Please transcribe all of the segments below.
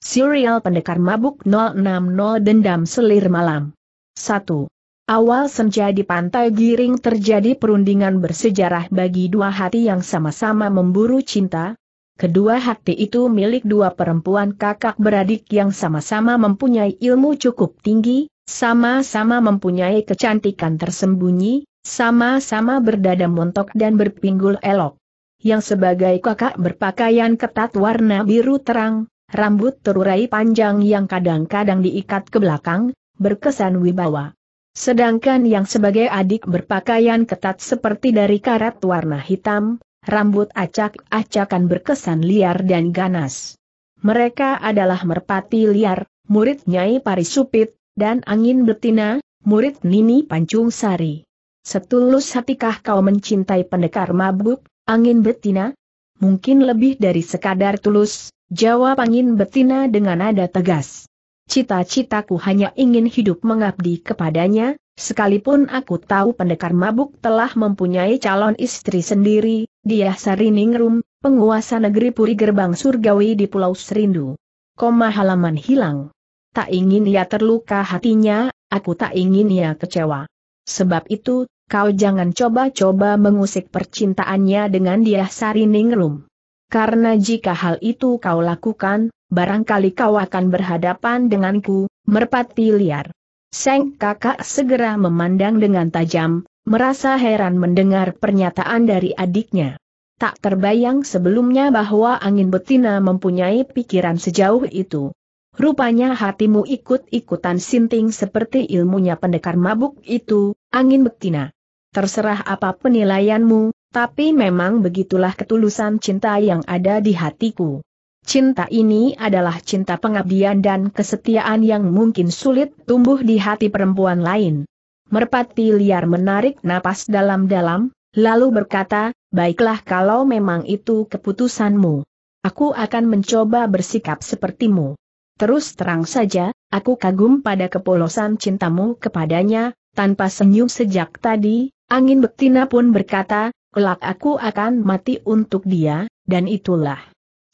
Serial Pendekar Mabuk 060 Dendam Selir Malam 1. Awal senja di pantai Giring terjadi perundingan bersejarah bagi dua hati yang sama-sama memburu cinta. Kedua hati itu milik dua perempuan kakak beradik yang sama-sama mempunyai ilmu cukup tinggi, sama-sama mempunyai kecantikan tersembunyi, sama-sama berdada montok dan berpinggul elok. Yang sebagai kakak berpakaian ketat warna biru terang, rambut terurai panjang yang kadang-kadang diikat ke belakang, berkesan wibawa. Sedangkan yang sebagai adik berpakaian ketat seperti dari karat warna hitam, rambut acak-acakan berkesan liar dan ganas. Mereka adalah merpati liar, murid Nyai Parisupit, dan angin betina, murid Nini Pancung Sari. Setulus hatikah kau mencintai pendekar mabuk, angin betina? Mungkin lebih dari sekadar tulus, Jawab angin betina dengan nada tegas. Cita-citaku hanya ingin hidup mengabdi kepadanya, sekalipun aku tahu pendekar mabuk telah mempunyai calon istri sendiri, dia Sariningrum, penguasa negeri Puri Gerbang Surgawi di Pulau Serindu. Koma halaman hilang. Tak ingin ia terluka hatinya, aku tak ingin ia kecewa. Sebab itu, kau jangan coba-coba mengusik percintaannya dengan dia Sariningrum. Karena jika hal itu kau lakukan, barangkali kau akan berhadapan denganku, merpati liar. Seng kakak segera memandang dengan tajam, merasa heran mendengar pernyataan dari adiknya. Tak terbayang sebelumnya bahwa angin betina mempunyai pikiran sejauh itu. Rupanya hatimu ikut-ikutan sinting seperti ilmunya pendekar mabuk itu, angin betina. Terserah apa penilaianmu, tapi memang begitulah ketulusan cinta yang ada di hatiku. Cinta ini adalah cinta pengabdian dan kesetiaan yang mungkin sulit tumbuh di hati perempuan lain. Merpati liar menarik napas dalam-dalam, lalu berkata, baiklah kalau memang itu keputusanmu. Aku akan mencoba bersikap sepertimu. Terus terang saja, aku kagum pada kepolosan cintamu kepadanya, tanpa senyum sejak tadi, angin betina pun berkata, Kelak aku akan mati untuk dia, dan itulah.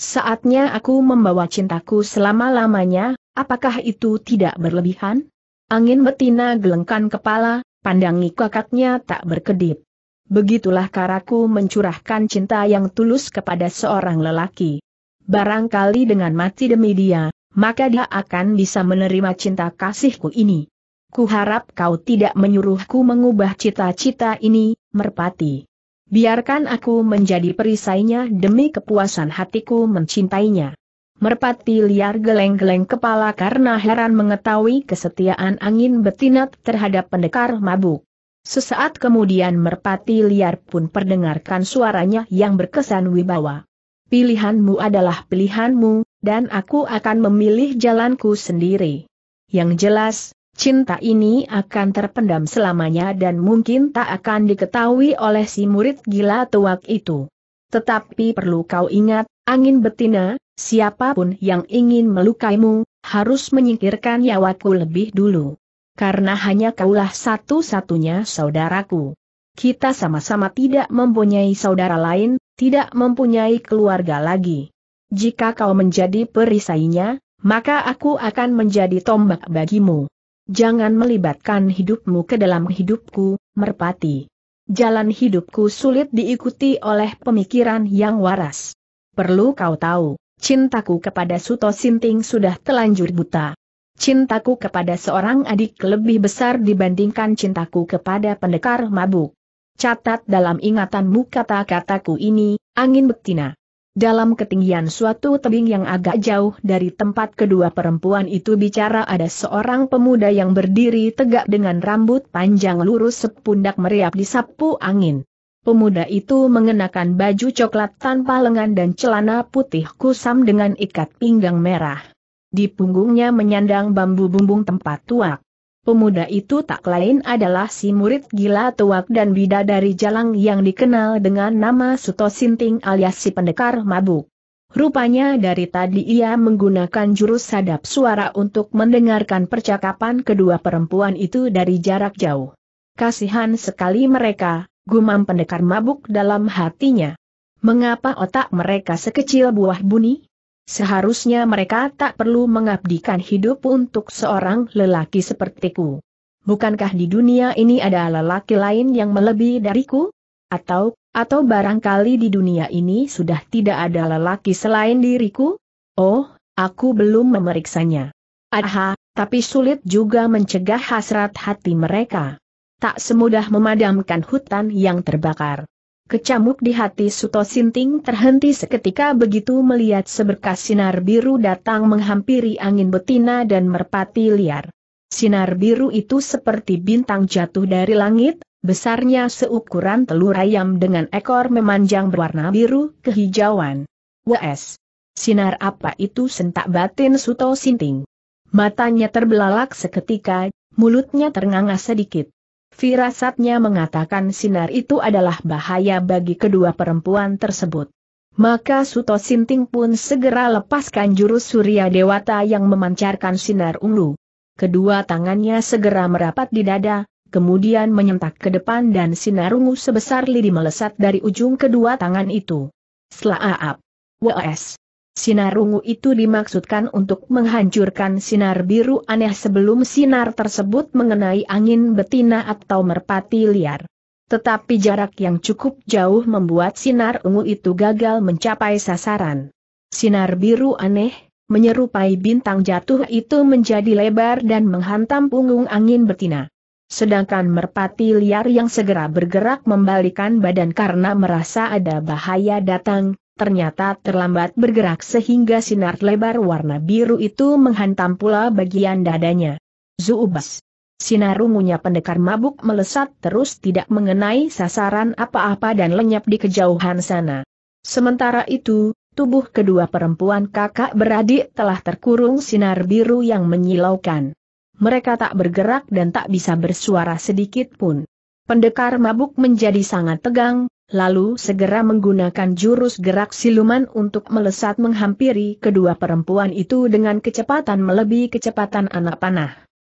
Saatnya aku membawa cintaku selama-lamanya, apakah itu tidak berlebihan? Angin betina gelengkan kepala, pandangi kakaknya tak berkedip. Begitulah karaku mencurahkan cinta yang tulus kepada seorang lelaki. Barangkali dengan mati demi dia, maka dia akan bisa menerima cinta kasihku ini. Kuharap kau tidak menyuruhku mengubah cita-cita ini, merpati. Biarkan aku menjadi perisainya demi kepuasan hatiku mencintainya. Merpati liar geleng-geleng kepala karena heran mengetahui kesetiaan angin betina terhadap pendekar mabuk. Sesaat kemudian merpati liar pun perdengarkan suaranya yang berkesan wibawa. Pilihanmu adalah pilihanmu, dan aku akan memilih jalanku sendiri. Yang jelas, Cinta ini akan terpendam selamanya dan mungkin tak akan diketahui oleh si murid gila tuak itu. Tetapi perlu kau ingat, angin betina, siapapun yang ingin melukaimu, harus menyingkirkan nyawaku lebih dulu. Karena hanya kaulah satu-satunya saudaraku. Kita sama-sama tidak mempunyai saudara lain, tidak mempunyai keluarga lagi. Jika kau menjadi perisainya, maka aku akan menjadi tombak bagimu. Jangan melibatkan hidupmu ke dalam hidupku, merpati. Jalan hidupku sulit diikuti oleh pemikiran yang waras. Perlu kau tahu, cintaku kepada Suto Sinting sudah telanjur buta. Cintaku kepada seorang adik lebih besar dibandingkan cintaku kepada pendekar mabuk. Catat dalam ingatanmu kata-kataku ini, angin betina. Dalam ketinggian suatu tebing yang agak jauh dari tempat kedua perempuan itu bicara ada seorang pemuda yang berdiri tegak dengan rambut panjang lurus sepundak meriap disapu angin. Pemuda itu mengenakan baju coklat tanpa lengan dan celana putih kusam dengan ikat pinggang merah. Di punggungnya menyandang bambu bumbung tempat tuak. Pemuda itu tak lain adalah si murid gila tuak dan bida dari jalang yang dikenal dengan nama Suto Sinting alias si pendekar mabuk. Rupanya dari tadi ia menggunakan jurus sadap suara untuk mendengarkan percakapan kedua perempuan itu dari jarak jauh. Kasihan sekali mereka, gumam pendekar mabuk dalam hatinya. Mengapa otak mereka sekecil buah bunyi? Seharusnya mereka tak perlu mengabdikan hidup untuk seorang lelaki sepertiku. Bukankah di dunia ini ada lelaki lain yang melebihi dariku? Atau, atau barangkali di dunia ini sudah tidak ada lelaki selain diriku? Oh, aku belum memeriksanya. Aha, tapi sulit juga mencegah hasrat hati mereka. Tak semudah memadamkan hutan yang terbakar. Kecamuk di hati Suto Sinting terhenti seketika begitu melihat seberkas sinar biru datang menghampiri angin betina dan merpati liar. Sinar biru itu seperti bintang jatuh dari langit, besarnya seukuran telur ayam dengan ekor memanjang berwarna biru kehijauan. WS. Sinar apa itu sentak batin Suto Sinting? Matanya terbelalak seketika, mulutnya ternganga sedikit. Firasatnya mengatakan sinar itu adalah bahaya bagi kedua perempuan tersebut. Maka Suto Sinting pun segera lepaskan jurus Surya Dewata yang memancarkan sinar ungu. Kedua tangannya segera merapat di dada, kemudian menyentak ke depan dan sinar ungu sebesar lidi melesat dari ujung kedua tangan itu. Selaap. WS. Sinar ungu itu dimaksudkan untuk menghancurkan sinar biru aneh sebelum sinar tersebut mengenai angin betina atau merpati liar. Tetapi jarak yang cukup jauh membuat sinar ungu itu gagal mencapai sasaran. Sinar biru aneh, menyerupai bintang jatuh itu menjadi lebar dan menghantam punggung angin betina. Sedangkan merpati liar yang segera bergerak membalikan badan karena merasa ada bahaya datang, ternyata terlambat bergerak sehingga sinar lebar warna biru itu menghantam pula bagian dadanya. Zuubas. Sinar ungunya pendekar mabuk melesat terus tidak mengenai sasaran apa-apa dan lenyap di kejauhan sana. Sementara itu, tubuh kedua perempuan kakak beradik telah terkurung sinar biru yang menyilaukan. Mereka tak bergerak dan tak bisa bersuara sedikit pun. Pendekar mabuk menjadi sangat tegang, lalu segera menggunakan jurus gerak siluman untuk melesat menghampiri kedua perempuan itu dengan kecepatan melebihi kecepatan anak panah.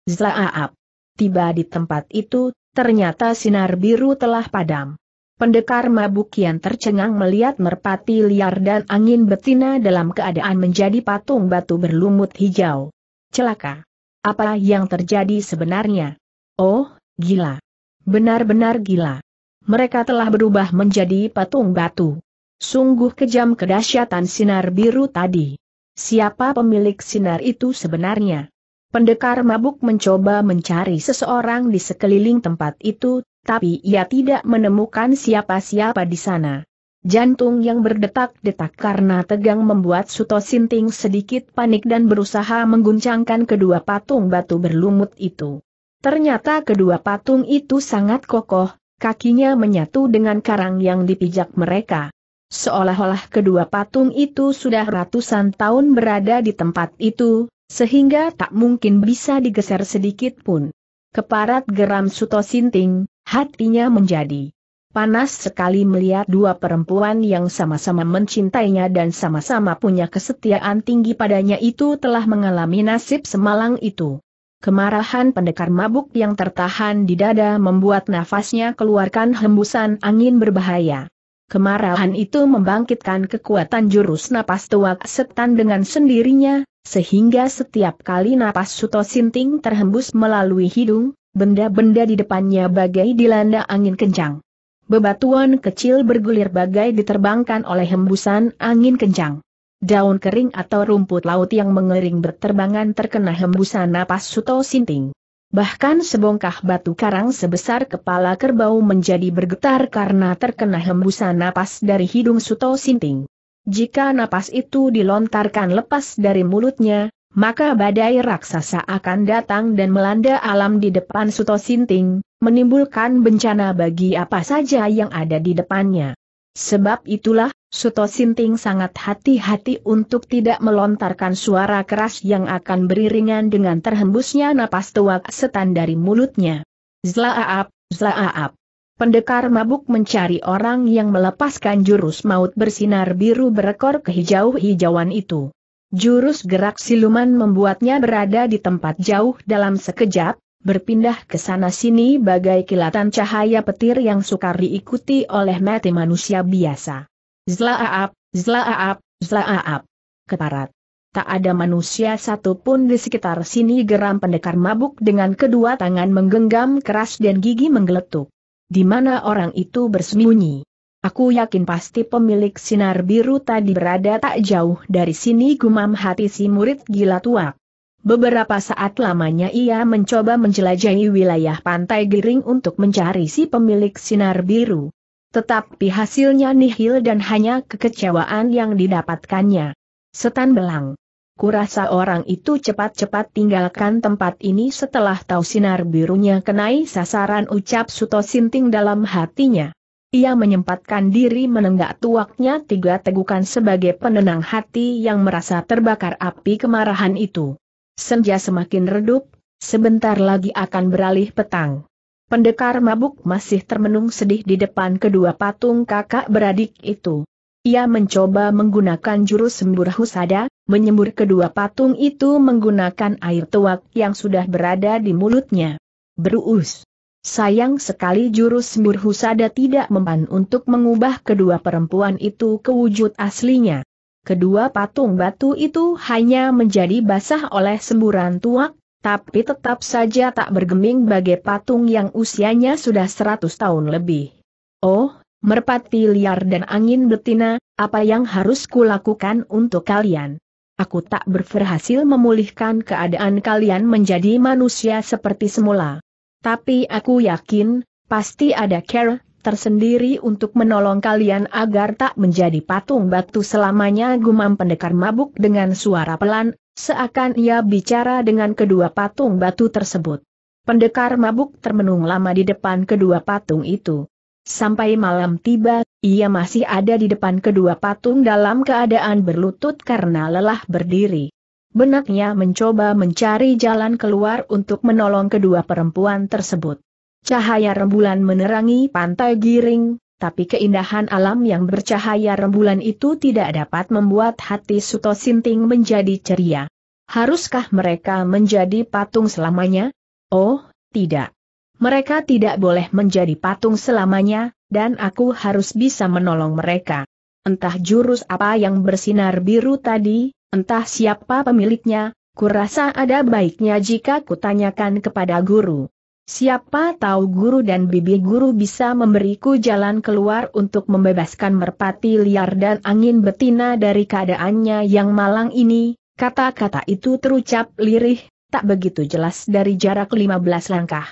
Zlaaap. Tiba di tempat itu, ternyata sinar biru telah padam. Pendekar mabuk yang tercengang melihat merpati liar dan angin betina dalam keadaan menjadi patung batu berlumut hijau. Celaka. Apa yang terjadi sebenarnya? Oh, gila. Benar-benar gila mereka telah berubah menjadi patung batu. Sungguh kejam kedahsyatan sinar biru tadi. Siapa pemilik sinar itu sebenarnya? Pendekar mabuk mencoba mencari seseorang di sekeliling tempat itu, tapi ia tidak menemukan siapa-siapa di sana. Jantung yang berdetak-detak karena tegang membuat Suto Sinting sedikit panik dan berusaha mengguncangkan kedua patung batu berlumut itu. Ternyata kedua patung itu sangat kokoh, kakinya menyatu dengan karang yang dipijak mereka. Seolah-olah kedua patung itu sudah ratusan tahun berada di tempat itu, sehingga tak mungkin bisa digeser sedikit pun. Keparat geram Suto Sinting, hatinya menjadi panas sekali melihat dua perempuan yang sama-sama mencintainya dan sama-sama punya kesetiaan tinggi padanya itu telah mengalami nasib semalang itu. Kemarahan pendekar mabuk yang tertahan di dada membuat nafasnya keluarkan hembusan angin berbahaya. Kemarahan itu membangkitkan kekuatan jurus napas tuak setan dengan sendirinya, sehingga setiap kali napas Suto Sinting terhembus melalui hidung, benda-benda di depannya bagai dilanda angin kencang. Bebatuan kecil bergulir bagai diterbangkan oleh hembusan angin kencang. Daun kering atau rumput laut yang mengering berterbangan terkena hembusan napas Suto Sinting. Bahkan sebongkah batu karang sebesar kepala kerbau menjadi bergetar karena terkena hembusan napas dari hidung Suto Sinting. Jika napas itu dilontarkan lepas dari mulutnya, maka badai raksasa akan datang dan melanda alam di depan Suto Sinting, menimbulkan bencana bagi apa saja yang ada di depannya. Sebab itulah, Suto Sinting sangat hati-hati untuk tidak melontarkan suara keras yang akan beriringan dengan terhembusnya napas tuak setan dari mulutnya. Zlaaap, zlaaap. Pendekar mabuk mencari orang yang melepaskan jurus maut bersinar biru berekor kehijau-hijauan itu. Jurus gerak siluman membuatnya berada di tempat jauh dalam sekejap, berpindah ke sana-sini bagai kilatan cahaya petir yang sukar diikuti oleh mati manusia biasa. Zlaaap, zlaaap, zlaaap. Keparat. Tak ada manusia satupun di sekitar sini geram pendekar mabuk dengan kedua tangan menggenggam keras dan gigi menggeletuk. Di mana orang itu bersembunyi? Aku yakin pasti pemilik sinar biru tadi berada tak jauh dari sini gumam hati si murid gila tua. Beberapa saat lamanya ia mencoba menjelajahi wilayah pantai Giring untuk mencari si pemilik sinar biru. Tetapi hasilnya nihil dan hanya kekecewaan yang didapatkannya. Setan belang. Kurasa orang itu cepat-cepat tinggalkan tempat ini setelah tahu sinar birunya kenai sasaran ucap Suto Sinting dalam hatinya. Ia menyempatkan diri menenggak tuaknya tiga tegukan sebagai penenang hati yang merasa terbakar api kemarahan itu. Senja semakin redup, sebentar lagi akan beralih petang. Pendekar mabuk masih termenung sedih di depan kedua patung kakak beradik itu. Ia mencoba menggunakan jurus sembur husada, menyembur kedua patung itu menggunakan air tuak yang sudah berada di mulutnya. Berus. Sayang sekali jurus sembur husada tidak mempan untuk mengubah kedua perempuan itu ke wujud aslinya. Kedua patung batu itu hanya menjadi basah oleh semburan tuak, tapi tetap saja tak bergeming bagai patung yang usianya sudah seratus tahun lebih. Oh, merpati liar dan angin betina, apa yang harus kulakukan untuk kalian? Aku tak berhasil memulihkan keadaan kalian menjadi manusia seperti semula. Tapi aku yakin, pasti ada care tersendiri untuk menolong kalian agar tak menjadi patung batu selamanya gumam pendekar mabuk dengan suara pelan, Seakan ia bicara dengan kedua patung batu tersebut. Pendekar mabuk termenung lama di depan kedua patung itu. Sampai malam tiba, ia masih ada di depan kedua patung dalam keadaan berlutut karena lelah berdiri. Benaknya mencoba mencari jalan keluar untuk menolong kedua perempuan tersebut. Cahaya rembulan menerangi pantai giring, tapi keindahan alam yang bercahaya rembulan itu tidak dapat membuat hati Suto Sinting menjadi ceria. Haruskah mereka menjadi patung selamanya? Oh, tidak. Mereka tidak boleh menjadi patung selamanya, dan aku harus bisa menolong mereka. Entah jurus apa yang bersinar biru tadi, entah siapa pemiliknya, kurasa ada baiknya jika kutanyakan kepada guru. Siapa tahu guru dan bibi guru bisa memberiku jalan keluar untuk membebaskan merpati liar dan angin betina dari keadaannya yang malang ini, kata-kata itu terucap lirih, tak begitu jelas dari jarak 15 langkah.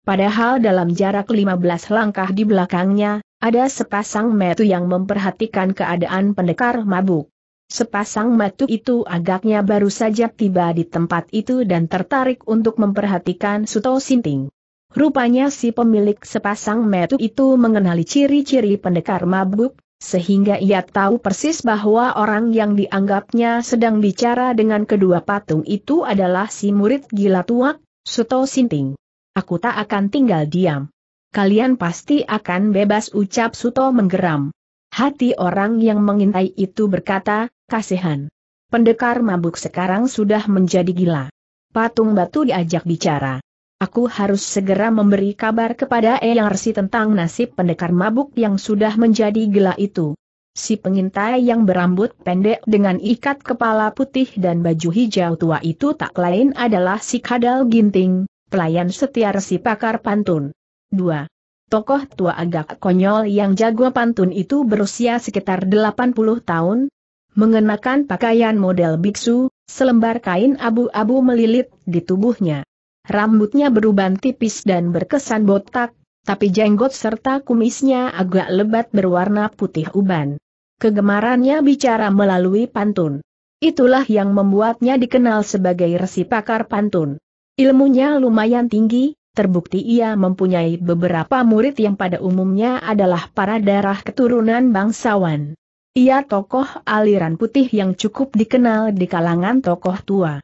Padahal dalam jarak 15 langkah di belakangnya, ada sepasang metu yang memperhatikan keadaan pendekar mabuk. Sepasang matu itu agaknya baru saja tiba di tempat itu dan tertarik untuk memperhatikan Suto Sinting. Rupanya si pemilik sepasang metu itu mengenali ciri-ciri pendekar mabuk, sehingga ia tahu persis bahwa orang yang dianggapnya sedang bicara dengan kedua patung itu adalah si murid gila tua, Suto Sinting. Aku tak akan tinggal diam. Kalian pasti akan bebas ucap Suto menggeram. Hati orang yang mengintai itu berkata, kasihan. Pendekar mabuk sekarang sudah menjadi gila. Patung batu diajak bicara. Aku harus segera memberi kabar kepada Eyang Resi tentang nasib pendekar mabuk yang sudah menjadi gila itu. Si pengintai yang berambut pendek dengan ikat kepala putih dan baju hijau tua itu tak lain adalah si Kadal Ginting, pelayan setia resi pakar pantun. 2. Tokoh tua agak konyol yang jago pantun itu berusia sekitar 80 tahun, mengenakan pakaian model biksu, selembar kain abu-abu melilit di tubuhnya. Rambutnya beruban tipis dan berkesan botak, tapi jenggot serta kumisnya agak lebat berwarna putih uban. Kegemarannya bicara melalui pantun. Itulah yang membuatnya dikenal sebagai resi pakar pantun. Ilmunya lumayan tinggi, terbukti ia mempunyai beberapa murid yang pada umumnya adalah para darah keturunan bangsawan. Ia tokoh aliran putih yang cukup dikenal di kalangan tokoh tua.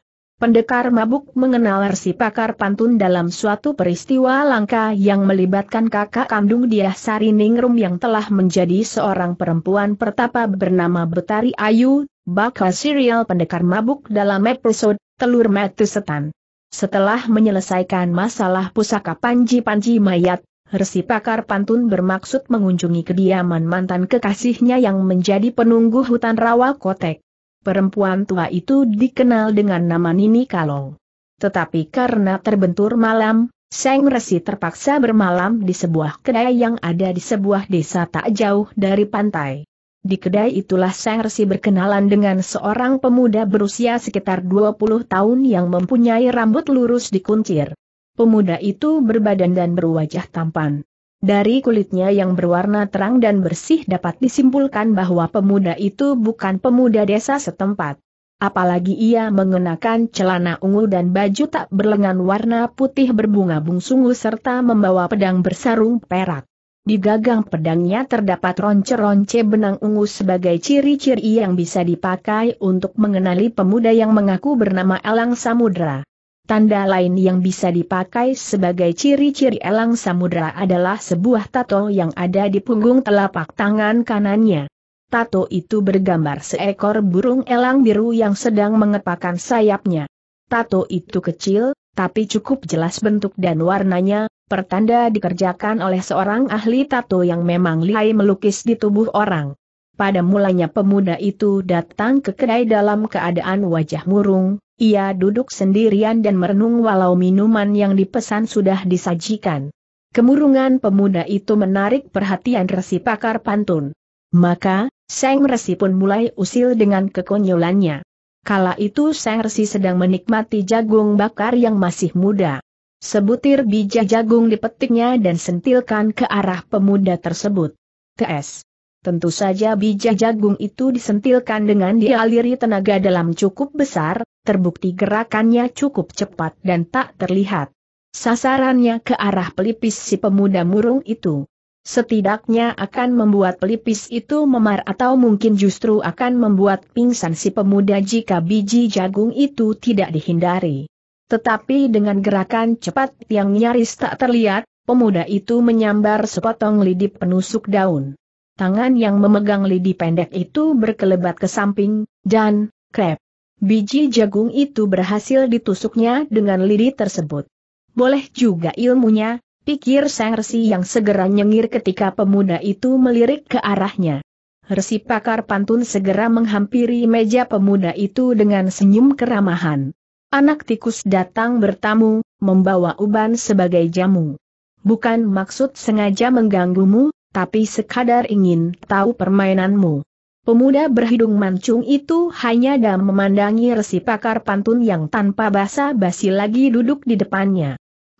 Pendekar mabuk mengenal resi pakar pantun dalam suatu peristiwa langka yang melibatkan kakak kandung dia Sari Ningrum yang telah menjadi seorang perempuan pertapa bernama Betari Ayu, bakal serial pendekar mabuk dalam episode Telur Metu Setan. Setelah menyelesaikan masalah pusaka panji-panji mayat, Resi pakar pantun bermaksud mengunjungi kediaman mantan kekasihnya yang menjadi penunggu hutan rawa kotek. Perempuan tua itu dikenal dengan nama Nini Kalong. Tetapi karena terbentur malam, Seng Resi terpaksa bermalam di sebuah kedai yang ada di sebuah desa tak jauh dari pantai. Di kedai itulah Seng Resi berkenalan dengan seorang pemuda berusia sekitar 20 tahun yang mempunyai rambut lurus dikuncir. Pemuda itu berbadan dan berwajah tampan. Dari kulitnya yang berwarna terang dan bersih dapat disimpulkan bahwa pemuda itu bukan pemuda desa setempat. Apalagi ia mengenakan celana ungu dan baju tak berlengan warna putih berbunga bungsungu serta membawa pedang bersarung perak. Di gagang pedangnya terdapat ronce-ronce benang ungu sebagai ciri-ciri yang bisa dipakai untuk mengenali pemuda yang mengaku bernama Elang Samudra. Tanda lain yang bisa dipakai sebagai ciri-ciri elang samudra adalah sebuah tato yang ada di punggung telapak tangan kanannya. Tato itu bergambar seekor burung elang biru yang sedang mengepakkan sayapnya. Tato itu kecil, tapi cukup jelas bentuk dan warnanya, pertanda dikerjakan oleh seorang ahli tato yang memang lihai melukis di tubuh orang. Pada mulanya pemuda itu datang ke kedai dalam keadaan wajah murung, ia duduk sendirian dan merenung walau minuman yang dipesan sudah disajikan. Kemurungan pemuda itu menarik perhatian resi pakar pantun. Maka, Seng Resi pun mulai usil dengan kekonyolannya. Kala itu Seng Resi sedang menikmati jagung bakar yang masih muda. Sebutir biji jagung dipetiknya dan sentilkan ke arah pemuda tersebut. TS. Tentu saja biji jagung itu disentilkan dengan dialiri tenaga dalam cukup besar, terbukti gerakannya cukup cepat dan tak terlihat. Sasarannya ke arah pelipis si pemuda murung itu. Setidaknya akan membuat pelipis itu memar atau mungkin justru akan membuat pingsan si pemuda jika biji jagung itu tidak dihindari. Tetapi dengan gerakan cepat yang nyaris tak terlihat, pemuda itu menyambar sepotong lidi penusuk daun. Tangan yang memegang lidi pendek itu berkelebat ke samping, dan, krep. Biji jagung itu berhasil ditusuknya dengan lidi tersebut. Boleh juga ilmunya, pikir sang resi yang segera nyengir ketika pemuda itu melirik ke arahnya. Resi pakar pantun segera menghampiri meja pemuda itu dengan senyum keramahan. Anak tikus datang bertamu, membawa uban sebagai jamu. Bukan maksud sengaja mengganggumu, tapi sekadar ingin tahu permainanmu. Pemuda berhidung mancung itu hanya dan memandangi resi pakar pantun yang tanpa basa-basi lagi duduk di depannya.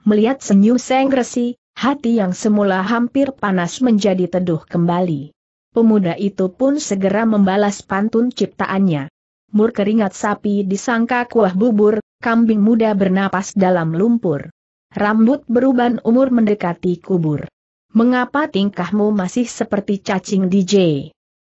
Melihat senyum seng resi, hati yang semula hampir panas menjadi teduh kembali. Pemuda itu pun segera membalas pantun ciptaannya. Mur keringat sapi disangka kuah bubur, kambing muda bernapas dalam lumpur. Rambut beruban umur mendekati kubur. Mengapa tingkahmu masih seperti cacing DJ?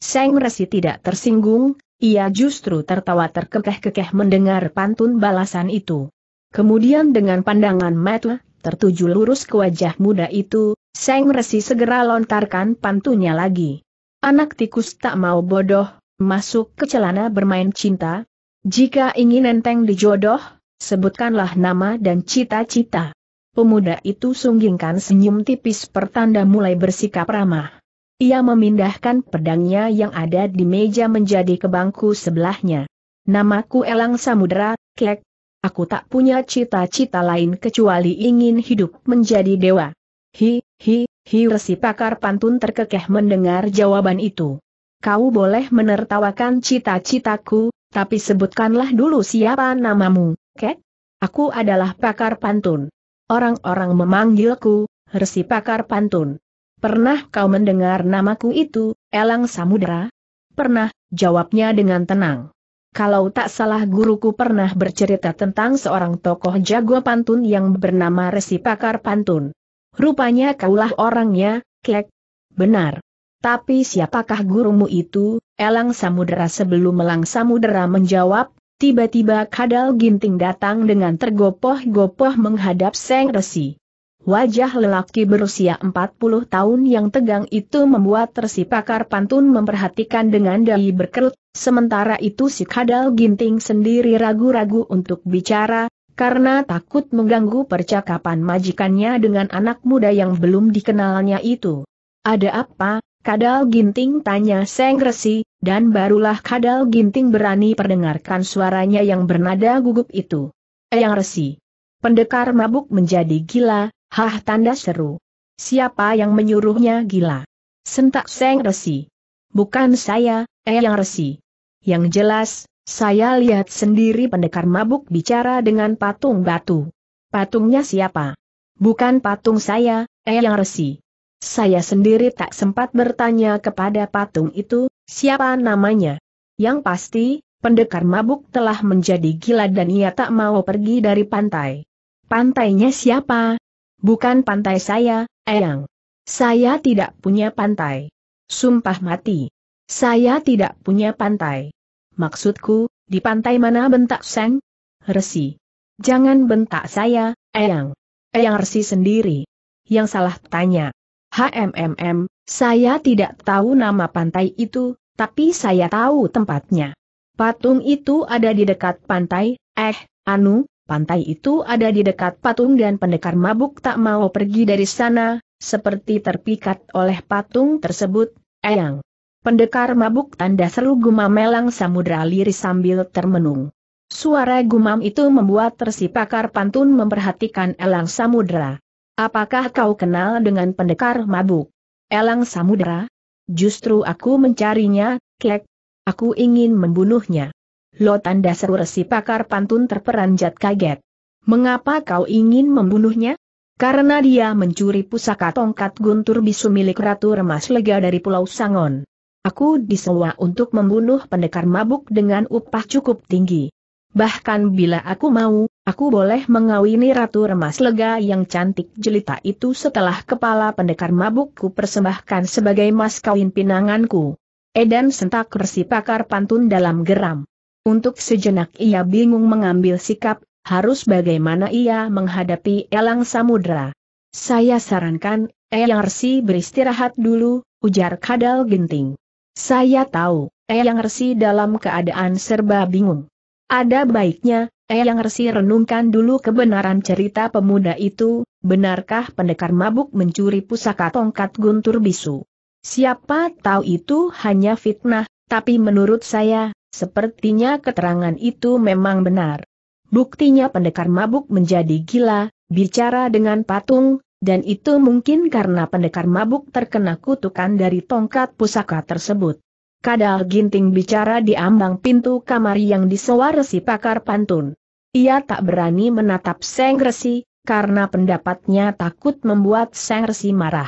Seng Resi tidak tersinggung, ia justru tertawa terkekeh-kekeh mendengar pantun balasan itu. Kemudian dengan pandangan mata, tertuju lurus ke wajah muda itu, Seng Resi segera lontarkan pantunnya lagi. Anak tikus tak mau bodoh, masuk ke celana bermain cinta. Jika ingin enteng dijodoh, sebutkanlah nama dan cita-cita. Pemuda itu sunggingkan senyum tipis pertanda mulai bersikap ramah. Ia memindahkan pedangnya yang ada di meja menjadi ke bangku sebelahnya. Namaku Elang Samudra, kek. Aku tak punya cita-cita lain kecuali ingin hidup menjadi dewa. Hi, hi, hi resi pakar pantun terkekeh mendengar jawaban itu. Kau boleh menertawakan cita-citaku, tapi sebutkanlah dulu siapa namamu, Kek? Aku adalah pakar pantun. Orang-orang memanggilku, Resi Pakar Pantun. Pernah kau mendengar namaku itu, Elang Samudera? Pernah, jawabnya dengan tenang. Kalau tak salah guruku pernah bercerita tentang seorang tokoh jago pantun yang bernama Resi Pakar Pantun. Rupanya kaulah orangnya, klek. Benar. Tapi siapakah gurumu itu, Elang Samudera sebelum Elang Samudera menjawab, Tiba-tiba Kadal Ginting datang dengan tergopoh-gopoh menghadap Seng Resi. Wajah lelaki berusia 40 tahun yang tegang itu membuat Resi Pakar Pantun memperhatikan dengan dahi berkerut, sementara itu si Kadal Ginting sendiri ragu-ragu untuk bicara, karena takut mengganggu percakapan majikannya dengan anak muda yang belum dikenalnya itu. Ada apa, Kadal Ginting tanya Seng Resi, dan barulah Kadal Ginting berani perdengarkan suaranya yang bernada gugup itu. Eyang Resi. Pendekar mabuk menjadi gila, hah tanda seru. Siapa yang menyuruhnya gila? Sentak Seng Resi. Bukan saya, Eyang Resi. Yang jelas, saya lihat sendiri pendekar mabuk bicara dengan patung batu. Patungnya siapa? Bukan patung saya, Eyang Resi. Saya sendiri tak sempat bertanya kepada patung itu, Siapa namanya? Yang pasti, pendekar mabuk telah menjadi gila dan ia tak mau pergi dari pantai. Pantainya siapa? Bukan pantai saya, Eyang. Saya tidak punya pantai. Sumpah mati. Saya tidak punya pantai. Maksudku, di pantai mana bentak Seng? Resi. Jangan bentak saya, Eyang. Eyang Resi sendiri. Yang salah tanya. HMMM, saya tidak tahu nama pantai itu, tapi saya tahu tempatnya. Patung itu ada di dekat pantai, eh, Anu, pantai itu ada di dekat patung dan pendekar mabuk tak mau pergi dari sana, seperti terpikat oleh patung tersebut, Eyang. Pendekar mabuk tanda seru gumam melang samudra liris sambil termenung. Suara gumam itu membuat tersipakar pantun memperhatikan elang samudra. Apakah kau kenal dengan pendekar mabuk? Elang samudra, Justru aku mencarinya, kek. Aku ingin membunuhnya. Lo tanda seru resi pakar pantun terperanjat kaget. Mengapa kau ingin membunuhnya? Karena dia mencuri pusaka tongkat guntur bisu milik Ratu Remas Lega dari Pulau Sangon. Aku disewa untuk membunuh pendekar mabuk dengan upah cukup tinggi. Bahkan bila aku mau, Aku boleh mengawini Ratu Remas Lega yang cantik jelita itu setelah kepala pendekar mabukku persembahkan sebagai mas kawin pinanganku. Edan sentak resi pakar pantun dalam geram. Untuk sejenak ia bingung mengambil sikap, harus bagaimana ia menghadapi elang samudra. Saya sarankan, Eyang Resi beristirahat dulu, ujar Kadal genting. Saya tahu, Eyang Resi dalam keadaan serba bingung. Ada baiknya, Eyang Resi renungkan dulu kebenaran cerita pemuda itu, benarkah pendekar mabuk mencuri pusaka tongkat guntur bisu? Siapa tahu itu hanya fitnah, tapi menurut saya, sepertinya keterangan itu memang benar. Buktinya pendekar mabuk menjadi gila, bicara dengan patung, dan itu mungkin karena pendekar mabuk terkena kutukan dari tongkat pusaka tersebut. Kadal Ginting bicara di ambang pintu kamar yang disewa resi pakar pantun. Ia tak berani menatap Seng Resi, karena pendapatnya takut membuat Seng Resi marah.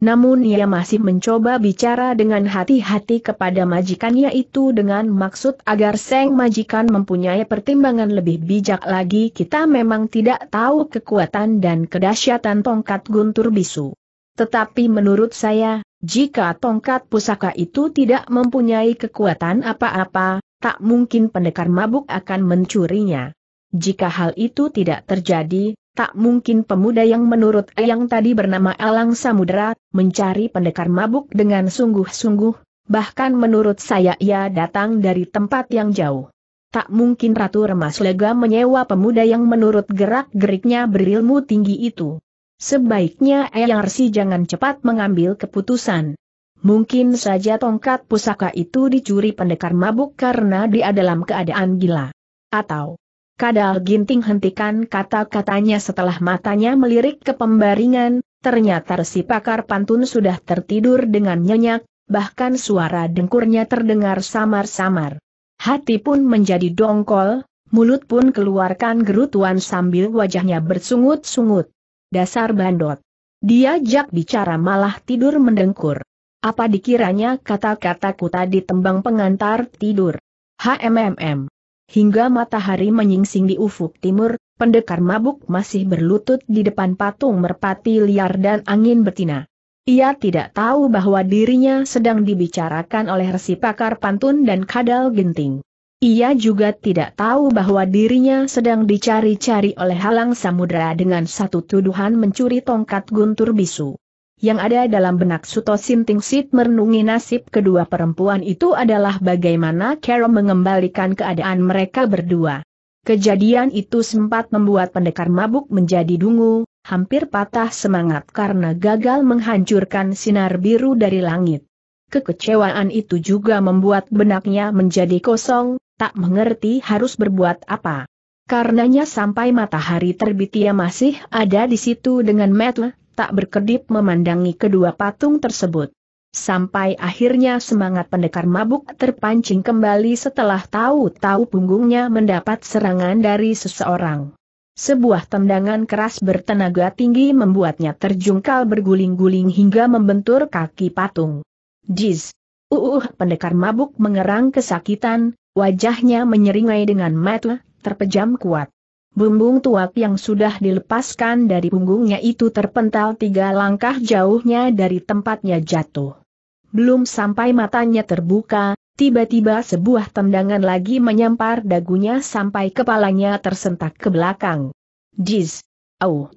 Namun ia masih mencoba bicara dengan hati-hati kepada majikannya itu dengan maksud agar Seng majikan mempunyai pertimbangan lebih bijak lagi kita memang tidak tahu kekuatan dan kedahsyatan tongkat guntur bisu. Tetapi menurut saya, jika tongkat pusaka itu tidak mempunyai kekuatan apa-apa, tak mungkin pendekar mabuk akan mencurinya. Jika hal itu tidak terjadi, tak mungkin pemuda yang menurut Eyang tadi bernama Elang Samudra, mencari pendekar mabuk dengan sungguh-sungguh, bahkan menurut saya ia datang dari tempat yang jauh. Tak mungkin Ratu Remas Lega menyewa pemuda yang menurut gerak-geriknya berilmu tinggi itu. Sebaiknya Eyang Resi jangan cepat mengambil keputusan. Mungkin saja tongkat pusaka itu dicuri pendekar mabuk karena dia dalam keadaan gila. Atau Kadal Ginting hentikan kata-katanya setelah matanya melirik ke pembaringan, ternyata si pakar pantun sudah tertidur dengan nyenyak, bahkan suara dengkurnya terdengar samar-samar. Hati pun menjadi dongkol, mulut pun keluarkan gerutuan sambil wajahnya bersungut-sungut. Dasar bandot. Dia jak bicara malah tidur mendengkur. Apa dikiranya kata-kataku tadi tembang pengantar tidur? HMMM. Hingga matahari menyingsing di ufuk timur, pendekar mabuk masih berlutut di depan patung merpati liar dan angin betina. Ia tidak tahu bahwa dirinya sedang dibicarakan oleh resi pakar pantun dan kadal genting. Ia juga tidak tahu bahwa dirinya sedang dicari-cari oleh halang samudera dengan satu tuduhan mencuri tongkat guntur bisu yang ada dalam benak Suto Sinting Sit merenungi nasib kedua perempuan itu adalah bagaimana Carol mengembalikan keadaan mereka berdua. Kejadian itu sempat membuat pendekar mabuk menjadi dungu, hampir patah semangat karena gagal menghancurkan sinar biru dari langit. Kekecewaan itu juga membuat benaknya menjadi kosong, tak mengerti harus berbuat apa. Karenanya sampai matahari terbit ia masih ada di situ dengan metle, tak berkedip memandangi kedua patung tersebut. Sampai akhirnya semangat pendekar mabuk terpancing kembali setelah tahu-tahu punggungnya mendapat serangan dari seseorang. Sebuah tendangan keras bertenaga tinggi membuatnya terjungkal berguling-guling hingga membentur kaki patung. Jiz! Uh, pendekar mabuk mengerang kesakitan, wajahnya menyeringai dengan mata, terpejam kuat. Bumbung tuak yang sudah dilepaskan dari punggungnya itu terpental tiga langkah jauhnya dari tempatnya jatuh. Belum sampai matanya terbuka, tiba-tiba sebuah tendangan lagi menyampar dagunya sampai kepalanya tersentak ke belakang. Jiz! Au!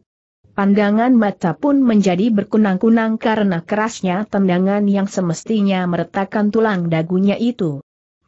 Pandangan mata pun menjadi berkunang-kunang karena kerasnya tendangan yang semestinya meretakkan tulang dagunya itu.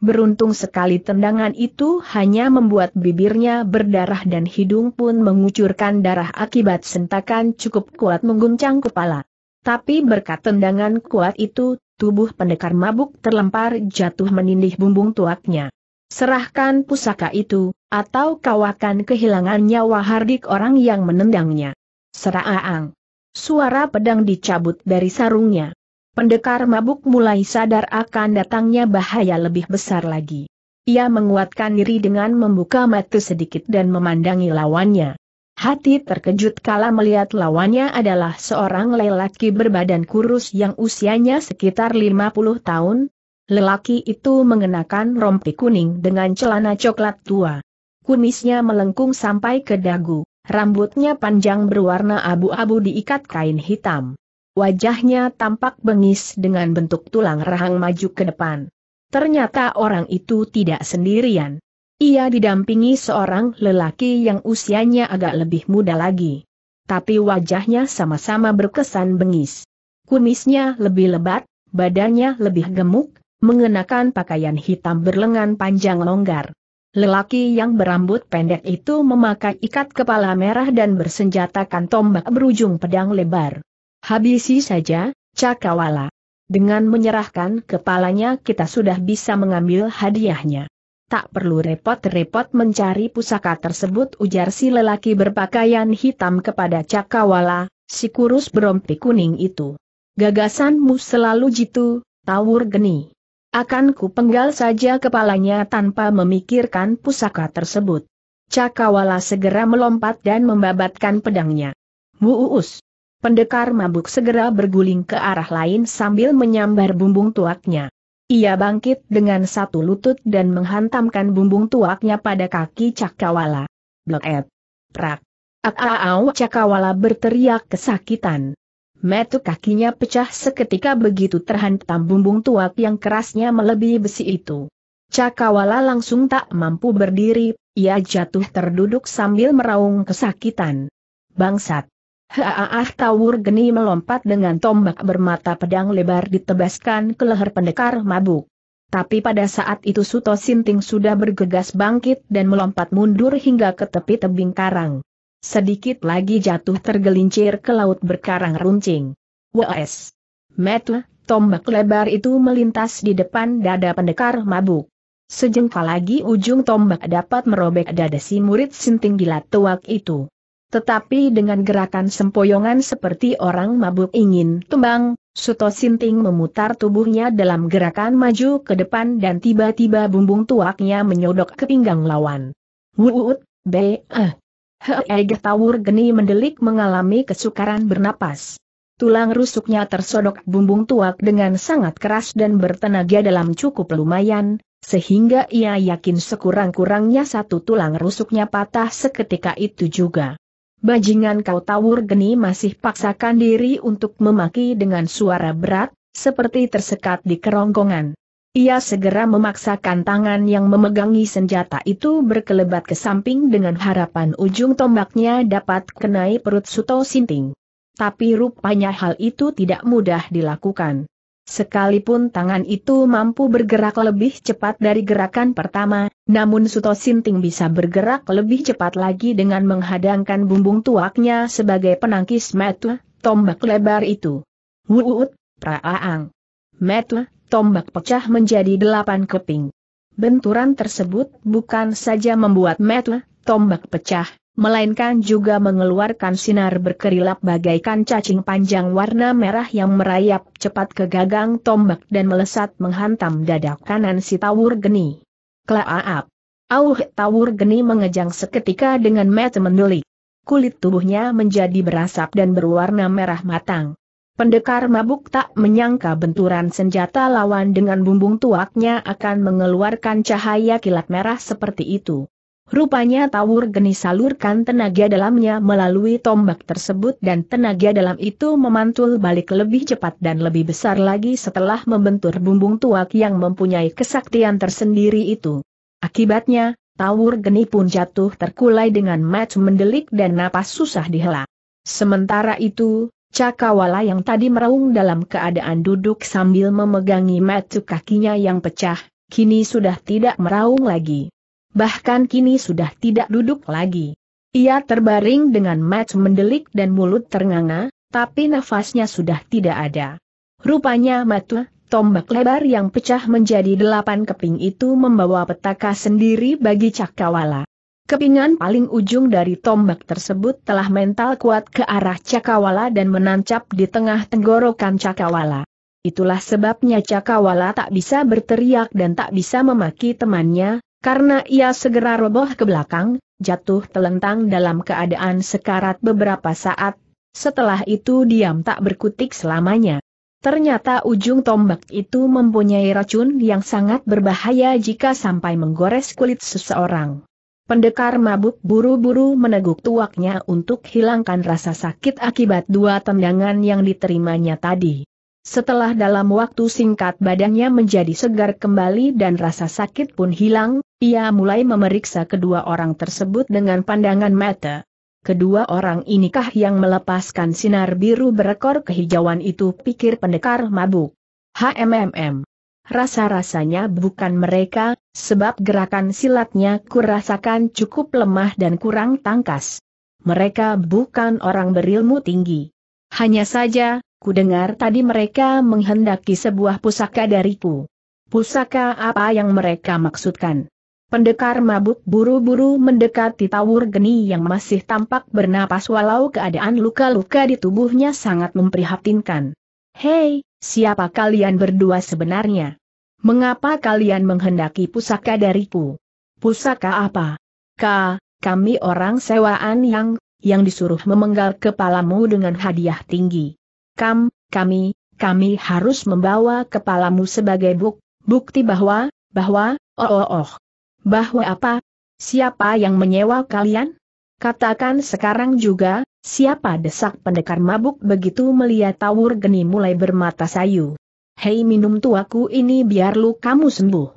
Beruntung sekali tendangan itu hanya membuat bibirnya berdarah dan hidung pun mengucurkan darah akibat sentakan cukup kuat mengguncang kepala. Tapi berkat tendangan kuat itu, tubuh pendekar mabuk terlempar jatuh menindih bumbung tuaknya. Serahkan pusaka itu, atau kau akan kehilangan nyawa hardik orang yang menendangnya. Seraang. Suara pedang dicabut dari sarungnya. Pendekar mabuk mulai sadar akan datangnya bahaya lebih besar lagi. Ia menguatkan diri dengan membuka mata sedikit dan memandangi lawannya. Hati terkejut kala melihat lawannya adalah seorang lelaki berbadan kurus yang usianya sekitar 50 tahun. Lelaki itu mengenakan rompi kuning dengan celana coklat tua. Kumisnya melengkung sampai ke dagu, rambutnya panjang berwarna abu-abu diikat kain hitam. Wajahnya tampak bengis dengan bentuk tulang rahang maju ke depan. Ternyata orang itu tidak sendirian. Ia didampingi seorang lelaki yang usianya agak lebih muda lagi. Tapi wajahnya sama-sama berkesan bengis. Kumisnya lebih lebat, badannya lebih gemuk, mengenakan pakaian hitam berlengan panjang longgar. Lelaki yang berambut pendek itu memakai ikat kepala merah dan bersenjatakan tombak berujung pedang lebar. Habisi saja, Cakawala. Dengan menyerahkan kepalanya kita sudah bisa mengambil hadiahnya. Tak perlu repot-repot mencari pusaka tersebut ujar si lelaki berpakaian hitam kepada Cakawala, si kurus berompi kuning itu. Gagasanmu selalu jitu, tawur geni. Akan ku penggal saja kepalanya tanpa memikirkan pusaka tersebut. Cakawala segera melompat dan membabatkan pedangnya. Muus! Pendekar mabuk segera berguling ke arah lain sambil menyambar bumbung tuaknya. Ia bangkit dengan satu lutut dan menghantamkan bumbung tuaknya pada kaki Cakawala. Bleet. Prak. Aau Cakawala berteriak kesakitan. Metu kakinya pecah seketika begitu terhantam bumbung tuak yang kerasnya melebihi besi itu. Cakawala langsung tak mampu berdiri, ia jatuh terduduk sambil meraung kesakitan. Bangsat! Haaah Tawur Geni melompat dengan tombak bermata pedang lebar ditebaskan ke leher pendekar mabuk. Tapi pada saat itu Suto Sinting sudah bergegas bangkit dan melompat mundur hingga ke tepi tebing karang. Sedikit lagi jatuh tergelincir ke laut berkarang runcing. W.S. Metu, tombak lebar itu melintas di depan dada pendekar mabuk. Sejengkal lagi ujung tombak dapat merobek dada si murid sinting di tuak itu. Tetapi dengan gerakan sempoyongan seperti orang mabuk ingin tumbang, Suto Sinting memutar tubuhnya dalam gerakan maju ke depan dan tiba-tiba bumbung tuaknya menyodok ke pinggang lawan. Wuut, be, eh. Heeg eh, Tawur Geni mendelik mengalami kesukaran bernapas. Tulang rusuknya tersodok bumbung tuak dengan sangat keras dan bertenaga dalam cukup lumayan, sehingga ia yakin sekurang-kurangnya satu tulang rusuknya patah seketika itu juga. Bajingan kau tawur geni masih paksakan diri untuk memaki dengan suara berat, seperti tersekat di kerongkongan. Ia segera memaksakan tangan yang memegangi senjata itu berkelebat ke samping dengan harapan ujung tombaknya dapat kenai perut Suto Sinting. Tapi rupanya hal itu tidak mudah dilakukan. Sekalipun tangan itu mampu bergerak lebih cepat dari gerakan pertama, namun Suto Sinting bisa bergerak lebih cepat lagi dengan menghadangkan bumbung tuaknya sebagai penangkis metu, tombak lebar itu. Wuut, praaang. Metu, tombak pecah menjadi delapan keping. Benturan tersebut bukan saja membuat metu, tombak pecah, melainkan juga mengeluarkan sinar berkerilap bagaikan cacing panjang warna merah yang merayap cepat ke gagang tombak dan melesat menghantam dada kanan si Tawur Geni. Klaaap. Auh Tawur Geni mengejang seketika dengan mata menduli. Kulit tubuhnya menjadi berasap dan berwarna merah matang. Pendekar mabuk tak menyangka benturan senjata lawan dengan bumbung tuaknya akan mengeluarkan cahaya kilat merah seperti itu. Rupanya Tawur Geni salurkan tenaga dalamnya melalui tombak tersebut dan tenaga dalam itu memantul balik lebih cepat dan lebih besar lagi setelah membentur bumbung tuak yang mempunyai kesaktian tersendiri itu. Akibatnya, Tawur Geni pun jatuh terkulai dengan match mendelik dan napas susah dihela. Sementara itu, Cakawala yang tadi meraung dalam keadaan duduk sambil memegangi matu kakinya yang pecah, kini sudah tidak meraung lagi bahkan kini sudah tidak duduk lagi. Ia terbaring dengan mat mendelik dan mulut ternganga, tapi nafasnya sudah tidak ada. Rupanya matu, tombak lebar yang pecah menjadi delapan keping itu membawa petaka sendiri bagi Cakawala. Kepingan paling ujung dari tombak tersebut telah mental kuat ke arah Cakawala dan menancap di tengah tenggorokan Cakawala. Itulah sebabnya Cakawala tak bisa berteriak dan tak bisa memaki temannya, karena ia segera roboh ke belakang, jatuh telentang dalam keadaan sekarat beberapa saat, setelah itu diam tak berkutik selamanya. Ternyata ujung tombak itu mempunyai racun yang sangat berbahaya jika sampai menggores kulit seseorang. Pendekar mabuk buru-buru meneguk tuaknya untuk hilangkan rasa sakit akibat dua tendangan yang diterimanya tadi. Setelah dalam waktu singkat badannya menjadi segar kembali dan rasa sakit pun hilang, ia mulai memeriksa kedua orang tersebut dengan pandangan mata. Kedua orang inikah yang melepaskan sinar biru berekor kehijauan itu pikir pendekar mabuk. HMMM. Rasa-rasanya bukan mereka, sebab gerakan silatnya kurasakan cukup lemah dan kurang tangkas. Mereka bukan orang berilmu tinggi. Hanya saja, ku dengar tadi mereka menghendaki sebuah pusaka dariku. Pusaka apa yang mereka maksudkan? Pendekar mabuk buru-buru mendekati Tawur Geni yang masih tampak bernapas walau keadaan luka-luka di tubuhnya sangat memprihatinkan. Hei, siapa kalian berdua sebenarnya? Mengapa kalian menghendaki pusaka dariku? Pusaka apa? Ka, kami orang sewaan yang, yang disuruh memenggal kepalamu dengan hadiah tinggi. Kam, kami, kami harus membawa kepalamu sebagai buk, bukti bahwa, bahwa, oh oh oh. Bahwa apa? Siapa yang menyewa kalian? Katakan sekarang juga, siapa desak pendekar mabuk begitu melihat Tawur Geni mulai bermata sayu. Hei minum tuaku ini biar lu kamu sembuh.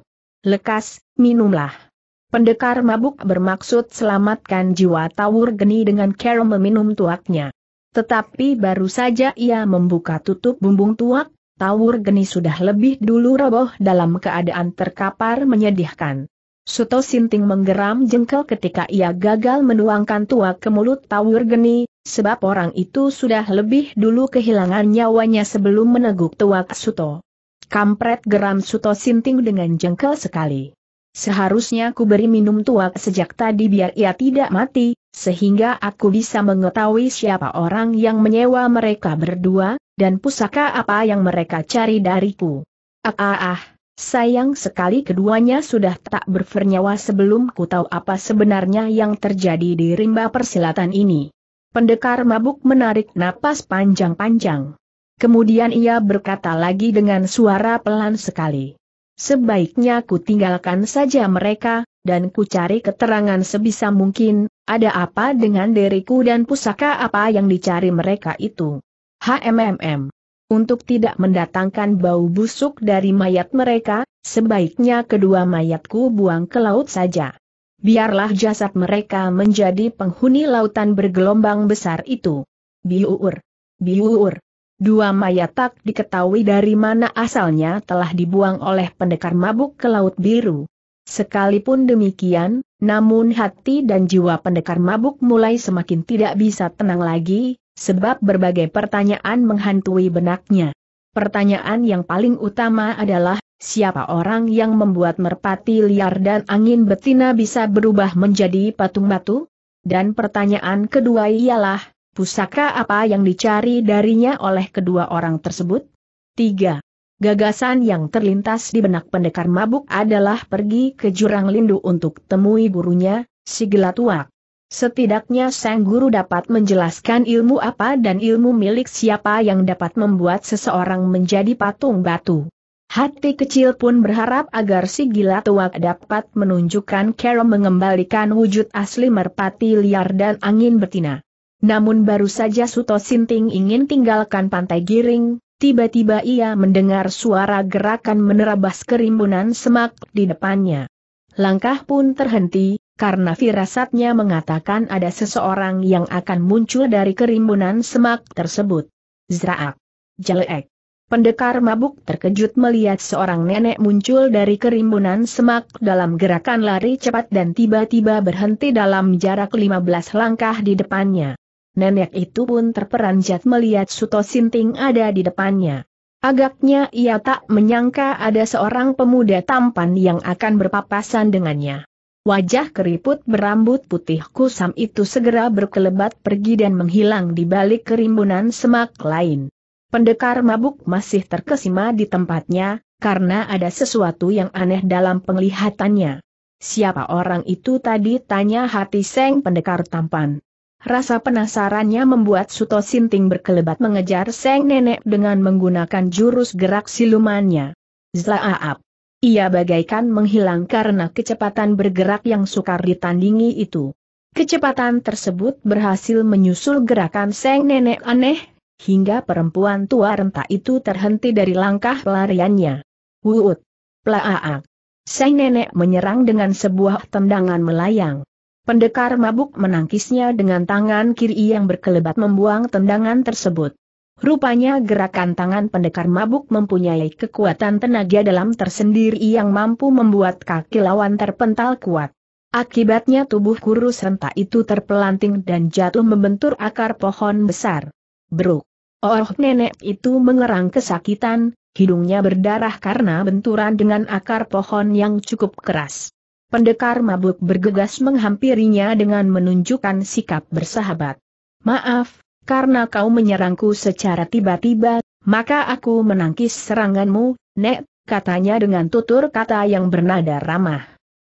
Lekas, minumlah. Pendekar mabuk bermaksud selamatkan jiwa Tawur Geni dengan cara meminum tuaknya. Tetapi baru saja ia membuka tutup bumbung tuak, Tawur Geni sudah lebih dulu roboh dalam keadaan terkapar menyedihkan. Suto Sinting menggeram jengkel ketika ia gagal menuangkan tuak ke mulut Tawur Geni, sebab orang itu sudah lebih dulu kehilangan nyawanya sebelum meneguk tuak Suto. Kampret geram Suto Sinting dengan jengkel sekali. Seharusnya ku beri minum tua sejak tadi biar ia tidak mati, sehingga aku bisa mengetahui siapa orang yang menyewa mereka berdua, dan pusaka apa yang mereka cari dariku. Ah ah ah, sayang sekali keduanya sudah tak bernyawa sebelum ku tahu apa sebenarnya yang terjadi di rimba persilatan ini. Pendekar mabuk menarik napas panjang-panjang. Kemudian ia berkata lagi dengan suara pelan sekali. Sebaiknya ku tinggalkan saja mereka, dan ku cari keterangan sebisa mungkin, ada apa dengan deriku dan pusaka apa yang dicari mereka itu. HMMM. Untuk tidak mendatangkan bau busuk dari mayat mereka, sebaiknya kedua mayatku buang ke laut saja. Biarlah jasad mereka menjadi penghuni lautan bergelombang besar itu. Biuur. Biuur. Dua mayat tak diketahui dari mana asalnya telah dibuang oleh pendekar mabuk ke Laut Biru. Sekalipun demikian, namun hati dan jiwa pendekar mabuk mulai semakin tidak bisa tenang lagi, sebab berbagai pertanyaan menghantui benaknya. Pertanyaan yang paling utama adalah, siapa orang yang membuat merpati liar dan angin betina bisa berubah menjadi patung batu? Dan pertanyaan kedua ialah, Pusaka apa yang dicari darinya oleh kedua orang tersebut? 3. Gagasan yang terlintas di benak pendekar mabuk adalah pergi ke jurang lindu untuk temui gurunya, si Gelatuak. Setidaknya sang guru dapat menjelaskan ilmu apa dan ilmu milik siapa yang dapat membuat seseorang menjadi patung batu. Hati kecil pun berharap agar si gila tua dapat menunjukkan cara mengembalikan wujud asli merpati liar dan angin betina. Namun baru saja Suto Sinting ingin tinggalkan pantai Giring, tiba-tiba ia mendengar suara gerakan menerabas kerimbunan semak di depannya. Langkah pun terhenti, karena firasatnya mengatakan ada seseorang yang akan muncul dari kerimbunan semak tersebut. Zraak. Jelek. Pendekar mabuk terkejut melihat seorang nenek muncul dari kerimbunan semak dalam gerakan lari cepat dan tiba-tiba berhenti dalam jarak 15 langkah di depannya nenek itu pun terperanjat melihat Suto Sinting ada di depannya. Agaknya ia tak menyangka ada seorang pemuda tampan yang akan berpapasan dengannya. Wajah keriput berambut putih kusam itu segera berkelebat pergi dan menghilang di balik kerimbunan semak lain. Pendekar mabuk masih terkesima di tempatnya, karena ada sesuatu yang aneh dalam penglihatannya. Siapa orang itu tadi tanya hati Seng pendekar tampan. Rasa penasarannya membuat Suto Sinting berkelebat mengejar Seng Nenek dengan menggunakan jurus gerak silumannya. Zlaaap. Ia bagaikan menghilang karena kecepatan bergerak yang sukar ditandingi itu. Kecepatan tersebut berhasil menyusul gerakan Seng Nenek aneh, hingga perempuan tua renta itu terhenti dari langkah pelariannya. Wuut. Plaaak. Seng Nenek menyerang dengan sebuah tendangan melayang. Pendekar mabuk menangkisnya dengan tangan kiri yang berkelebat membuang tendangan tersebut. Rupanya gerakan tangan pendekar mabuk mempunyai kekuatan tenaga dalam tersendiri yang mampu membuat kaki lawan terpental kuat. Akibatnya tubuh kurus rentak itu terpelanting dan jatuh membentur akar pohon besar. Bruk. Oh nenek itu mengerang kesakitan, hidungnya berdarah karena benturan dengan akar pohon yang cukup keras. Pendekar mabuk bergegas menghampirinya dengan menunjukkan sikap bersahabat. Maaf, karena kau menyerangku secara tiba-tiba, maka aku menangkis seranganmu, Nek, katanya dengan tutur kata yang bernada ramah.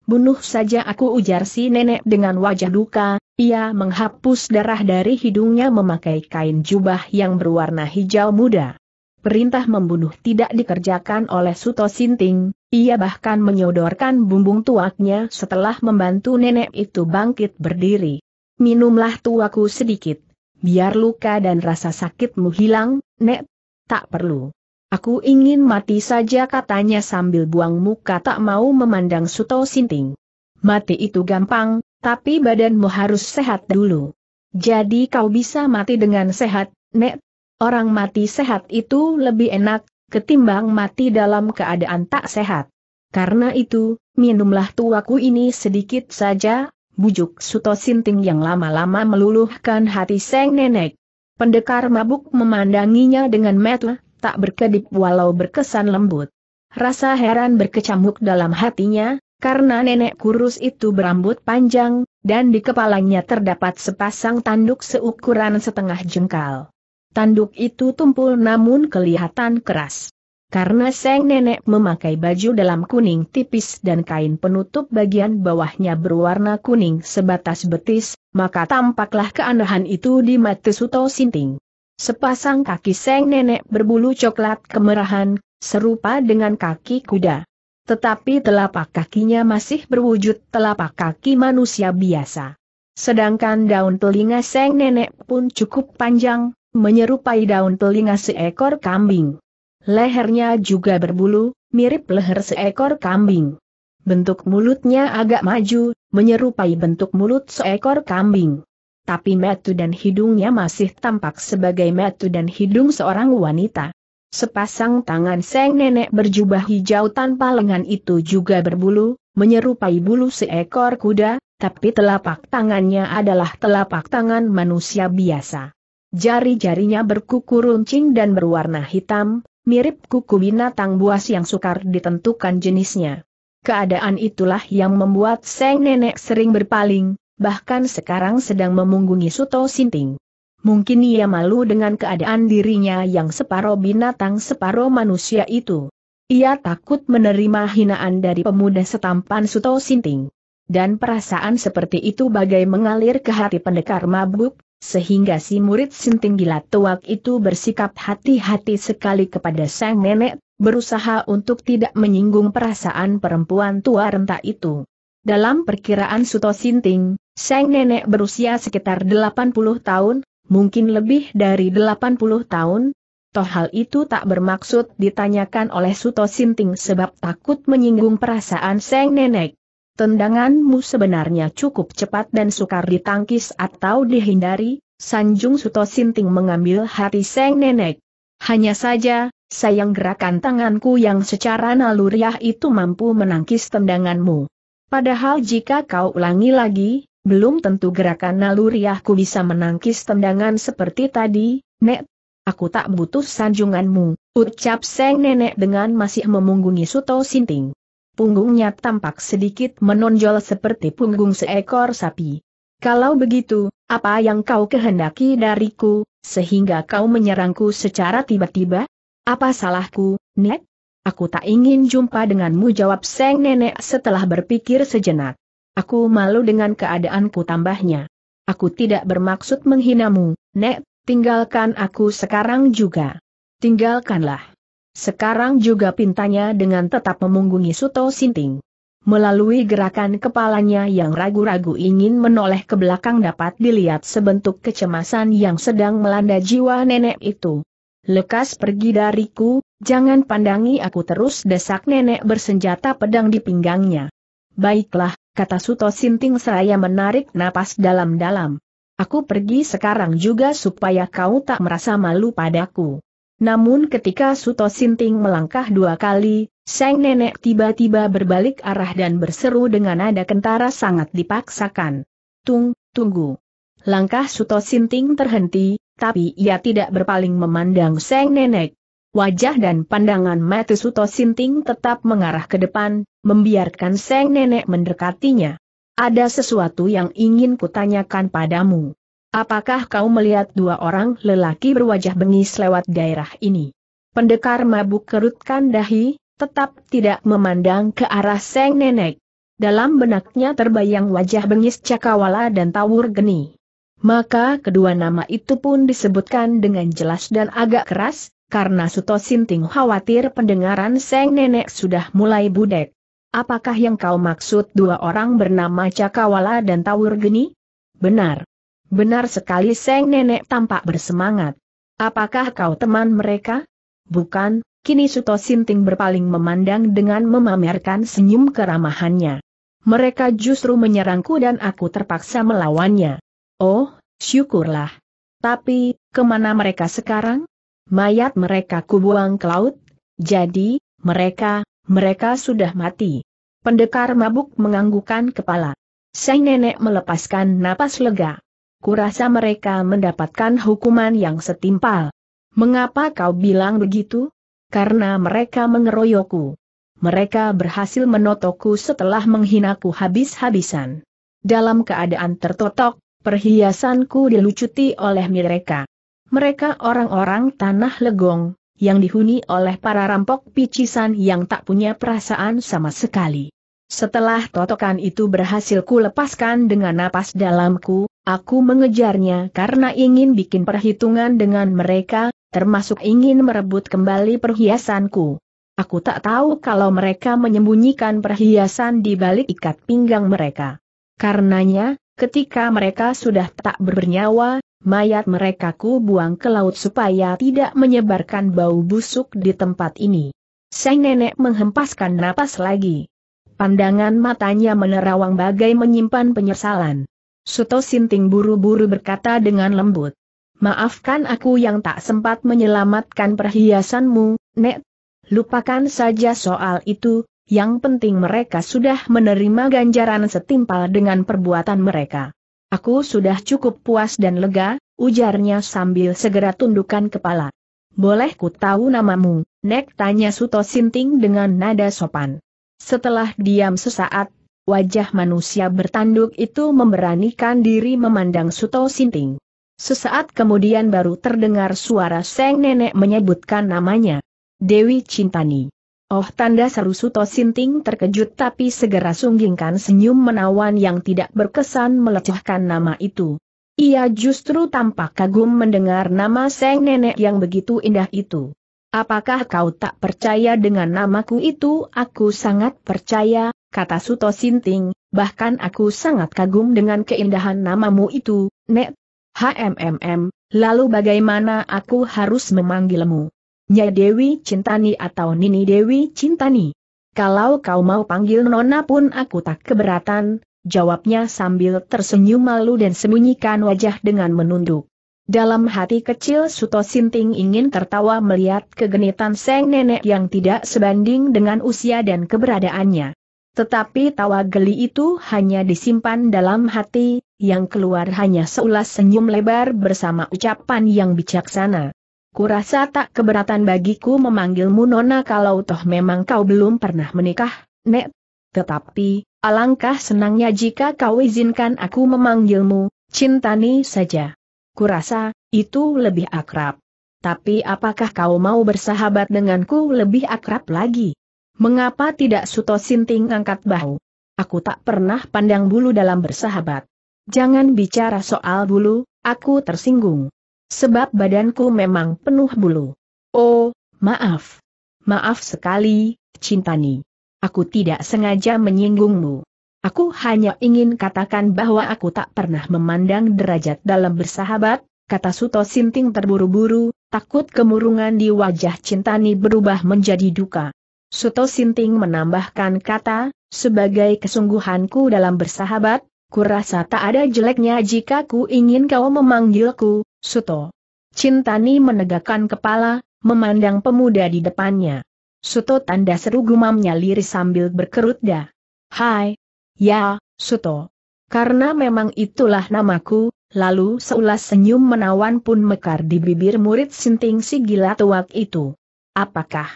Bunuh saja aku ujar si nenek dengan wajah duka, ia menghapus darah dari hidungnya memakai kain jubah yang berwarna hijau muda. Perintah membunuh tidak dikerjakan oleh Suto Sinting, ia bahkan menyodorkan bumbung tuaknya setelah membantu nenek itu bangkit berdiri. Minumlah tuaku sedikit. Biar luka dan rasa sakitmu hilang, Nek. Tak perlu. Aku ingin mati saja katanya sambil buang muka tak mau memandang Suto Sinting. Mati itu gampang, tapi badanmu harus sehat dulu. Jadi kau bisa mati dengan sehat, Nek. Orang mati sehat itu lebih enak, ketimbang mati dalam keadaan tak sehat. Karena itu, minumlah tuaku ini sedikit saja, bujuk Suto Sinting yang lama-lama meluluhkan hati Seng Nenek. Pendekar mabuk memandanginya dengan mata, tak berkedip walau berkesan lembut. Rasa heran berkecamuk dalam hatinya, karena nenek kurus itu berambut panjang, dan di kepalanya terdapat sepasang tanduk seukuran setengah jengkal. Tanduk itu tumpul namun kelihatan keras. Karena Seng Nenek memakai baju dalam kuning tipis dan kain penutup bagian bawahnya berwarna kuning sebatas betis, maka tampaklah keanehan itu di mata Suto Sinting. Sepasang kaki Seng Nenek berbulu coklat kemerahan, serupa dengan kaki kuda. Tetapi telapak kakinya masih berwujud telapak kaki manusia biasa. Sedangkan daun telinga Seng Nenek pun cukup panjang, menyerupai daun telinga seekor kambing. Lehernya juga berbulu, mirip leher seekor kambing. Bentuk mulutnya agak maju, menyerupai bentuk mulut seekor kambing. Tapi metu dan hidungnya masih tampak sebagai metu dan hidung seorang wanita. Sepasang tangan seng nenek berjubah hijau tanpa lengan itu juga berbulu, menyerupai bulu seekor kuda, tapi telapak tangannya adalah telapak tangan manusia biasa. Jari-jarinya berkuku runcing dan berwarna hitam, mirip kuku binatang buas yang sukar ditentukan jenisnya. Keadaan itulah yang membuat Seng Nenek sering berpaling, bahkan sekarang sedang memunggungi Suto Sinting. Mungkin ia malu dengan keadaan dirinya yang separuh binatang separuh manusia itu. Ia takut menerima hinaan dari pemuda setampan Suto Sinting. Dan perasaan seperti itu bagai mengalir ke hati pendekar mabuk, sehingga si murid sinting gila tuak itu bersikap hati-hati sekali kepada sang nenek, berusaha untuk tidak menyinggung perasaan perempuan tua renta itu. Dalam perkiraan Suto Sinting, sang nenek berusia sekitar 80 tahun, mungkin lebih dari 80 tahun, Toh hal itu tak bermaksud ditanyakan oleh Suto Sinting sebab takut menyinggung perasaan Seng Nenek. Tendanganmu sebenarnya cukup cepat dan sukar ditangkis atau dihindari, Sanjung Suto Sinting mengambil hati Seng Nenek. Hanya saja, sayang gerakan tanganku yang secara naluriah itu mampu menangkis tendanganmu. Padahal jika kau ulangi lagi, belum tentu gerakan naluriahku bisa menangkis tendangan seperti tadi, Nek. Aku tak butuh sanjunganmu, ucap Seng Nenek dengan masih memunggungi Suto Sinting punggungnya tampak sedikit menonjol seperti punggung seekor sapi. Kalau begitu, apa yang kau kehendaki dariku, sehingga kau menyerangku secara tiba-tiba? Apa salahku, Nek? Aku tak ingin jumpa denganmu jawab Seng Nenek setelah berpikir sejenak. Aku malu dengan keadaanku tambahnya. Aku tidak bermaksud menghinamu, Nek, tinggalkan aku sekarang juga. Tinggalkanlah. Sekarang juga pintanya dengan tetap memunggungi Suto Sinting. Melalui gerakan kepalanya yang ragu-ragu ingin menoleh ke belakang dapat dilihat sebentuk kecemasan yang sedang melanda jiwa nenek itu. Lekas pergi dariku, jangan pandangi aku terus desak nenek bersenjata pedang di pinggangnya. Baiklah, kata Suto Sinting seraya menarik napas dalam-dalam. Aku pergi sekarang juga supaya kau tak merasa malu padaku. Namun ketika Suto Sinting melangkah dua kali, Seng nenek tiba-tiba berbalik arah dan berseru dengan nada kentara sangat dipaksakan. Tung, tunggu. Langkah Suto Sinting terhenti, tapi ia tidak berpaling memandang Seng nenek. Wajah dan pandangan mata Suto Sinting tetap mengarah ke depan, membiarkan Seng nenek mendekatinya. Ada sesuatu yang ingin kutanyakan padamu. Apakah kau melihat dua orang lelaki berwajah bengis lewat daerah ini? Pendekar mabuk kerutkan dahi, tetap tidak memandang ke arah Seng Nenek. Dalam benaknya terbayang wajah bengis Cakawala dan Tawur Geni. Maka kedua nama itu pun disebutkan dengan jelas dan agak keras, karena Suto Sinting khawatir pendengaran Seng Nenek sudah mulai budek. Apakah yang kau maksud dua orang bernama Cakawala dan Tawur Geni? Benar. Benar sekali Seng Nenek tampak bersemangat. Apakah kau teman mereka? Bukan, kini Suto Sinting berpaling memandang dengan memamerkan senyum keramahannya. Mereka justru menyerangku dan aku terpaksa melawannya. Oh, syukurlah. Tapi, kemana mereka sekarang? Mayat mereka kubuang ke laut, jadi, mereka, mereka sudah mati. Pendekar mabuk menganggukan kepala. Sang nenek melepaskan napas lega kurasa mereka mendapatkan hukuman yang setimpal. Mengapa kau bilang begitu? Karena mereka mengeroyokku. Mereka berhasil menotokku setelah menghinaku habis-habisan. Dalam keadaan tertotok, perhiasanku dilucuti oleh mereka. Mereka orang-orang tanah legong, yang dihuni oleh para rampok picisan yang tak punya perasaan sama sekali. Setelah totokan itu berhasil ku lepaskan dengan napas dalamku, Aku mengejarnya karena ingin bikin perhitungan dengan mereka, termasuk ingin merebut kembali perhiasanku. Aku tak tahu kalau mereka menyembunyikan perhiasan di balik ikat pinggang mereka. Karenanya, ketika mereka sudah tak bernyawa, mayat mereka ku buang ke laut supaya tidak menyebarkan bau busuk di tempat ini. Sang nenek menghempaskan napas lagi. Pandangan matanya menerawang bagai menyimpan penyesalan. Suto Sinting buru-buru berkata dengan lembut. Maafkan aku yang tak sempat menyelamatkan perhiasanmu, Nek. Lupakan saja soal itu, yang penting mereka sudah menerima ganjaran setimpal dengan perbuatan mereka. Aku sudah cukup puas dan lega, ujarnya sambil segera tundukkan kepala. Boleh ku tahu namamu, Nek tanya Suto Sinting dengan nada sopan. Setelah diam sesaat, wajah manusia bertanduk itu memberanikan diri memandang Suto Sinting. Sesaat kemudian baru terdengar suara Seng Nenek menyebutkan namanya. Dewi Cintani. Oh tanda seru Suto Sinting terkejut tapi segera sunggingkan senyum menawan yang tidak berkesan melecehkan nama itu. Ia justru tampak kagum mendengar nama Seng Nenek yang begitu indah itu. Apakah kau tak percaya dengan namaku itu? Aku sangat percaya, kata Suto Sinting, bahkan aku sangat kagum dengan keindahan namamu itu, Nek. HMMM, lalu bagaimana aku harus memanggilmu? Nyai Dewi Cintani atau Nini Dewi Cintani? Kalau kau mau panggil Nona pun aku tak keberatan, jawabnya sambil tersenyum malu dan sembunyikan wajah dengan menunduk. Dalam hati kecil Suto Sinting ingin tertawa melihat kegenitan Seng Nenek yang tidak sebanding dengan usia dan keberadaannya. Tetapi tawa geli itu hanya disimpan dalam hati, yang keluar hanya seulas senyum lebar bersama ucapan yang bijaksana. Kurasa tak keberatan bagiku memanggilmu Nona kalau toh memang kau belum pernah menikah, Nek. Tetapi, alangkah senangnya jika kau izinkan aku memanggilmu, Cintani saja. Kurasa, itu lebih akrab. Tapi apakah kau mau bersahabat denganku lebih akrab lagi? Mengapa tidak Suto Sinting angkat bahu? Aku tak pernah pandang bulu dalam bersahabat. Jangan bicara soal bulu, aku tersinggung. Sebab badanku memang penuh bulu. Oh, maaf. Maaf sekali, Cintani. Aku tidak sengaja menyinggungmu. Aku hanya ingin katakan bahwa aku tak pernah memandang derajat dalam bersahabat, kata Suto Sinting terburu-buru, takut kemurungan di wajah Cintani berubah menjadi duka. Suto Sinting menambahkan kata, sebagai kesungguhanku dalam bersahabat, kurasa tak ada jeleknya jika ku ingin kau memanggilku, Suto. Cintani menegakkan kepala, memandang pemuda di depannya. Suto tanda seru gumamnya liris sambil berkerut dah. Hai. Ya, Suto. Karena memang itulah namaku, lalu seulas senyum menawan pun mekar di bibir murid sinting si gila tuak itu. Apakah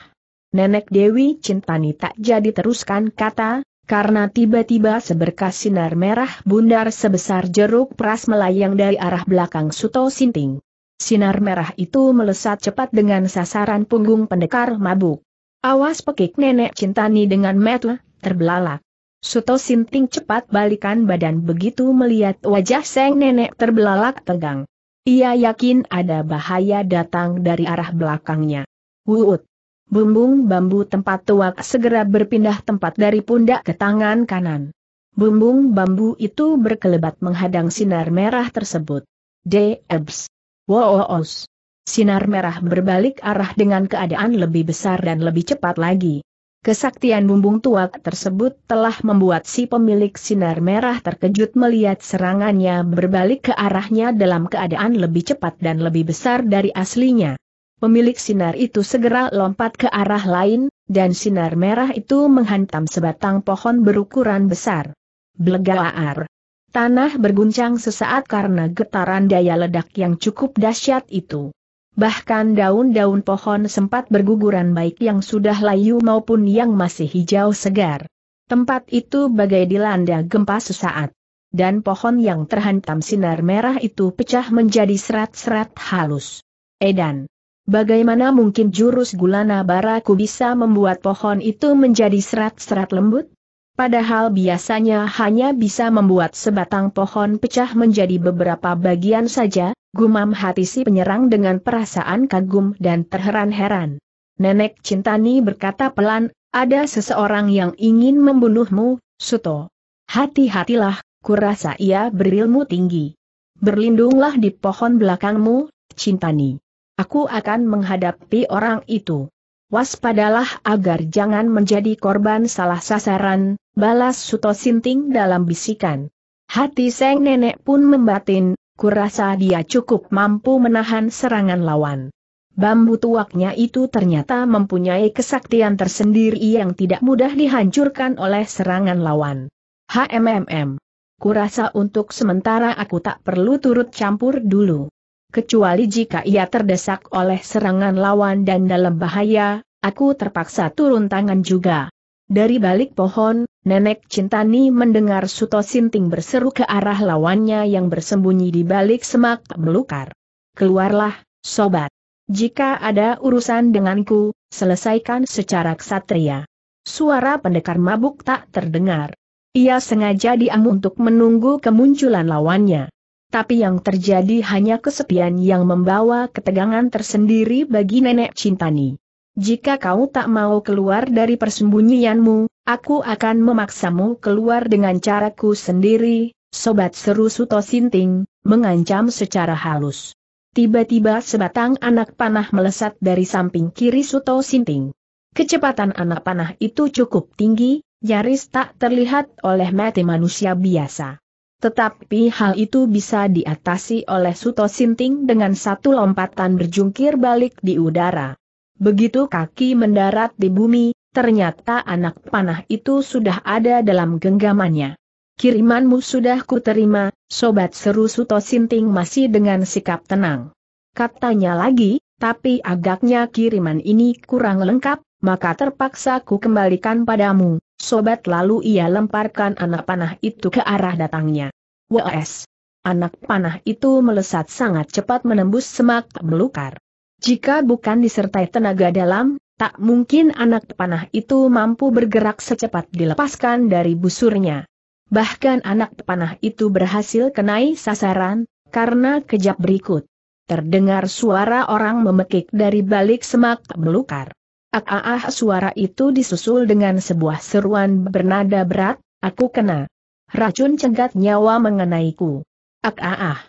Nenek Dewi Cintani tak jadi teruskan kata, karena tiba-tiba seberkas sinar merah bundar sebesar jeruk peras melayang dari arah belakang Suto Sinting. Sinar merah itu melesat cepat dengan sasaran punggung pendekar mabuk. Awas pekik nenek Cintani dengan metu, terbelalak. Suto Sinting cepat balikan badan begitu melihat wajah seng nenek terbelalak tegang. Ia yakin ada bahaya datang dari arah belakangnya. Wuut. Bumbung bambu tempat tuak segera berpindah tempat dari pundak ke tangan kanan. Bumbung bambu itu berkelebat menghadang sinar merah tersebut. Debs. Woos. Sinar merah berbalik arah dengan keadaan lebih besar dan lebih cepat lagi. Kesaktian bumbung tuak tersebut telah membuat si pemilik sinar merah terkejut melihat serangannya berbalik ke arahnya dalam keadaan lebih cepat dan lebih besar dari aslinya. Pemilik sinar itu segera lompat ke arah lain, dan sinar merah itu menghantam sebatang pohon berukuran besar. Blegaar. Tanah berguncang sesaat karena getaran daya ledak yang cukup dahsyat itu. Bahkan daun-daun pohon sempat berguguran baik yang sudah layu maupun yang masih hijau segar. Tempat itu bagai dilanda gempa sesaat dan pohon yang terhantam sinar merah itu pecah menjadi serat-serat halus. Edan. Bagaimana mungkin jurus gulana baraku bisa membuat pohon itu menjadi serat-serat lembut? Padahal biasanya hanya bisa membuat sebatang pohon pecah menjadi beberapa bagian saja, gumam hati si penyerang dengan perasaan kagum dan terheran-heran. Nenek Cintani berkata pelan, ada seseorang yang ingin membunuhmu, Suto. Hati-hatilah, kurasa ia berilmu tinggi. Berlindunglah di pohon belakangmu, Cintani. Aku akan menghadapi orang itu. Waspadalah agar jangan menjadi korban salah sasaran, balas Suto Sinting dalam bisikan. Hati Seng Nenek pun membatin, kurasa dia cukup mampu menahan serangan lawan. Bambu tuaknya itu ternyata mempunyai kesaktian tersendiri yang tidak mudah dihancurkan oleh serangan lawan. HMMM. Kurasa untuk sementara aku tak perlu turut campur dulu kecuali jika ia terdesak oleh serangan lawan dan dalam bahaya, aku terpaksa turun tangan juga. Dari balik pohon, Nenek Cintani mendengar Suto Sinting berseru ke arah lawannya yang bersembunyi di balik semak belukar. Keluarlah, sobat. Jika ada urusan denganku, selesaikan secara ksatria. Suara pendekar mabuk tak terdengar. Ia sengaja diam untuk menunggu kemunculan lawannya tapi yang terjadi hanya kesepian yang membawa ketegangan tersendiri bagi nenek Cintani. Jika kau tak mau keluar dari persembunyianmu, aku akan memaksamu keluar dengan caraku sendiri, Sobat Seru Suto Sinting, mengancam secara halus. Tiba-tiba sebatang anak panah melesat dari samping kiri Suto Sinting. Kecepatan anak panah itu cukup tinggi, nyaris tak terlihat oleh mata manusia biasa. Tetapi hal itu bisa diatasi oleh Suto Sinting dengan satu lompatan berjungkir balik di udara. Begitu kaki mendarat di bumi, ternyata anak panah itu sudah ada dalam genggamannya. Kirimanmu sudah kuterima, sobat seru Suto Sinting masih dengan sikap tenang. Katanya lagi, tapi agaknya kiriman ini kurang lengkap, maka terpaksa ku kembalikan padamu. Sobat lalu ia lemparkan anak panah itu ke arah datangnya. WS. Anak panah itu melesat sangat cepat menembus semak belukar. Jika bukan disertai tenaga dalam, tak mungkin anak panah itu mampu bergerak secepat dilepaskan dari busurnya. Bahkan anak panah itu berhasil kenai sasaran, karena kejap berikut. Terdengar suara orang memekik dari balik semak belukar. Ah, ah, suara itu disusul dengan sebuah seruan bernada berat, aku kena. Racun cengkat nyawa mengenaiku. Ah, ah, ah.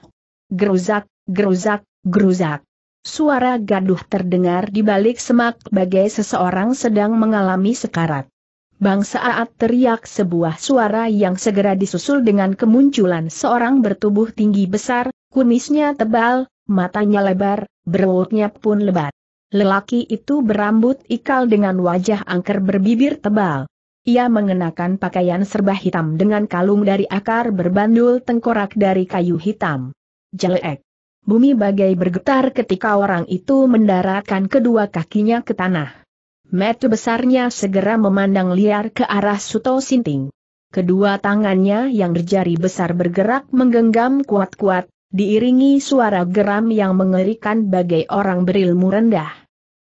Geruzak, geruzak, geruzak. Suara gaduh terdengar di balik semak bagai seseorang sedang mengalami sekarat. Bang Saat teriak sebuah suara yang segera disusul dengan kemunculan seorang bertubuh tinggi besar, kumisnya tebal, matanya lebar, berwoknya pun lebat. Lelaki itu berambut ikal dengan wajah angker berbibir tebal. Ia mengenakan pakaian serba hitam dengan kalung dari akar berbandul tengkorak dari kayu hitam. Jelek. Bumi bagai bergetar ketika orang itu mendaratkan kedua kakinya ke tanah. Metu besarnya segera memandang liar ke arah Suto Sinting. Kedua tangannya yang berjari besar bergerak menggenggam kuat-kuat, diiringi suara geram yang mengerikan bagai orang berilmu rendah.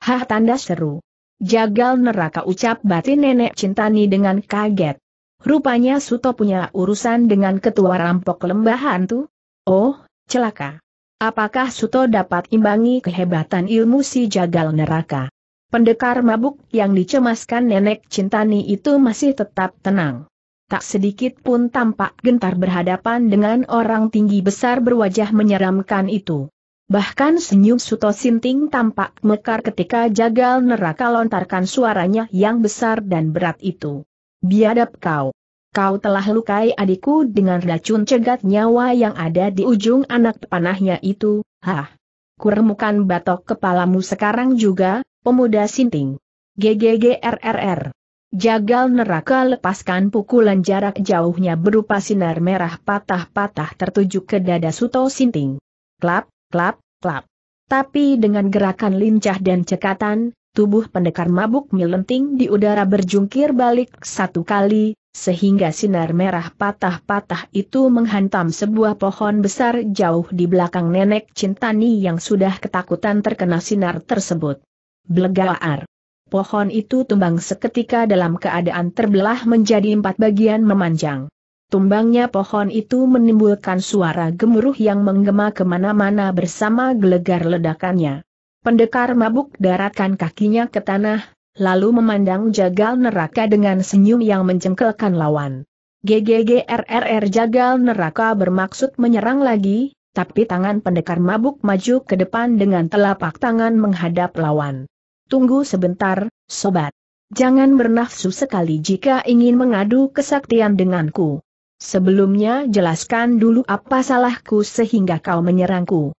Hah tanda seru. Jagal neraka ucap batin nenek Cintani dengan kaget. Rupanya Suto punya urusan dengan ketua rampok lembah hantu? Oh, celaka. Apakah Suto dapat imbangi kehebatan ilmu si jagal neraka? Pendekar mabuk yang dicemaskan nenek Cintani itu masih tetap tenang tak sedikit pun tampak gentar berhadapan dengan orang tinggi besar berwajah menyeramkan itu. Bahkan senyum Suto Sinting tampak mekar ketika jagal neraka lontarkan suaranya yang besar dan berat itu. Biadab kau! Kau telah lukai adikku dengan racun cegat nyawa yang ada di ujung anak panahnya itu, hah! Kuremukan batok kepalamu sekarang juga, pemuda Sinting. GGGRRR Jagal neraka lepaskan pukulan jarak jauhnya berupa sinar merah patah-patah tertuju ke dada Suto Sinting. Klap, klap, klap. Tapi dengan gerakan lincah dan cekatan, tubuh pendekar mabuk milenting di udara berjungkir balik satu kali, sehingga sinar merah patah-patah itu menghantam sebuah pohon besar jauh di belakang nenek Cintani yang sudah ketakutan terkena sinar tersebut. Blegaar pohon itu tumbang seketika dalam keadaan terbelah menjadi empat bagian memanjang. Tumbangnya pohon itu menimbulkan suara gemuruh yang menggema kemana-mana bersama gelegar ledakannya. Pendekar mabuk daratkan kakinya ke tanah, lalu memandang jagal neraka dengan senyum yang menjengkelkan lawan. GGGRRR jagal neraka bermaksud menyerang lagi, tapi tangan pendekar mabuk maju ke depan dengan telapak tangan menghadap lawan. Tunggu sebentar, sobat. Jangan bernafsu sekali jika ingin mengadu kesaktian denganku. Sebelumnya jelaskan dulu apa salahku sehingga kau menyerangku.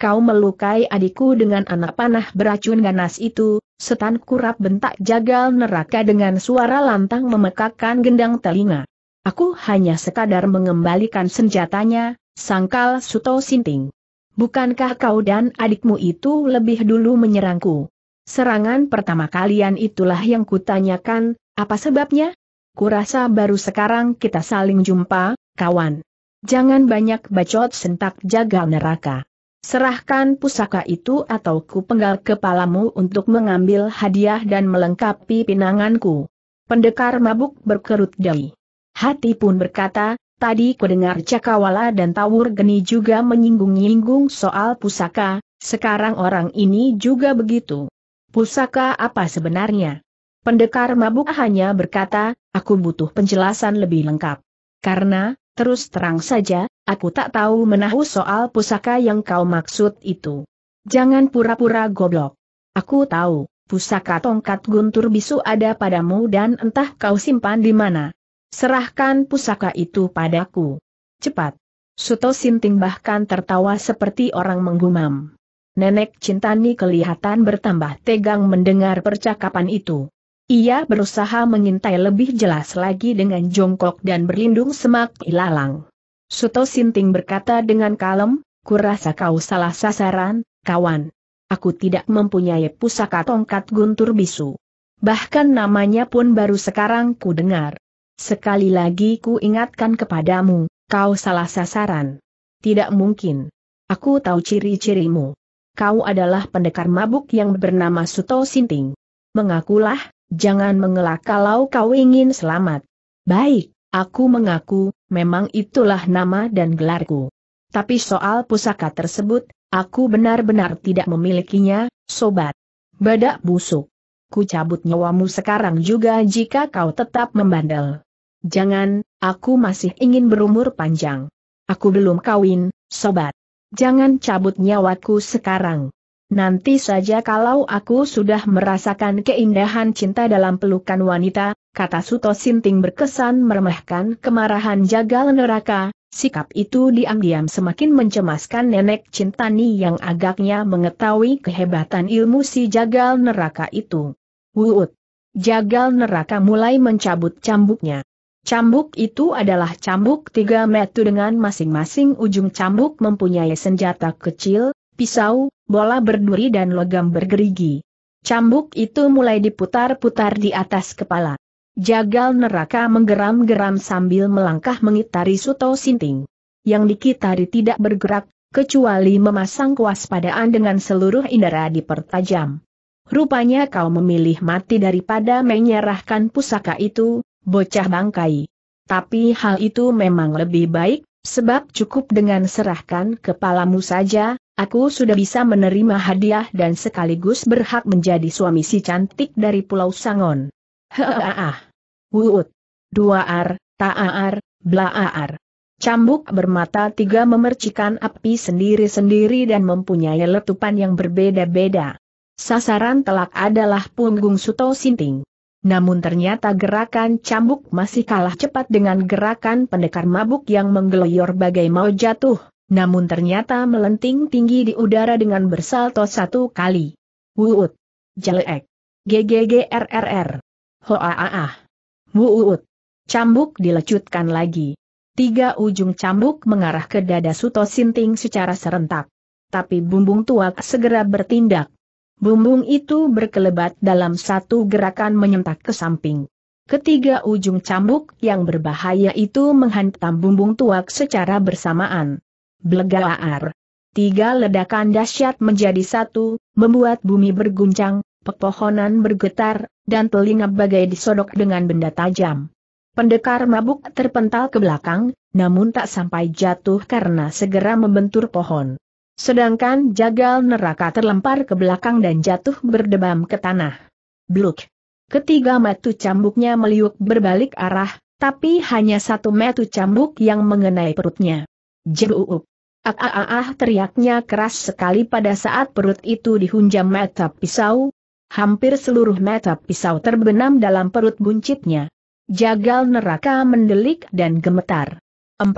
Kau melukai adikku dengan anak panah beracun ganas itu, setan kurap bentak jagal neraka dengan suara lantang memekakkan gendang telinga. Aku hanya sekadar mengembalikan senjatanya, sangkal Suto Sinting. Bukankah kau dan adikmu itu lebih dulu menyerangku? Serangan pertama kalian itulah yang kutanyakan, apa sebabnya? Kurasa baru sekarang kita saling jumpa, kawan. Jangan banyak bacot sentak jaga neraka. Serahkan pusaka itu atau ku penggal kepalamu untuk mengambil hadiah dan melengkapi pinanganku. Pendekar mabuk berkerut dahi. Hati pun berkata, tadi dengar Cakawala dan Tawur Geni juga menyinggung-nyinggung soal pusaka, sekarang orang ini juga begitu. Pusaka apa sebenarnya? Pendekar mabuk hanya berkata, aku butuh penjelasan lebih lengkap. Karena, terus terang saja, aku tak tahu menahu soal pusaka yang kau maksud itu. Jangan pura-pura goblok. Aku tahu, pusaka tongkat guntur bisu ada padamu dan entah kau simpan di mana. Serahkan pusaka itu padaku. Cepat. Suto Sinting bahkan tertawa seperti orang menggumam. Nenek Cintani kelihatan bertambah tegang mendengar percakapan itu. Ia berusaha mengintai lebih jelas lagi dengan jongkok dan berlindung semak ilalang. Suto Sinting berkata dengan kalem, kurasa kau salah sasaran, kawan. Aku tidak mempunyai pusaka tongkat guntur bisu. Bahkan namanya pun baru sekarang ku dengar. Sekali lagi ku ingatkan kepadamu, kau salah sasaran. Tidak mungkin. Aku tahu ciri-cirimu kau adalah pendekar mabuk yang bernama Suto Sinting. Mengakulah, jangan mengelak kalau kau ingin selamat. Baik, aku mengaku, memang itulah nama dan gelarku. Tapi soal pusaka tersebut, aku benar-benar tidak memilikinya, sobat. Badak busuk. Ku cabut nyawamu sekarang juga jika kau tetap membandel. Jangan, aku masih ingin berumur panjang. Aku belum kawin, sobat jangan cabut nyawaku sekarang. Nanti saja kalau aku sudah merasakan keindahan cinta dalam pelukan wanita, kata Suto Sinting berkesan meremehkan kemarahan jagal neraka, sikap itu diam-diam semakin mencemaskan nenek cintani yang agaknya mengetahui kehebatan ilmu si jagal neraka itu. Wuut! Jagal neraka mulai mencabut cambuknya. Cambuk itu adalah cambuk tiga metu dengan masing-masing ujung cambuk mempunyai senjata kecil, pisau, bola berduri dan logam bergerigi. Cambuk itu mulai diputar-putar di atas kepala. Jagal neraka menggeram-geram sambil melangkah mengitari Suto Sinting. Yang dikitari tidak bergerak, kecuali memasang kewaspadaan dengan seluruh indera dipertajam. Rupanya kau memilih mati daripada menyerahkan pusaka itu, bocah bangkai. Tapi hal itu memang lebih baik, sebab cukup dengan serahkan kepalamu saja, aku sudah bisa menerima hadiah dan sekaligus berhak menjadi suami si cantik dari Pulau Sangon. Heeh, Wuut. ar, taaar, blaar. Cambuk bermata tiga memercikan api sendiri-sendiri dan mempunyai letupan yang berbeda-beda. Sasaran telak adalah punggung Suto Sinting. Namun ternyata gerakan cambuk masih kalah cepat dengan gerakan pendekar mabuk yang menggeloyor bagai mau jatuh, namun ternyata melenting tinggi di udara dengan bersalto satu kali. Wuut. Jelek. GGGRRR. Hoaaah. Wuut. Cambuk dilecutkan lagi. Tiga ujung cambuk mengarah ke dada Suto Sinting secara serentak. Tapi bumbung tuak segera bertindak. Bumbung itu berkelebat dalam satu gerakan menyentak ke samping. Ketiga ujung cambuk yang berbahaya itu menghantam bumbung tuak secara bersamaan. Blegaar. Tiga ledakan dahsyat menjadi satu, membuat bumi berguncang, pepohonan bergetar, dan telinga bagai disodok dengan benda tajam. Pendekar mabuk terpental ke belakang, namun tak sampai jatuh karena segera membentur pohon. Sedangkan jagal neraka terlempar ke belakang dan jatuh berdebam ke tanah. Bluk. Ketiga metu cambuknya meliuk berbalik arah, tapi hanya satu metu cambuk yang mengenai perutnya. Jeruup. Ah, ah, ah, ah teriaknya keras sekali pada saat perut itu dihunjam mata pisau. Hampir seluruh mata pisau terbenam dalam perut buncitnya. Jagal neraka mendelik dan gemetar. 4.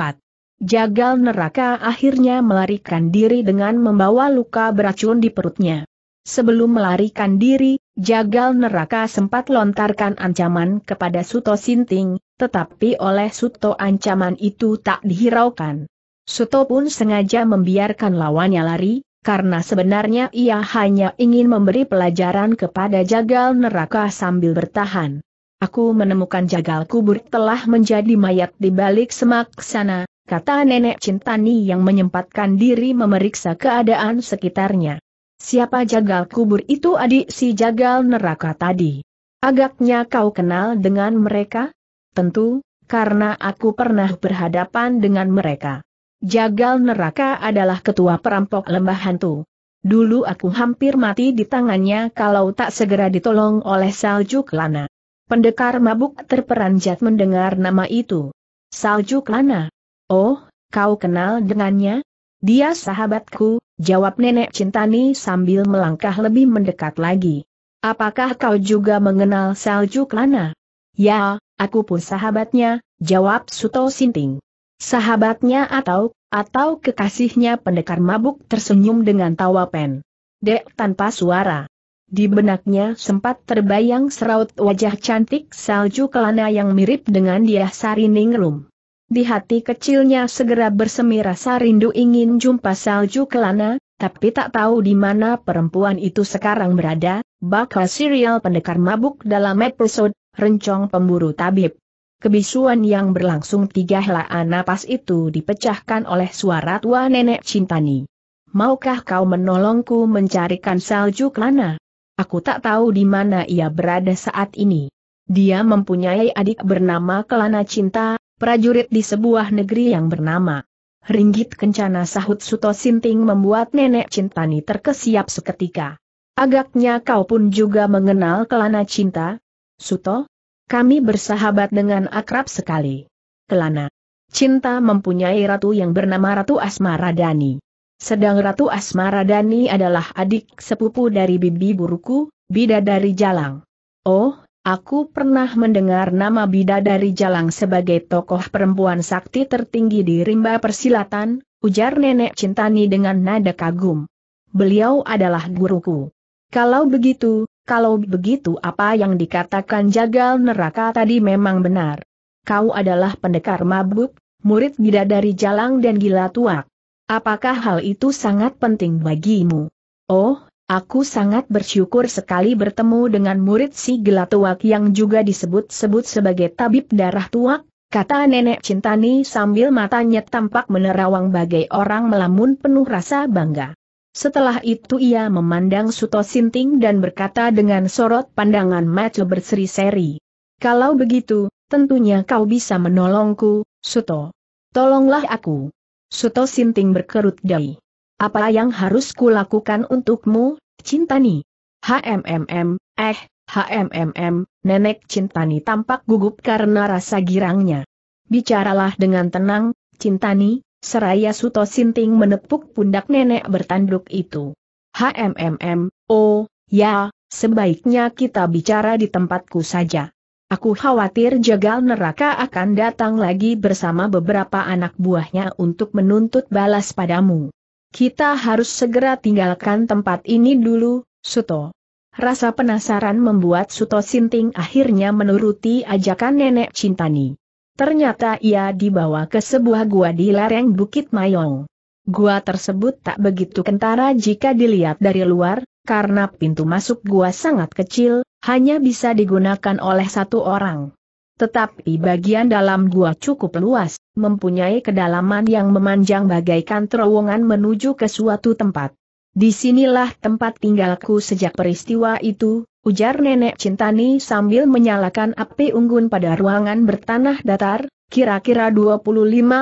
Jagal neraka akhirnya melarikan diri dengan membawa luka beracun di perutnya. Sebelum melarikan diri, Jagal neraka sempat lontarkan ancaman kepada Suto Sinting, tetapi oleh Suto ancaman itu tak dihiraukan. Suto pun sengaja membiarkan lawannya lari, karena sebenarnya ia hanya ingin memberi pelajaran kepada Jagal neraka sambil bertahan. Aku menemukan jagal kubur telah menjadi mayat di balik semak sana, kata nenek Cintani yang menyempatkan diri memeriksa keadaan sekitarnya. Siapa jagal kubur itu adik si jagal neraka tadi? Agaknya kau kenal dengan mereka? Tentu, karena aku pernah berhadapan dengan mereka. Jagal neraka adalah ketua perampok lembah hantu. Dulu aku hampir mati di tangannya kalau tak segera ditolong oleh Salju Kelana. Pendekar mabuk terperanjat mendengar nama itu. Salju Kelana. Oh, kau kenal dengannya? Dia sahabatku, jawab nenek Cintani sambil melangkah lebih mendekat lagi. Apakah kau juga mengenal Salju Klana? Ya, aku pun sahabatnya, jawab Suto Sinting. Sahabatnya atau, atau kekasihnya pendekar mabuk tersenyum dengan tawa pen. Dek tanpa suara. Di benaknya sempat terbayang seraut wajah cantik salju kelana yang mirip dengan dia Sari Ningrum. Di hati kecilnya segera bersemi rasa rindu ingin jumpa salju kelana, tapi tak tahu di mana perempuan itu sekarang berada, bakal serial pendekar mabuk dalam episode, rencong pemburu tabib. Kebisuan yang berlangsung tiga helaan napas itu dipecahkan oleh suara tua nenek Cintani. Maukah kau menolongku mencarikan salju kelana? Aku tak tahu di mana ia berada saat ini. Dia mempunyai adik bernama Kelana Cinta, prajurit di sebuah negeri yang bernama Ringgit Kencana sahut Suto Sinting membuat nenek Cintani terkesiap seketika. Agaknya kau pun juga mengenal Kelana Cinta? Suto? Kami bersahabat dengan akrab sekali. Kelana. Cinta mempunyai ratu yang bernama Ratu Asmara Dani. Sedang Ratu Asmara Dani adalah adik sepupu dari bibi buruku, bidadari jalang. Oh, Aku pernah mendengar nama Bidadari Jalang sebagai tokoh perempuan sakti tertinggi di rimba persilatan, ujar nenek Cintani dengan nada kagum. Beliau adalah guruku. Kalau begitu, kalau begitu apa yang dikatakan jagal neraka tadi memang benar. Kau adalah pendekar mabuk, murid Bidadari Jalang dan gila tuak. Apakah hal itu sangat penting bagimu? Oh, Aku sangat bersyukur sekali bertemu dengan murid si Gelatuak yang juga disebut-sebut sebagai tabib darah tuak, kata nenek Cintani sambil matanya tampak menerawang bagai orang melamun penuh rasa bangga. Setelah itu ia memandang Suto Sinting dan berkata dengan sorot pandangan mata berseri-seri. Kalau begitu, tentunya kau bisa menolongku, Suto. Tolonglah aku. Suto Sinting berkerut dahi. Apa yang harus kulakukan untukmu, Cintani? HMMM, eh, HMMM, nenek Cintani tampak gugup karena rasa girangnya. Bicaralah dengan tenang, Cintani, seraya Suto Sinting menepuk pundak nenek bertanduk itu. HMMM, oh, ya, sebaiknya kita bicara di tempatku saja. Aku khawatir jagal neraka akan datang lagi bersama beberapa anak buahnya untuk menuntut balas padamu. Kita harus segera tinggalkan tempat ini dulu, Suto. Rasa penasaran membuat Suto Sinting akhirnya menuruti ajakan nenek Cintani. Ternyata ia dibawa ke sebuah gua di lereng Bukit Mayong. Gua tersebut tak begitu kentara jika dilihat dari luar, karena pintu masuk gua sangat kecil, hanya bisa digunakan oleh satu orang. Tetapi bagian dalam gua cukup luas, mempunyai kedalaman yang memanjang bagaikan terowongan menuju ke suatu tempat. Disinilah tempat tinggalku sejak peristiwa itu, ujar nenek Cintani sambil menyalakan api unggun pada ruangan bertanah datar, kira-kira 25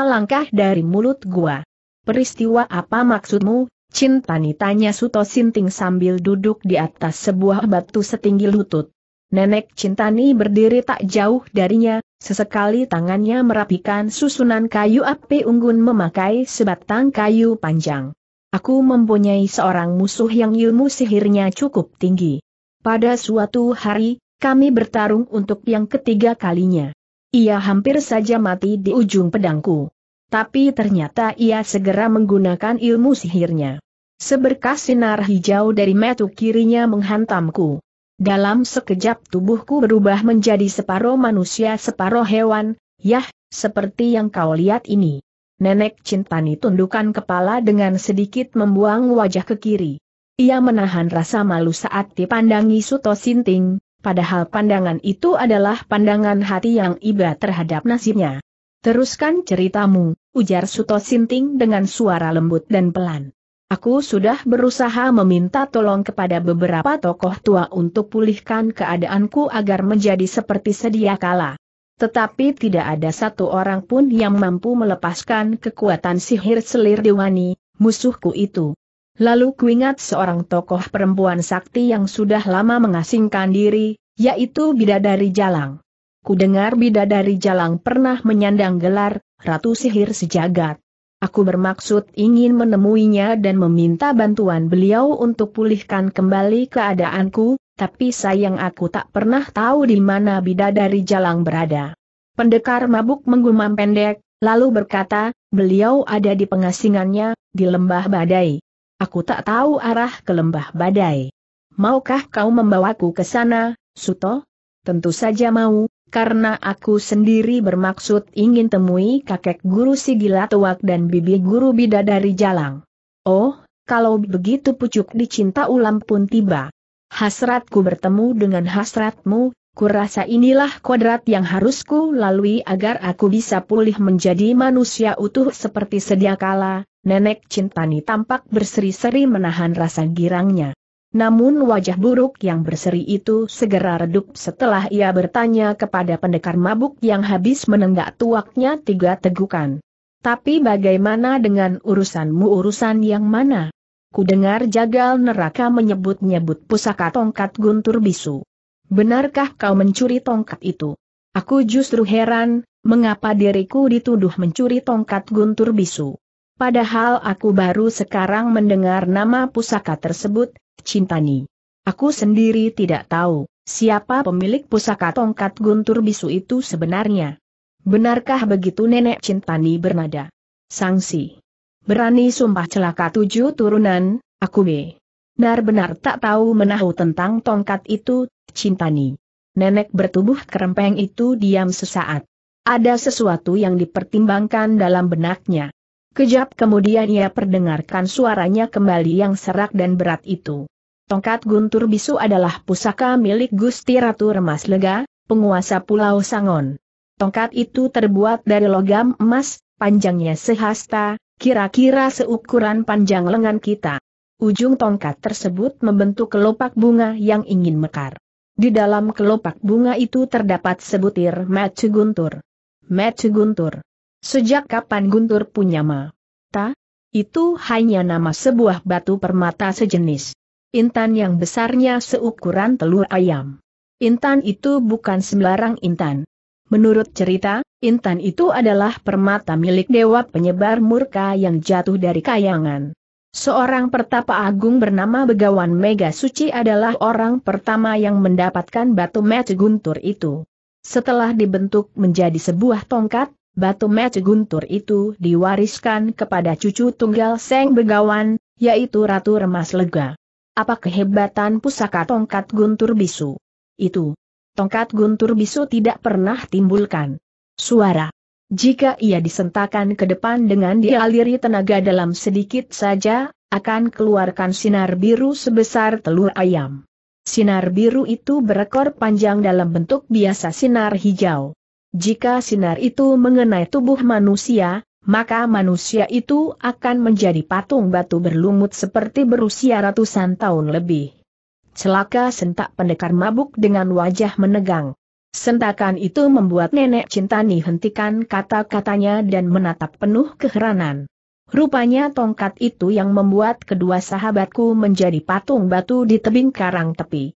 langkah dari mulut gua. Peristiwa apa maksudmu? Cintani tanya Suto Sinting sambil duduk di atas sebuah batu setinggi lutut. Nenek Cintani berdiri tak jauh darinya, sesekali tangannya merapikan susunan kayu api unggun memakai sebatang kayu panjang. Aku mempunyai seorang musuh yang ilmu sihirnya cukup tinggi. Pada suatu hari, kami bertarung untuk yang ketiga kalinya. Ia hampir saja mati di ujung pedangku. Tapi ternyata ia segera menggunakan ilmu sihirnya. Seberkas sinar hijau dari metu kirinya menghantamku. Dalam sekejap tubuhku berubah menjadi separuh manusia separuh hewan, yah, seperti yang kau lihat ini. Nenek Cintani tundukkan kepala dengan sedikit membuang wajah ke kiri. Ia menahan rasa malu saat dipandangi Suto Sinting, padahal pandangan itu adalah pandangan hati yang iba terhadap nasibnya. Teruskan ceritamu, ujar Suto Sinting dengan suara lembut dan pelan. Aku sudah berusaha meminta tolong kepada beberapa tokoh tua untuk pulihkan keadaanku agar menjadi seperti sedia kala. Tetapi tidak ada satu orang pun yang mampu melepaskan kekuatan sihir selir Dewani, musuhku itu. Lalu kuingat seorang tokoh perempuan sakti yang sudah lama mengasingkan diri, yaitu Bidadari Jalang. Kudengar Bidadari Jalang pernah menyandang gelar, Ratu Sihir Sejagat. Aku bermaksud ingin menemuinya dan meminta bantuan beliau untuk pulihkan kembali keadaanku, tapi sayang aku tak pernah tahu di mana bidadari jalang berada. Pendekar mabuk menggumam pendek, lalu berkata, beliau ada di pengasingannya, di lembah badai. Aku tak tahu arah ke lembah badai. Maukah kau membawaku ke sana, Suto? Tentu saja mau, karena aku sendiri bermaksud ingin temui kakek guru Sigila Tuak dan bibi guru Bidadari Jalang. Oh, kalau begitu pucuk dicinta ulam pun tiba. Hasratku bertemu dengan hasratmu, kurasa inilah kodrat yang harus ku lalui agar aku bisa pulih menjadi manusia utuh seperti sedia kala, nenek cintani tampak berseri-seri menahan rasa girangnya. Namun wajah buruk yang berseri itu segera redup setelah ia bertanya kepada pendekar mabuk yang habis menenggak tuaknya tiga tegukan. Tapi bagaimana dengan urusanmu urusan yang mana? Ku dengar jagal neraka menyebut-nyebut pusaka tongkat guntur bisu. Benarkah kau mencuri tongkat itu? Aku justru heran, mengapa diriku dituduh mencuri tongkat guntur bisu. Padahal aku baru sekarang mendengar nama pusaka tersebut, Cintani. Aku sendiri tidak tahu, siapa pemilik pusaka tongkat guntur bisu itu sebenarnya. Benarkah begitu nenek Cintani bernada? Sangsi. Berani sumpah celaka tujuh turunan, aku be. Benar-benar tak tahu menahu tentang tongkat itu, Cintani. Nenek bertubuh kerempeng itu diam sesaat. Ada sesuatu yang dipertimbangkan dalam benaknya. Kejap kemudian ia perdengarkan suaranya kembali yang serak dan berat itu. Tongkat Guntur Bisu adalah pusaka milik Gusti Ratu Remas Lega, penguasa Pulau Sangon. Tongkat itu terbuat dari logam emas, panjangnya sehasta, kira-kira seukuran panjang lengan kita. Ujung tongkat tersebut membentuk kelopak bunga yang ingin mekar. Di dalam kelopak bunga itu terdapat sebutir Mecu Guntur. Mecu Guntur. Sejak kapan Guntur punya ma? Ta? Itu hanya nama sebuah batu permata sejenis. Intan yang besarnya seukuran telur ayam. Intan itu bukan sembarang Intan. Menurut cerita, Intan itu adalah permata milik dewa penyebar murka yang jatuh dari kayangan. Seorang pertapa agung bernama Begawan Mega Suci adalah orang pertama yang mendapatkan batu mece guntur itu. Setelah dibentuk menjadi sebuah tongkat, batu mece guntur itu diwariskan kepada cucu tunggal Seng Begawan, yaitu Ratu Remas Lega. Apa kehebatan pusaka tongkat guntur bisu? Itu. Tongkat guntur bisu tidak pernah timbulkan suara. Jika ia disentakan ke depan dengan dialiri tenaga dalam sedikit saja, akan keluarkan sinar biru sebesar telur ayam. Sinar biru itu berekor panjang dalam bentuk biasa sinar hijau. Jika sinar itu mengenai tubuh manusia, maka manusia itu akan menjadi patung batu berlumut seperti berusia ratusan tahun lebih. Celaka sentak pendekar mabuk dengan wajah menegang. Sentakan itu membuat nenek Cintani hentikan kata-katanya dan menatap penuh keheranan. Rupanya tongkat itu yang membuat kedua sahabatku menjadi patung batu di tebing karang tepi.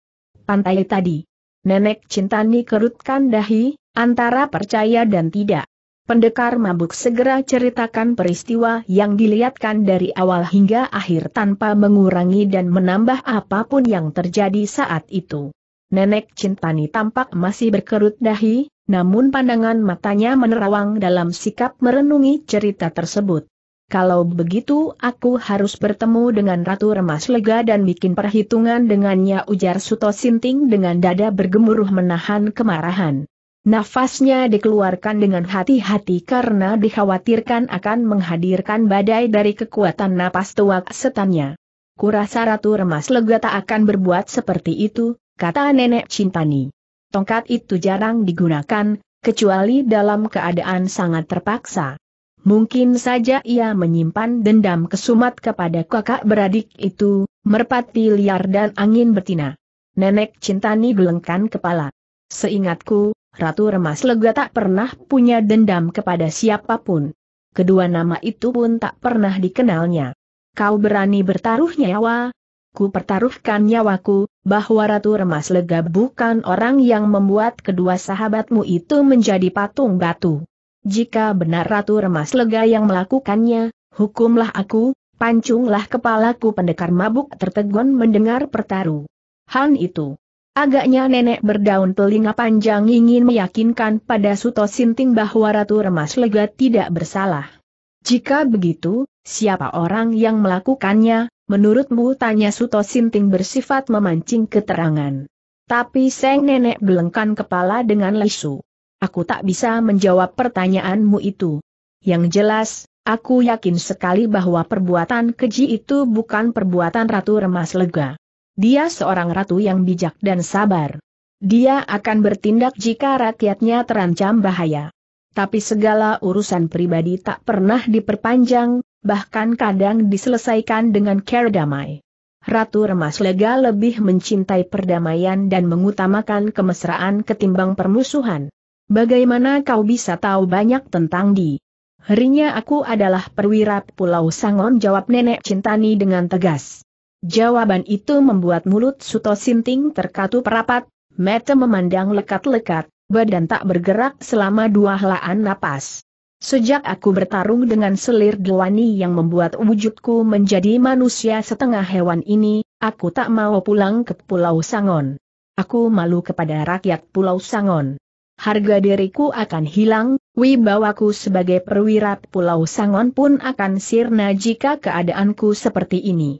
Pantai tadi. Nenek Cintani kerutkan dahi, antara percaya dan tidak. Pendekar mabuk segera ceritakan peristiwa yang dilihatkan dari awal hingga akhir tanpa mengurangi dan menambah apapun yang terjadi saat itu. Nenek Cintani tampak masih berkerut dahi, namun pandangan matanya menerawang dalam sikap merenungi cerita tersebut. Kalau begitu aku harus bertemu dengan Ratu Remas Lega dan bikin perhitungan dengannya ujar Suto Sinting dengan dada bergemuruh menahan kemarahan. Nafasnya dikeluarkan dengan hati-hati karena dikhawatirkan akan menghadirkan badai dari kekuatan napas tuak setannya. Kurasa Ratu Remas Lega tak akan berbuat seperti itu, kata Nenek Cintani. Tongkat itu jarang digunakan, kecuali dalam keadaan sangat terpaksa. Mungkin saja ia menyimpan dendam kesumat kepada kakak beradik itu, merpati liar dan angin betina. Nenek Cintani gelengkan kepala. Seingatku, Ratu Remas Lega tak pernah punya dendam kepada siapapun. Kedua nama itu pun tak pernah dikenalnya. Kau berani bertaruh nyawa? Ku pertaruhkan nyawaku, bahwa Ratu Remas Lega bukan orang yang membuat kedua sahabatmu itu menjadi patung batu. Jika benar Ratu Remas Lega yang melakukannya, hukumlah aku, pancunglah kepalaku pendekar mabuk tertegun mendengar pertaruh. Han itu. Agaknya nenek berdaun telinga panjang ingin meyakinkan pada Suto Sinting bahwa Ratu Remas Lega tidak bersalah. Jika begitu, siapa orang yang melakukannya, menurutmu tanya Suto Sinting bersifat memancing keterangan. Tapi Seng Nenek gelengkan kepala dengan lesu. Aku tak bisa menjawab pertanyaanmu itu. Yang jelas, aku yakin sekali bahwa perbuatan keji itu bukan perbuatan Ratu Remas Lega. Dia seorang ratu yang bijak dan sabar. Dia akan bertindak jika rakyatnya terancam bahaya. Tapi segala urusan pribadi tak pernah diperpanjang, bahkan kadang diselesaikan dengan care damai. Ratu Remas Lega lebih mencintai perdamaian dan mengutamakan kemesraan ketimbang permusuhan. Bagaimana kau bisa tahu banyak tentang di? Herinya aku adalah perwira Pulau Sangon jawab nenek Cintani dengan tegas. Jawaban itu membuat mulut Suto Sinting terkatup rapat, mata memandang lekat-lekat, badan tak bergerak selama dua helaan napas. Sejak aku bertarung dengan selir Dewani yang membuat wujudku menjadi manusia setengah hewan ini, aku tak mau pulang ke Pulau Sangon. Aku malu kepada rakyat Pulau Sangon. Harga diriku akan hilang, wibawaku sebagai perwira Pulau Sangon pun akan sirna jika keadaanku seperti ini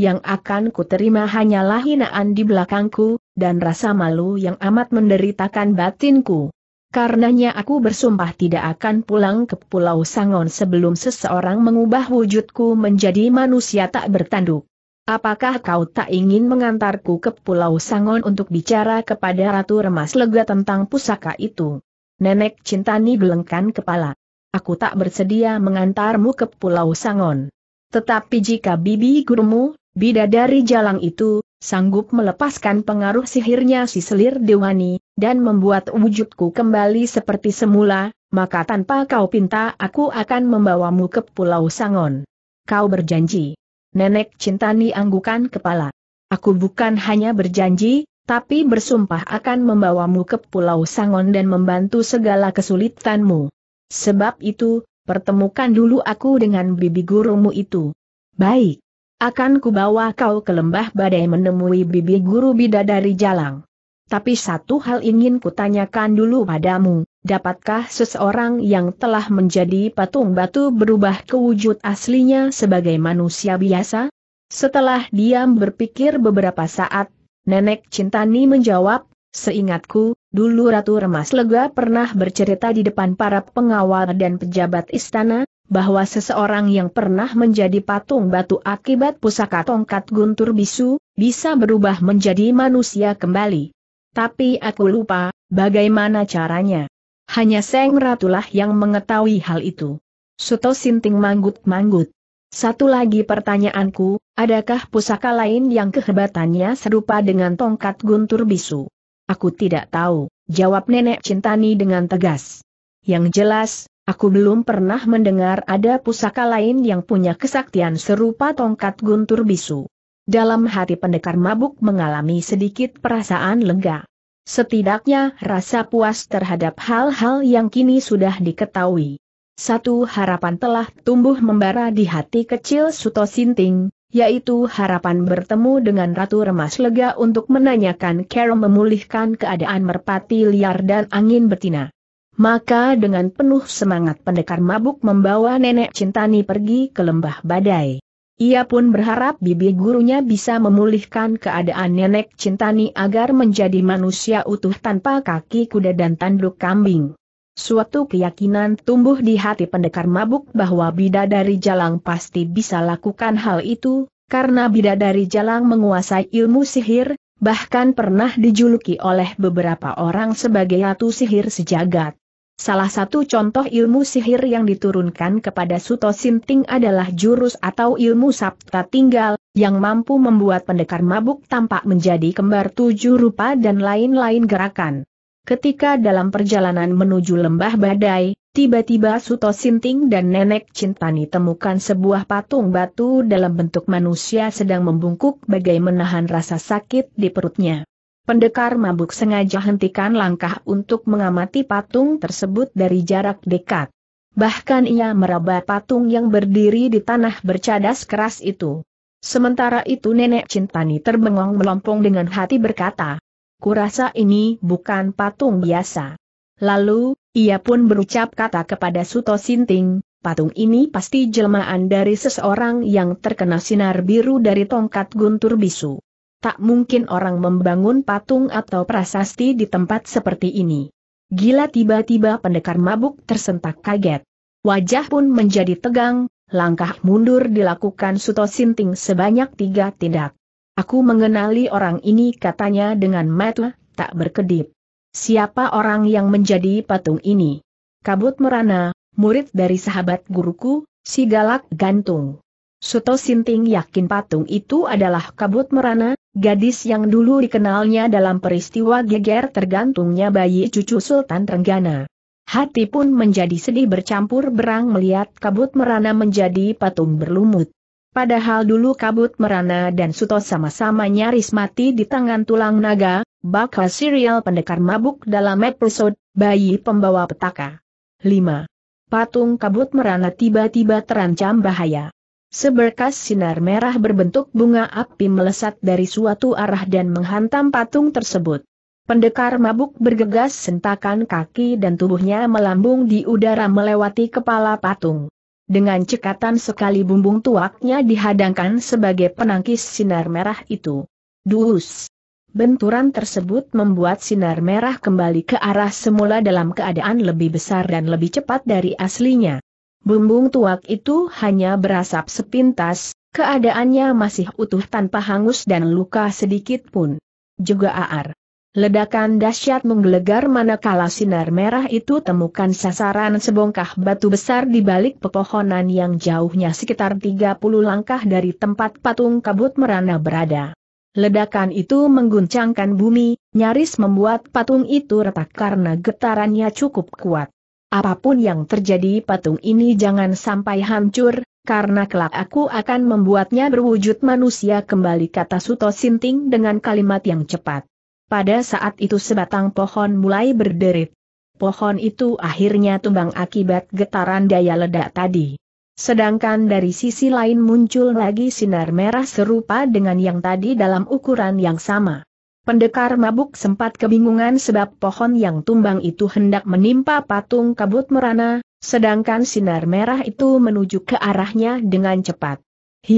yang akan kuterima hanyalah hinaan di belakangku, dan rasa malu yang amat menderitakan batinku. Karenanya aku bersumpah tidak akan pulang ke Pulau Sangon sebelum seseorang mengubah wujudku menjadi manusia tak bertanduk. Apakah kau tak ingin mengantarku ke Pulau Sangon untuk bicara kepada Ratu Remas Lega tentang pusaka itu? Nenek Cintani gelengkan kepala. Aku tak bersedia mengantarmu ke Pulau Sangon. Tetapi jika bibi gurumu Bidadari jalang itu, sanggup melepaskan pengaruh sihirnya si selir Dewani, dan membuat wujudku kembali seperti semula, maka tanpa kau pinta aku akan membawamu ke Pulau Sangon. Kau berjanji. Nenek Cintani anggukan kepala. Aku bukan hanya berjanji, tapi bersumpah akan membawamu ke Pulau Sangon dan membantu segala kesulitanmu. Sebab itu, pertemukan dulu aku dengan bibi gurumu itu. Baik. Akan kubawa kau ke lembah badai menemui bibi guru bidadari jalang. Tapi satu hal ingin kutanyakan dulu padamu, dapatkah seseorang yang telah menjadi patung batu berubah ke wujud aslinya sebagai manusia biasa? Setelah diam berpikir beberapa saat, Nenek Cintani menjawab, Seingatku, dulu Ratu Remas Lega pernah bercerita di depan para pengawal dan pejabat istana, bahwa seseorang yang pernah menjadi patung batu akibat pusaka tongkat guntur bisu, bisa berubah menjadi manusia kembali. Tapi aku lupa, bagaimana caranya. Hanya Seng Ratulah yang mengetahui hal itu. Suto Sinting manggut-manggut. Satu lagi pertanyaanku, adakah pusaka lain yang kehebatannya serupa dengan tongkat guntur bisu? Aku tidak tahu, jawab nenek Cintani dengan tegas. Yang jelas, Aku belum pernah mendengar ada pusaka lain yang punya kesaktian serupa tongkat guntur bisu. Dalam hati pendekar mabuk mengalami sedikit perasaan lega. Setidaknya rasa puas terhadap hal-hal yang kini sudah diketahui. Satu harapan telah tumbuh membara di hati kecil Suto Sinting, yaitu harapan bertemu dengan Ratu Remas Lega untuk menanyakan Carol memulihkan keadaan merpati liar dan angin bertina. Maka dengan penuh semangat pendekar mabuk membawa nenek Cintani pergi ke lembah badai. Ia pun berharap bibi gurunya bisa memulihkan keadaan nenek Cintani agar menjadi manusia utuh tanpa kaki kuda dan tanduk kambing. Suatu keyakinan tumbuh di hati pendekar mabuk bahwa bidadari jalang pasti bisa lakukan hal itu, karena bidadari jalang menguasai ilmu sihir, bahkan pernah dijuluki oleh beberapa orang sebagai ratu sihir sejagat. Salah satu contoh ilmu sihir yang diturunkan kepada Suto Sinting adalah jurus atau ilmu sabta tinggal, yang mampu membuat pendekar mabuk tampak menjadi kembar tujuh rupa dan lain-lain gerakan. Ketika dalam perjalanan menuju lembah badai, tiba-tiba Suto Sinting dan Nenek Cintani temukan sebuah patung batu dalam bentuk manusia sedang membungkuk bagai menahan rasa sakit di perutnya. Pendekar mabuk sengaja hentikan langkah untuk mengamati patung tersebut dari jarak dekat. Bahkan ia meraba patung yang berdiri di tanah bercadas keras itu. Sementara itu nenek Cintani terbengong melompong dengan hati berkata, Kurasa ini bukan patung biasa. Lalu, ia pun berucap kata kepada Suto Sinting, patung ini pasti jelmaan dari seseorang yang terkena sinar biru dari tongkat guntur bisu tak mungkin orang membangun patung atau prasasti di tempat seperti ini. Gila tiba-tiba pendekar mabuk tersentak kaget. Wajah pun menjadi tegang, langkah mundur dilakukan Suto Sinting sebanyak tiga tindak. Aku mengenali orang ini katanya dengan mata tak berkedip. Siapa orang yang menjadi patung ini? Kabut Merana, murid dari sahabat guruku, si galak gantung. Suto Sinting yakin patung itu adalah kabut merana, gadis yang dulu dikenalnya dalam peristiwa geger tergantungnya bayi cucu Sultan Trenggana. Hati pun menjadi sedih bercampur berang melihat kabut merana menjadi patung berlumut. Padahal dulu kabut merana dan Suto sama-sama nyaris mati di tangan tulang naga, bakal serial pendekar mabuk dalam episode Bayi Pembawa Petaka. 5. Patung kabut merana tiba-tiba terancam bahaya. Seberkas sinar merah berbentuk bunga api melesat dari suatu arah dan menghantam patung tersebut. Pendekar mabuk bergegas sentakan kaki dan tubuhnya melambung di udara melewati kepala patung. Dengan cekatan sekali bumbung tuaknya dihadangkan sebagai penangkis sinar merah itu. Dus! Benturan tersebut membuat sinar merah kembali ke arah semula dalam keadaan lebih besar dan lebih cepat dari aslinya. Bumbung tuak itu hanya berasap sepintas, keadaannya masih utuh tanpa hangus dan luka sedikit pun. Juga aar. Ledakan dahsyat menggelegar manakala sinar merah itu temukan sasaran sebongkah batu besar di balik pepohonan yang jauhnya sekitar 30 langkah dari tempat patung kabut merana berada. Ledakan itu mengguncangkan bumi, nyaris membuat patung itu retak karena getarannya cukup kuat. Apapun yang terjadi patung ini jangan sampai hancur, karena kelak aku akan membuatnya berwujud manusia kembali kata Suto Sinting dengan kalimat yang cepat. Pada saat itu sebatang pohon mulai berderit. Pohon itu akhirnya tumbang akibat getaran daya ledak tadi. Sedangkan dari sisi lain muncul lagi sinar merah serupa dengan yang tadi dalam ukuran yang sama. Pendekar mabuk sempat kebingungan sebab pohon yang tumbang itu hendak menimpa patung kabut merana, sedangkan sinar merah itu menuju ke arahnya dengan cepat.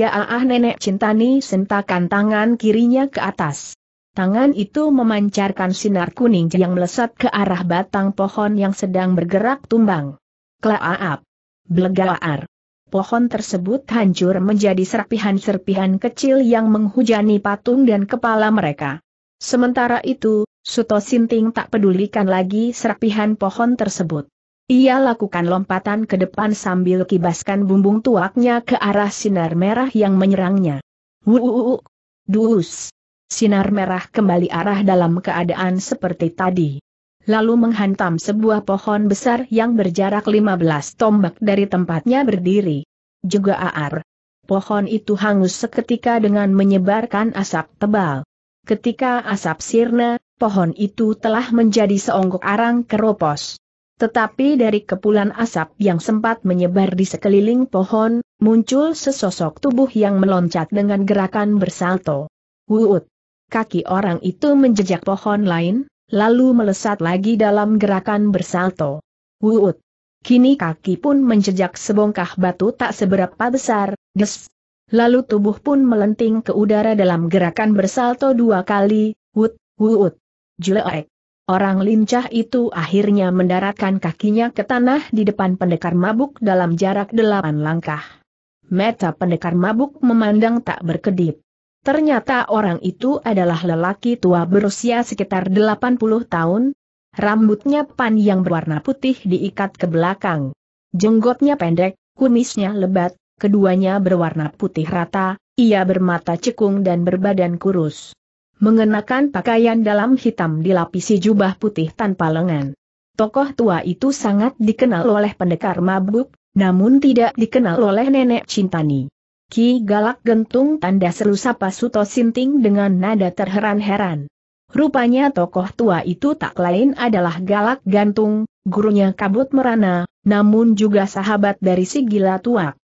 ah nenek cintani sentakan tangan kirinya ke atas. Tangan itu memancarkan sinar kuning yang melesat ke arah batang pohon yang sedang bergerak tumbang. Klaaap. Blegaar. Pohon tersebut hancur menjadi serpihan-serpihan kecil yang menghujani patung dan kepala mereka. Sementara itu, Suto Sinting tak pedulikan lagi serpihan pohon tersebut. Ia lakukan lompatan ke depan sambil kibaskan bumbung tuaknya ke arah sinar merah yang menyerangnya. Wuuu, dus. Sinar merah kembali arah dalam keadaan seperti tadi. Lalu menghantam sebuah pohon besar yang berjarak 15 tombak dari tempatnya berdiri. Juga ar, Pohon itu hangus seketika dengan menyebarkan asap tebal. Ketika asap sirna, pohon itu telah menjadi seonggok arang keropos. Tetapi dari kepulan asap yang sempat menyebar di sekeliling pohon, muncul sesosok tubuh yang meloncat dengan gerakan bersalto. Wuut! Kaki orang itu menjejak pohon lain, lalu melesat lagi dalam gerakan bersalto. Wuut! Kini kaki pun menjejak sebongkah batu tak seberapa besar, des, Lalu tubuh pun melenting ke udara dalam gerakan bersalto dua kali, wut, wut, jelek. Orang lincah itu akhirnya mendaratkan kakinya ke tanah di depan pendekar mabuk dalam jarak delapan langkah. Meta pendekar mabuk memandang tak berkedip. Ternyata orang itu adalah lelaki tua berusia sekitar 80 tahun. Rambutnya panjang berwarna putih diikat ke belakang. Jenggotnya pendek, kumisnya lebat, keduanya berwarna putih rata, ia bermata cekung dan berbadan kurus. Mengenakan pakaian dalam hitam dilapisi jubah putih tanpa lengan. Tokoh tua itu sangat dikenal oleh pendekar mabuk, namun tidak dikenal oleh nenek Cintani. Ki Galak Gentung tanda seru sapa Suto Sinting dengan nada terheran-heran. Rupanya tokoh tua itu tak lain adalah Galak Gantung, gurunya Kabut Merana, namun juga sahabat dari si gila tuak.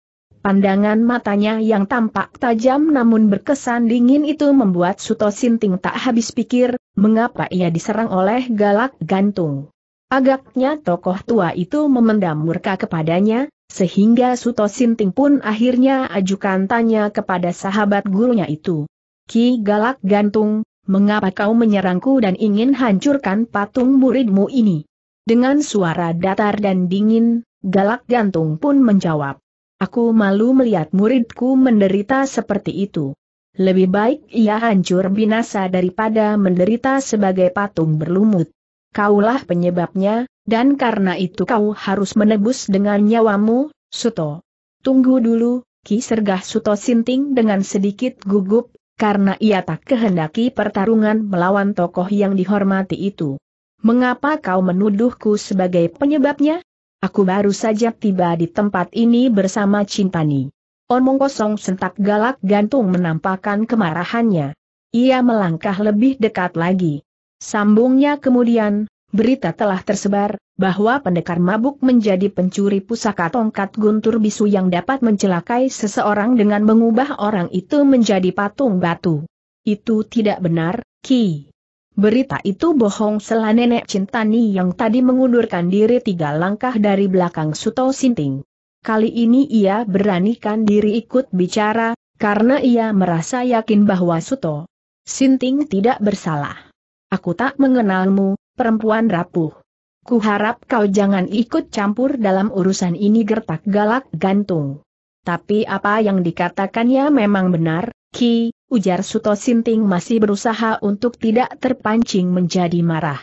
Pandangan matanya yang tampak tajam namun berkesan dingin itu membuat Suto Sinting tak habis pikir, mengapa ia diserang oleh galak gantung. Agaknya tokoh tua itu memendam murka kepadanya, sehingga Suto Sinting pun akhirnya ajukan tanya kepada sahabat gurunya itu. Ki galak gantung, mengapa kau menyerangku dan ingin hancurkan patung muridmu ini? Dengan suara datar dan dingin, galak gantung pun menjawab. Aku malu melihat muridku menderita seperti itu. Lebih baik ia hancur binasa daripada menderita sebagai patung berlumut. Kaulah penyebabnya, dan karena itu kau harus menebus dengan nyawamu, Suto. Tunggu dulu, Ki Sergah Suto Sinting dengan sedikit gugup, karena ia tak kehendaki pertarungan melawan tokoh yang dihormati itu. Mengapa kau menuduhku sebagai penyebabnya? Aku baru saja tiba di tempat ini bersama Cintani. Omong kosong sentak galak gantung menampakkan kemarahannya. Ia melangkah lebih dekat lagi. Sambungnya kemudian, berita telah tersebar, bahwa pendekar mabuk menjadi pencuri pusaka tongkat guntur bisu yang dapat mencelakai seseorang dengan mengubah orang itu menjadi patung batu. Itu tidak benar, Ki. Berita itu bohong selah nenek Cintani yang tadi mengundurkan diri tiga langkah dari belakang Suto Sinting. Kali ini ia beranikan diri ikut bicara, karena ia merasa yakin bahwa Suto Sinting tidak bersalah. Aku tak mengenalmu, perempuan rapuh. Kuharap kau jangan ikut campur dalam urusan ini gertak galak gantung. Tapi apa yang dikatakannya memang benar, Ki, ujar Suto Sinting masih berusaha untuk tidak terpancing menjadi marah.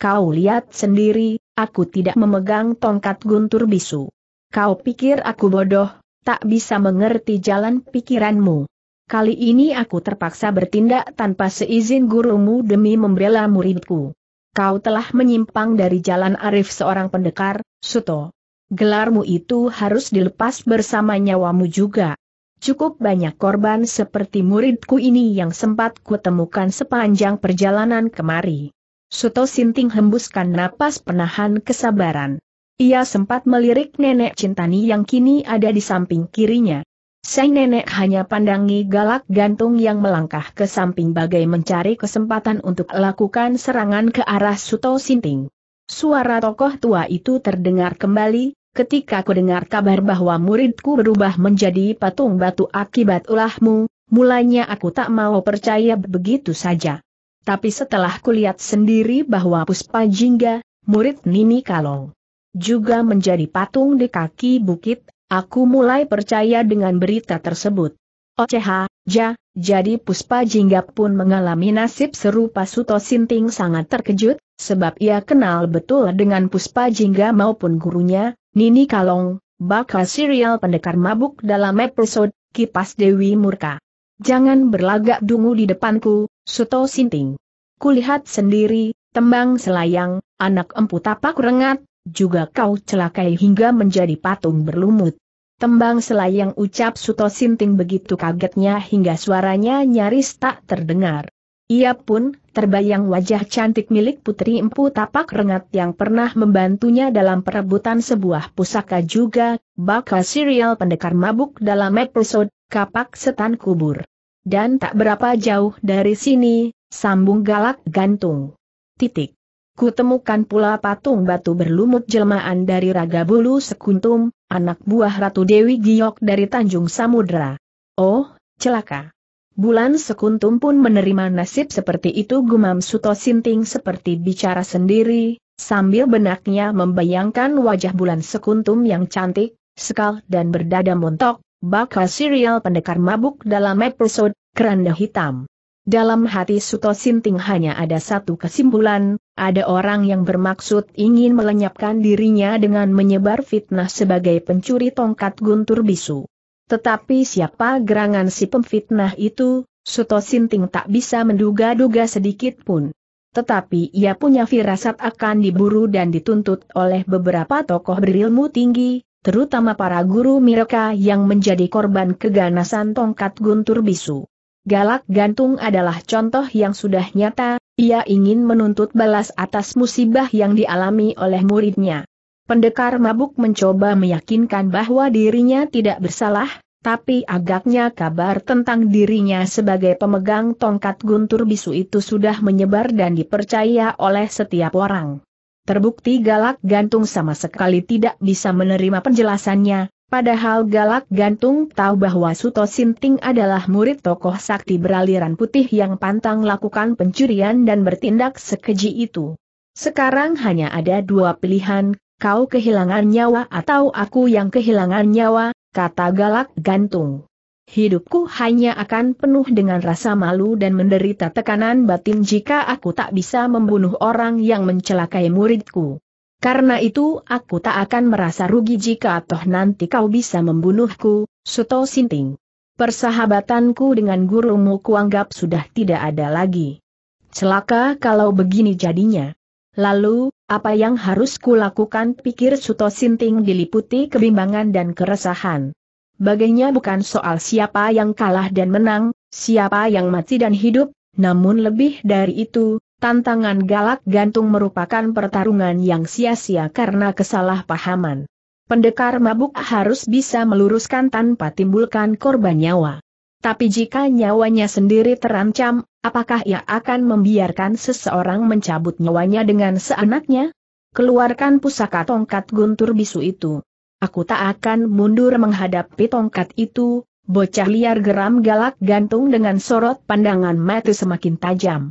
Kau lihat sendiri, aku tidak memegang tongkat guntur bisu. Kau pikir aku bodoh, tak bisa mengerti jalan pikiranmu. Kali ini aku terpaksa bertindak tanpa seizin gurumu demi membela muridku. Kau telah menyimpang dari jalan arif seorang pendekar, Suto. Gelarmu itu harus dilepas bersama nyawamu juga. Cukup banyak korban seperti muridku ini yang sempat kutemukan sepanjang perjalanan kemari. Suto Sinting hembuskan napas penahan kesabaran. Ia sempat melirik nenek Cintani yang kini ada di samping kirinya. Sang nenek hanya pandangi galak gantung yang melangkah ke samping bagai mencari kesempatan untuk lakukan serangan ke arah Suto Sinting. Suara tokoh tua itu terdengar kembali, ketika ku dengar kabar bahwa muridku berubah menjadi patung batu akibat ulahmu, mulanya aku tak mau percaya begitu saja. Tapi setelah kulihat sendiri bahwa Puspa Jingga, murid Nini Kalong, juga menjadi patung di kaki bukit, aku mulai percaya dengan berita tersebut. Oceha, ja, jadi Puspa Jingga pun mengalami nasib serupa Suto Sinting sangat terkejut, sebab ia kenal betul dengan Puspa Jingga maupun gurunya, Nini Kalong, bakal serial pendekar mabuk dalam episode Kipas Dewi Murka. Jangan berlagak dungu di depanku, Suto Sinting. Kulihat sendiri, tembang selayang, anak empu tapak rengat, juga kau celakai hingga menjadi patung berlumut. Tembang selayang ucap Suto Sinting begitu kagetnya hingga suaranya nyaris tak terdengar. Ia pun terbayang wajah cantik milik Putri Empu Tapak Rengat yang pernah membantunya dalam perebutan sebuah pusaka juga, bakal serial pendekar mabuk dalam episode Kapak Setan Kubur. Dan tak berapa jauh dari sini, sambung galak gantung. Titik. Kutemukan pula patung batu berlumut jelmaan dari Raga Bulu Sekuntum, anak buah Ratu Dewi Giok dari Tanjung Samudra. Oh, celaka. Bulan Sekuntum pun menerima nasib seperti itu gumam Suto Sinting seperti bicara sendiri, sambil benaknya membayangkan wajah bulan Sekuntum yang cantik, sekal dan berdada montok, bakal serial pendekar mabuk dalam episode Keranda Hitam. Dalam hati Suto Sinting hanya ada satu kesimpulan, ada orang yang bermaksud ingin melenyapkan dirinya dengan menyebar fitnah sebagai pencuri tongkat guntur bisu. Tetapi siapa gerangan si pemfitnah itu, Suto Sinting tak bisa menduga-duga sedikit pun. Tetapi ia punya firasat akan diburu dan dituntut oleh beberapa tokoh berilmu tinggi, terutama para guru mereka yang menjadi korban keganasan tongkat guntur bisu. Galak gantung adalah contoh yang sudah nyata, ia ingin menuntut balas atas musibah yang dialami oleh muridnya. Pendekar mabuk mencoba meyakinkan bahwa dirinya tidak bersalah, tapi agaknya kabar tentang dirinya sebagai pemegang tongkat guntur bisu itu sudah menyebar dan dipercaya oleh setiap orang. Terbukti Galak Gantung sama sekali tidak bisa menerima penjelasannya, padahal Galak Gantung tahu bahwa Suto Sinting adalah murid tokoh sakti beraliran putih yang pantang lakukan pencurian dan bertindak sekeji itu. Sekarang hanya ada dua pilihan, kau kehilangan nyawa atau aku yang kehilangan nyawa, kata galak gantung. Hidupku hanya akan penuh dengan rasa malu dan menderita tekanan batin jika aku tak bisa membunuh orang yang mencelakai muridku. Karena itu aku tak akan merasa rugi jika toh nanti kau bisa membunuhku, Suto Sinting. Persahabatanku dengan gurumu kuanggap sudah tidak ada lagi. Celaka kalau begini jadinya. Lalu, apa yang harus kulakukan pikir Suto Sinting diliputi kebimbangan dan keresahan. Baginya bukan soal siapa yang kalah dan menang, siapa yang mati dan hidup, namun lebih dari itu, tantangan galak gantung merupakan pertarungan yang sia-sia karena kesalahpahaman. Pendekar mabuk harus bisa meluruskan tanpa timbulkan korban nyawa. Tapi jika nyawanya sendiri terancam, apakah ia akan membiarkan seseorang mencabut nyawanya dengan seenaknya? Keluarkan pusaka tongkat guntur bisu itu. Aku tak akan mundur menghadapi tongkat itu, bocah liar geram galak gantung dengan sorot pandangan mata semakin tajam.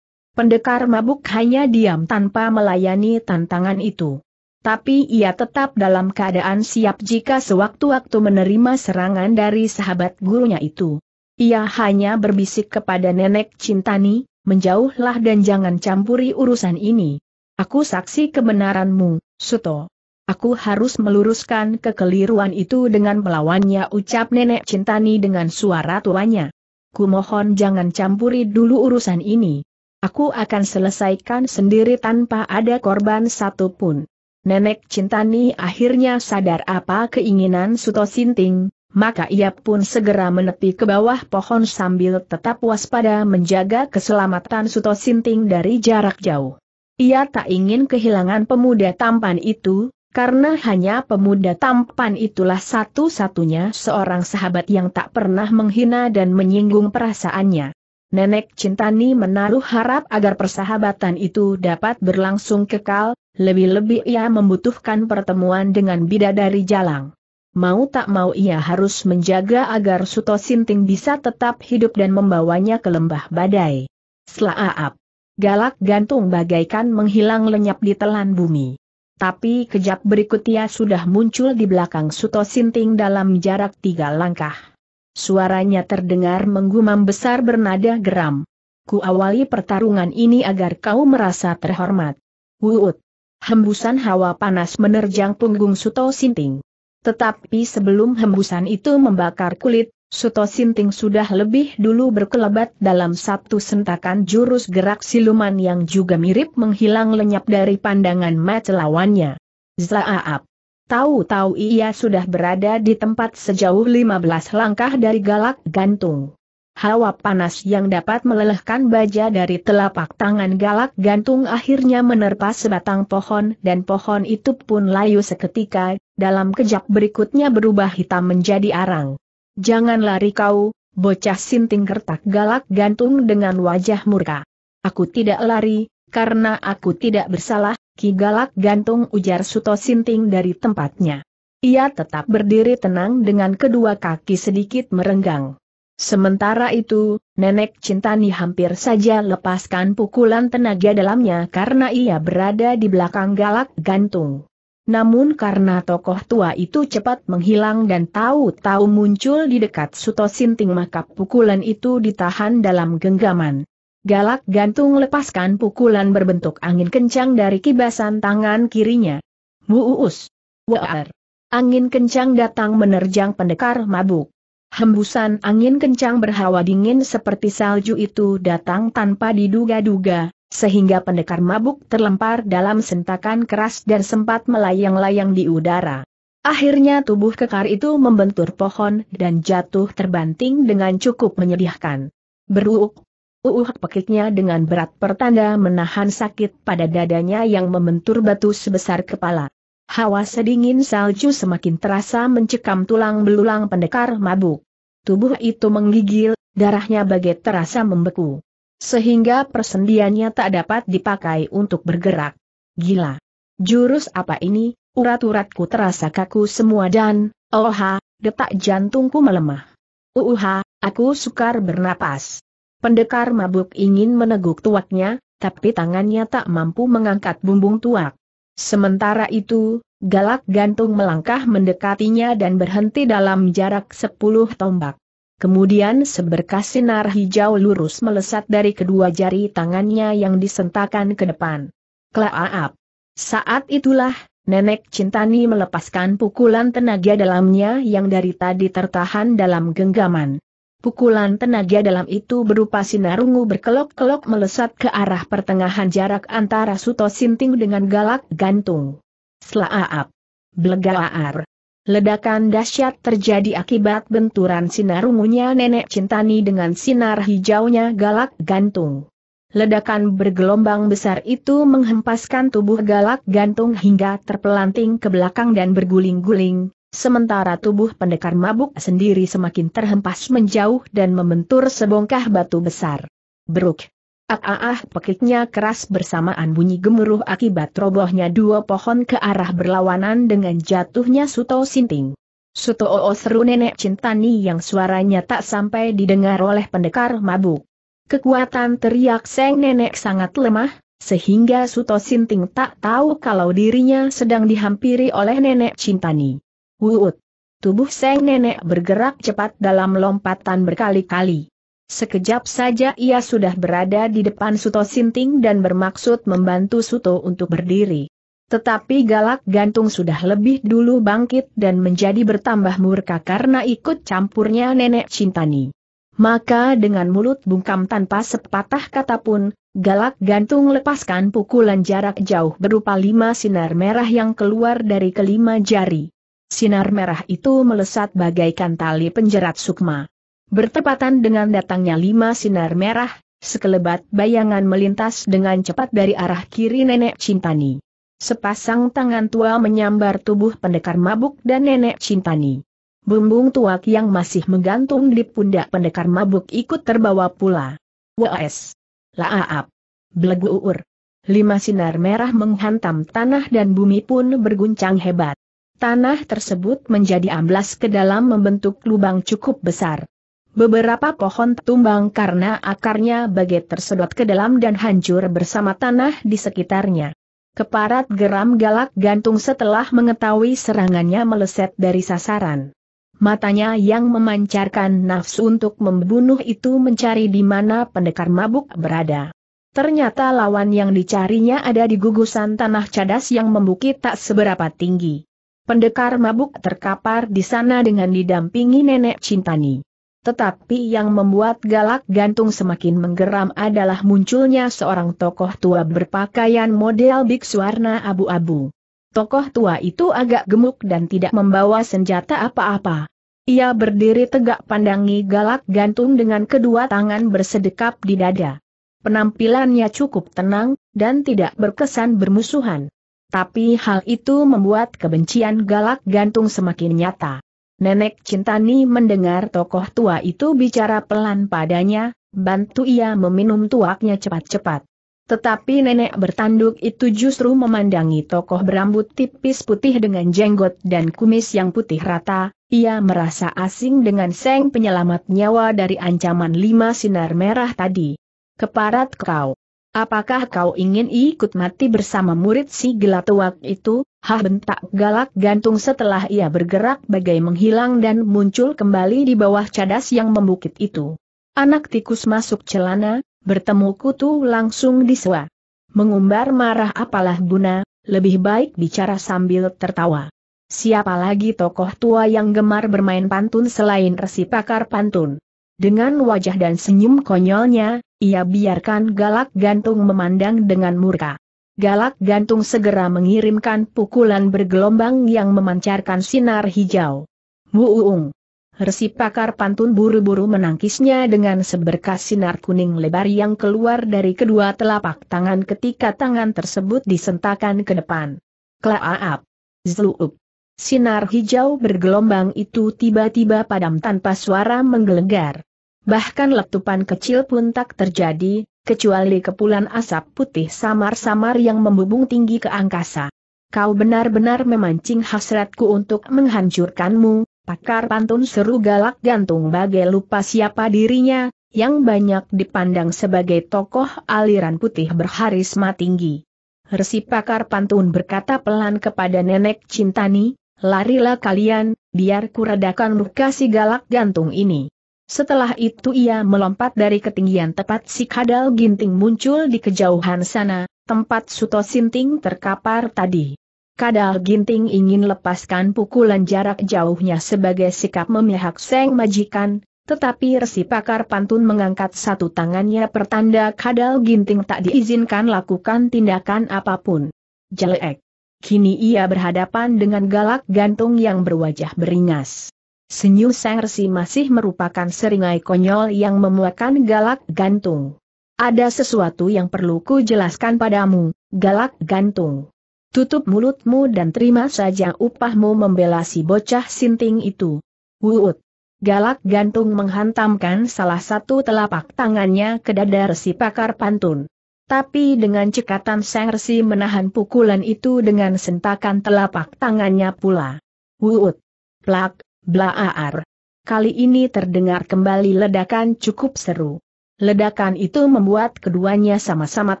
Pendekar mabuk hanya diam tanpa melayani tantangan itu. Tapi ia tetap dalam keadaan siap jika sewaktu-waktu menerima serangan dari sahabat gurunya itu. Ia hanya berbisik kepada nenek Cintani, menjauhlah dan jangan campuri urusan ini. Aku saksi kebenaranmu, Suto. Aku harus meluruskan kekeliruan itu dengan melawannya ucap nenek Cintani dengan suara tuanya. Ku mohon jangan campuri dulu urusan ini. Aku akan selesaikan sendiri tanpa ada korban satupun. Nenek Cintani akhirnya sadar apa keinginan Suto Sinting, maka ia pun segera menepi ke bawah pohon sambil tetap waspada menjaga keselamatan Suto Sinting dari jarak jauh. Ia tak ingin kehilangan pemuda tampan itu, karena hanya pemuda tampan itulah satu-satunya seorang sahabat yang tak pernah menghina dan menyinggung perasaannya. Nenek Cintani menaruh harap agar persahabatan itu dapat berlangsung kekal, lebih-lebih ia membutuhkan pertemuan dengan bidadari Jalang mau tak mau ia harus menjaga agar Suto Sinting bisa tetap hidup dan membawanya ke lembah badai. Setelah Selaap. Galak gantung bagaikan menghilang lenyap di telan bumi. Tapi kejap berikut ia sudah muncul di belakang Suto Sinting dalam jarak tiga langkah. Suaranya terdengar menggumam besar bernada geram. Ku awali pertarungan ini agar kau merasa terhormat. Wuut. Hembusan hawa panas menerjang punggung Suto Sinting. Tetapi sebelum hembusan itu membakar kulit, Suto Sinting sudah lebih dulu berkelebat dalam satu sentakan jurus gerak siluman yang juga mirip menghilang lenyap dari pandangan mata lawannya. Zaaap. Tahu-tahu ia sudah berada di tempat sejauh 15 langkah dari galak gantung. Hawa panas yang dapat melelehkan baja dari telapak tangan galak gantung akhirnya menerpa sebatang pohon dan pohon itu pun layu seketika, dalam kejap berikutnya berubah hitam menjadi arang. Jangan lari kau, bocah sinting kertak galak gantung dengan wajah murka. Aku tidak lari, karena aku tidak bersalah, Ki Galak gantung ujar Suto Sinting dari tempatnya. Ia tetap berdiri tenang dengan kedua kaki sedikit merenggang. Sementara itu, nenek Cintani hampir saja lepaskan pukulan tenaga dalamnya karena ia berada di belakang galak gantung. Namun karena tokoh tua itu cepat menghilang dan tahu-tahu muncul di dekat Suto Sinting maka pukulan itu ditahan dalam genggaman. Galak gantung lepaskan pukulan berbentuk angin kencang dari kibasan tangan kirinya. Muus. Waar. Angin kencang datang menerjang pendekar mabuk. Hembusan angin kencang berhawa dingin seperti salju itu datang tanpa diduga-duga, sehingga pendekar mabuk terlempar dalam sentakan keras dan sempat melayang-layang di udara. Akhirnya tubuh kekar itu membentur pohon dan jatuh terbanting dengan cukup menyedihkan. Beruuk, uuh pekiknya dengan berat pertanda menahan sakit pada dadanya yang membentur batu sebesar kepala. Hawa sedingin salju semakin terasa mencekam tulang belulang pendekar mabuk. Tubuh itu menggigil, darahnya bagai terasa membeku sehingga persendiannya tak dapat dipakai untuk bergerak. Gila. Jurus apa ini? Urat-uratku terasa kaku semua dan, oh ha, detak jantungku melemah. Uuha, aku sukar bernapas. Pendekar mabuk ingin meneguk tuaknya, tapi tangannya tak mampu mengangkat bumbung tuak. Sementara itu, galak gantung melangkah mendekatinya dan berhenti dalam jarak sepuluh tombak. Kemudian seberkas sinar hijau lurus melesat dari kedua jari tangannya yang disentakan ke depan. Klaaap. Saat itulah, Nenek Cintani melepaskan pukulan tenaga dalamnya yang dari tadi tertahan dalam genggaman. Pukulan tenaga dalam itu berupa sinar ungu berkelok-kelok melesat ke arah pertengahan jarak antara Suto Sinting dengan Galak Gantung. Slaaap. Blegaar. Ledakan dahsyat terjadi akibat benturan sinar ungunya nenek Cintani dengan sinar hijaunya galak gantung. Ledakan bergelombang besar itu menghempaskan tubuh galak gantung hingga terpelanting ke belakang dan berguling-guling, sementara tubuh pendekar mabuk sendiri semakin terhempas menjauh dan membentur sebongkah batu besar. Beruk! Ah, ah, ah pekiknya keras bersamaan bunyi gemuruh akibat robohnya dua pohon ke arah berlawanan dengan jatuhnya Suto Sinting. Suto Oo seru nenek cintani yang suaranya tak sampai didengar oleh pendekar mabuk. Kekuatan teriak seng nenek sangat lemah, sehingga Suto Sinting tak tahu kalau dirinya sedang dihampiri oleh nenek cintani. Wuut! Tubuh seng nenek bergerak cepat dalam lompatan berkali-kali. Sekejap saja ia sudah berada di depan Suto Sinting dan bermaksud membantu Suto untuk berdiri. Tetapi Galak Gantung sudah lebih dulu bangkit dan menjadi bertambah murka karena ikut campurnya nenek Cintani. Maka dengan mulut bungkam tanpa sepatah kata pun, Galak Gantung lepaskan pukulan jarak jauh berupa lima sinar merah yang keluar dari kelima jari. Sinar merah itu melesat bagaikan tali penjerat sukma. Bertepatan dengan datangnya lima sinar merah, sekelebat bayangan melintas dengan cepat dari arah kiri nenek Cintani. Sepasang tangan tua menyambar tubuh pendekar mabuk dan nenek Cintani. Bumbung tuak yang masih menggantung di pundak pendekar mabuk ikut terbawa pula. Wes, Laaap. Bleguur. Lima sinar merah menghantam tanah dan bumi pun berguncang hebat. Tanah tersebut menjadi amblas ke dalam membentuk lubang cukup besar. Beberapa pohon tumbang karena akarnya bagai tersedot ke dalam dan hancur bersama tanah di sekitarnya. Keparat geram galak gantung setelah mengetahui serangannya meleset dari sasaran. Matanya yang memancarkan nafsu untuk membunuh itu mencari di mana pendekar mabuk berada. Ternyata lawan yang dicarinya ada di gugusan tanah cadas yang membukit tak seberapa tinggi. Pendekar mabuk terkapar di sana dengan didampingi nenek Cintani. Tetapi yang membuat galak gantung semakin menggeram adalah munculnya seorang tokoh tua berpakaian model biksu warna abu-abu. Tokoh tua itu agak gemuk dan tidak membawa senjata apa-apa. Ia berdiri tegak pandangi galak gantung dengan kedua tangan bersedekap di dada. Penampilannya cukup tenang, dan tidak berkesan bermusuhan. Tapi hal itu membuat kebencian galak gantung semakin nyata. Nenek Cintani mendengar tokoh tua itu bicara pelan padanya, bantu ia meminum tuaknya cepat-cepat. Tetapi nenek bertanduk itu justru memandangi tokoh berambut tipis putih dengan jenggot dan kumis yang putih rata, ia merasa asing dengan seng penyelamat nyawa dari ancaman lima sinar merah tadi. Keparat kau. Apakah kau ingin ikut mati bersama murid si gelatuak itu? Hah bentak galak gantung setelah ia bergerak bagai menghilang dan muncul kembali di bawah cadas yang membukit itu. Anak tikus masuk celana, bertemu kutu langsung disua. Mengumbar marah apalah guna, lebih baik bicara sambil tertawa. Siapa lagi tokoh tua yang gemar bermain pantun selain resi pakar pantun? Dengan wajah dan senyum konyolnya, ia biarkan galak gantung memandang dengan murka. Galak gantung segera mengirimkan pukulan bergelombang yang memancarkan sinar hijau. Muung. Resi pakar pantun buru-buru menangkisnya dengan seberkas sinar kuning lebar yang keluar dari kedua telapak tangan ketika tangan tersebut disentakan ke depan. Klaaap. Zluup. Sinar hijau bergelombang itu tiba-tiba padam tanpa suara menggelegar. Bahkan letupan kecil pun tak terjadi, kecuali kepulan asap putih samar-samar yang membubung tinggi ke angkasa. Kau benar-benar memancing hasratku untuk menghancurkanmu, pakar pantun seru galak gantung bagai lupa siapa dirinya, yang banyak dipandang sebagai tokoh aliran putih berharisma tinggi. Resi pakar pantun berkata pelan kepada nenek Cintani, larilah kalian, biar kuradakan luka si galak gantung ini. Setelah itu ia melompat dari ketinggian tepat si kadal ginting muncul di kejauhan sana, tempat Suto Sinting terkapar tadi. Kadal ginting ingin lepaskan pukulan jarak jauhnya sebagai sikap memihak seng majikan, tetapi resi pakar pantun mengangkat satu tangannya pertanda kadal ginting tak diizinkan lakukan tindakan apapun. Jelek. Kini ia berhadapan dengan galak gantung yang berwajah beringas. Senyum sang resi masih merupakan seringai konyol yang memuakan galak gantung. Ada sesuatu yang perlu ku jelaskan padamu, galak gantung. Tutup mulutmu dan terima saja upahmu membela si bocah sinting itu. Wuut. Galak gantung menghantamkan salah satu telapak tangannya ke dada resi pakar pantun. Tapi dengan cekatan sang resi menahan pukulan itu dengan sentakan telapak tangannya pula. Wuut. Plak, Blaar. Kali ini terdengar kembali ledakan cukup seru. Ledakan itu membuat keduanya sama-sama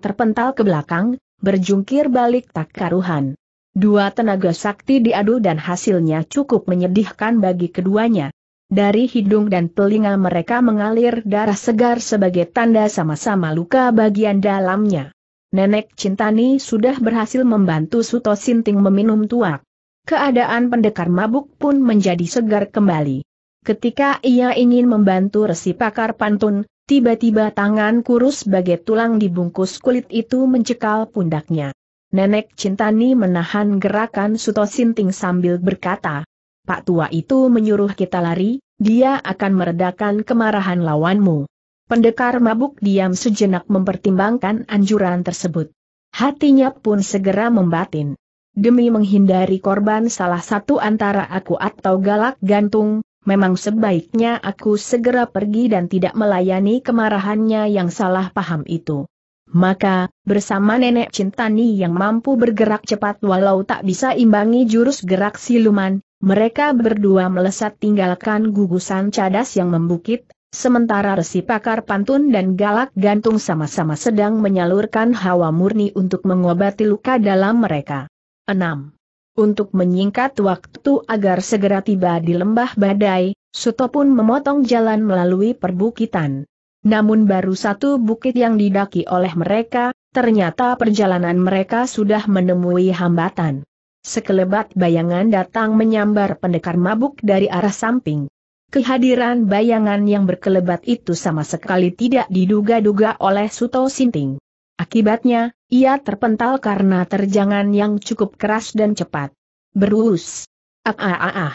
terpental ke belakang, berjungkir balik tak karuhan. Dua tenaga sakti diadu dan hasilnya cukup menyedihkan bagi keduanya. Dari hidung dan telinga mereka mengalir darah segar sebagai tanda sama-sama luka bagian dalamnya. Nenek Cintani sudah berhasil membantu Suto Sinting meminum tuak keadaan pendekar mabuk pun menjadi segar kembali. Ketika ia ingin membantu resi pakar pantun, tiba-tiba tangan kurus bagai tulang dibungkus kulit itu mencekal pundaknya. Nenek Cintani menahan gerakan Suto Sinting sambil berkata, Pak Tua itu menyuruh kita lari, dia akan meredakan kemarahan lawanmu. Pendekar mabuk diam sejenak mempertimbangkan anjuran tersebut. Hatinya pun segera membatin. Demi menghindari korban salah satu antara aku atau galak gantung, memang sebaiknya aku segera pergi dan tidak melayani kemarahannya yang salah paham itu. Maka, bersama nenek Cintani yang mampu bergerak cepat walau tak bisa imbangi jurus gerak siluman, mereka berdua melesat tinggalkan gugusan cadas yang membukit, sementara resi pakar pantun dan galak gantung sama-sama sedang menyalurkan hawa murni untuk mengobati luka dalam mereka. 6. Untuk menyingkat waktu agar segera tiba di lembah badai, Suto pun memotong jalan melalui perbukitan. Namun baru satu bukit yang didaki oleh mereka, ternyata perjalanan mereka sudah menemui hambatan. Sekelebat bayangan datang menyambar pendekar mabuk dari arah samping. Kehadiran bayangan yang berkelebat itu sama sekali tidak diduga-duga oleh Suto Sinting. Akibatnya, ia terpental karena terjangan yang cukup keras dan cepat. Berus. Ah ah ah ah.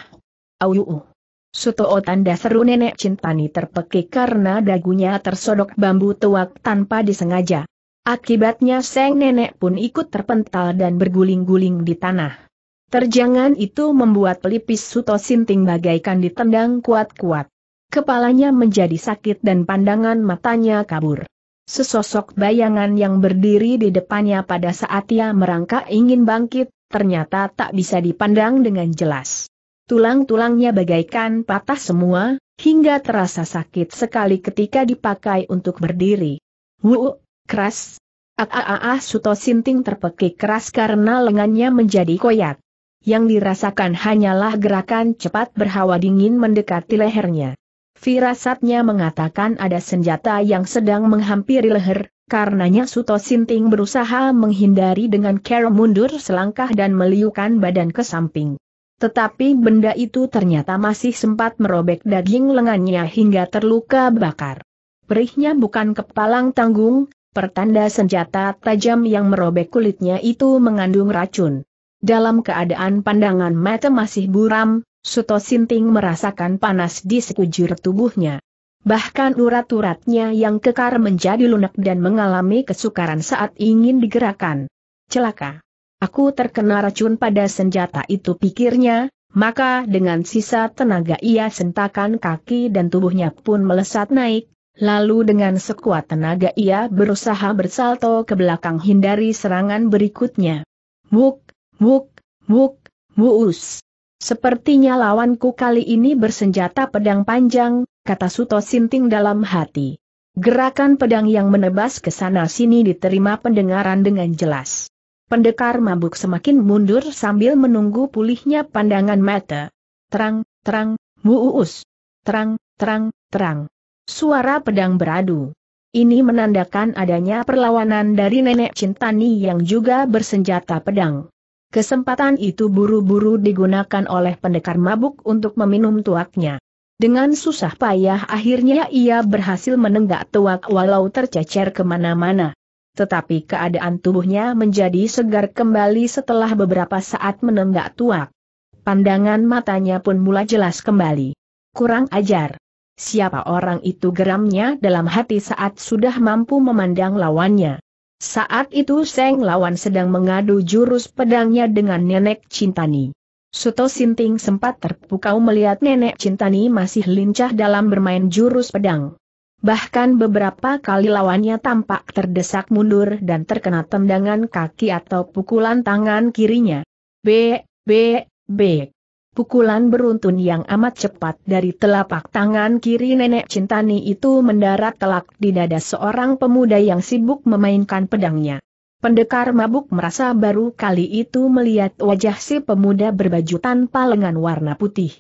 uh. tanda seru nenek Cintani terpekik karena dagunya tersodok bambu tuak tanpa disengaja. Akibatnya seng nenek pun ikut terpental dan berguling-guling di tanah. Terjangan itu membuat pelipis Suto Sinting bagaikan ditendang kuat-kuat. Kepalanya menjadi sakit dan pandangan matanya kabur sesosok bayangan yang berdiri di depannya pada saat ia merangkak ingin bangkit, ternyata tak bisa dipandang dengan jelas. Tulang-tulangnya bagaikan patah semua, hingga terasa sakit sekali ketika dipakai untuk berdiri. Wuh, keras. Aaaa ah, ah, ah, Suto Sinting terpekik keras karena lengannya menjadi koyak. Yang dirasakan hanyalah gerakan cepat berhawa dingin mendekati lehernya. Firasatnya mengatakan ada senjata yang sedang menghampiri leher, karenanya Suto Sinting berusaha menghindari dengan cara mundur selangkah dan meliukan badan ke samping. Tetapi benda itu ternyata masih sempat merobek daging lengannya hingga terluka bakar. Perihnya bukan kepalang tanggung, pertanda senjata tajam yang merobek kulitnya itu mengandung racun. Dalam keadaan pandangan mata masih buram, Suto Sinting merasakan panas di sekujur tubuhnya. Bahkan urat-uratnya yang kekar menjadi lunak dan mengalami kesukaran saat ingin digerakkan. Celaka. Aku terkena racun pada senjata itu pikirnya, maka dengan sisa tenaga ia sentakan kaki dan tubuhnya pun melesat naik, lalu dengan sekuat tenaga ia berusaha bersalto ke belakang hindari serangan berikutnya. Wuk, wuk, wuk, wuus. Sepertinya lawanku kali ini bersenjata pedang panjang, kata Suto Sinting dalam hati. Gerakan pedang yang menebas ke sana-sini diterima pendengaran dengan jelas. Pendekar mabuk semakin mundur sambil menunggu pulihnya pandangan mata. Terang, terang, muus. Terang, terang, terang. Suara pedang beradu. Ini menandakan adanya perlawanan dari nenek Cintani yang juga bersenjata pedang. Kesempatan itu buru-buru digunakan oleh pendekar mabuk untuk meminum tuaknya. Dengan susah payah akhirnya ia berhasil menenggak tuak walau tercecer kemana-mana. Tetapi keadaan tubuhnya menjadi segar kembali setelah beberapa saat menenggak tuak. Pandangan matanya pun mulai jelas kembali. Kurang ajar. Siapa orang itu geramnya dalam hati saat sudah mampu memandang lawannya. Saat itu Seng Lawan sedang mengadu jurus pedangnya dengan nenek Cintani. Suto Sinting sempat terpukau melihat nenek Cintani masih lincah dalam bermain jurus pedang. Bahkan beberapa kali lawannya tampak terdesak mundur dan terkena tendangan kaki atau pukulan tangan kirinya. B, B, B. Pukulan beruntun yang amat cepat dari telapak tangan kiri nenek Cintani itu mendarat telak di dada seorang pemuda yang sibuk memainkan pedangnya. Pendekar mabuk merasa baru kali itu melihat wajah si pemuda berbaju tanpa lengan warna putih.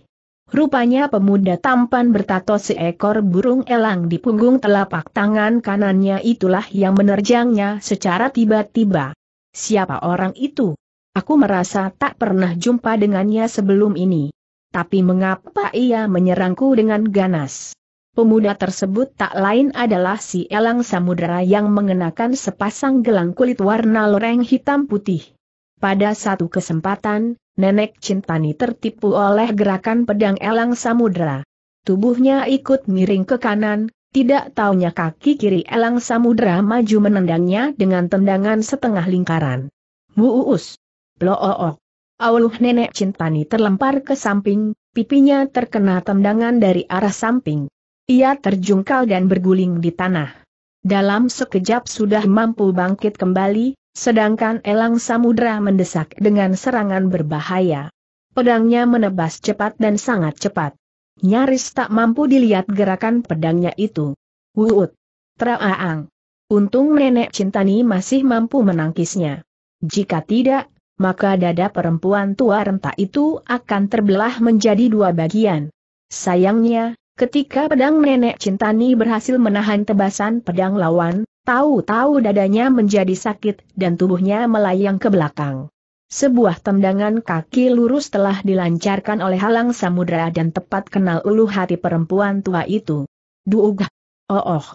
Rupanya pemuda tampan bertato seekor burung elang di punggung telapak tangan kanannya itulah yang menerjangnya secara tiba-tiba. Siapa orang itu? Aku merasa tak pernah jumpa dengannya sebelum ini. Tapi mengapa ia menyerangku dengan ganas? Pemuda tersebut tak lain adalah si Elang Samudera yang mengenakan sepasang gelang kulit warna loreng hitam putih. Pada satu kesempatan, Nenek Cintani tertipu oleh gerakan pedang Elang Samudera. Tubuhnya ikut miring ke kanan, tidak taunya kaki kiri Elang Samudera maju menendangnya dengan tendangan setengah lingkaran. Muus, Blooo. Oh, oh. Auluh nenek Cintani terlempar ke samping, pipinya terkena tendangan dari arah samping. Ia terjungkal dan berguling di tanah. Dalam sekejap sudah mampu bangkit kembali, sedangkan Elang Samudra mendesak dengan serangan berbahaya. Pedangnya menebas cepat dan sangat cepat. Nyaris tak mampu dilihat gerakan pedangnya itu. Wuut! Traaang! Untung nenek Cintani masih mampu menangkisnya. Jika tidak, maka dada perempuan tua renta itu akan terbelah menjadi dua bagian. Sayangnya, ketika pedang nenek Cintani berhasil menahan tebasan pedang lawan, tahu-tahu dadanya menjadi sakit dan tubuhnya melayang ke belakang. Sebuah tendangan kaki lurus telah dilancarkan oleh halang samudera dan tepat kenal ulu hati perempuan tua itu. Duugah. Oh oh.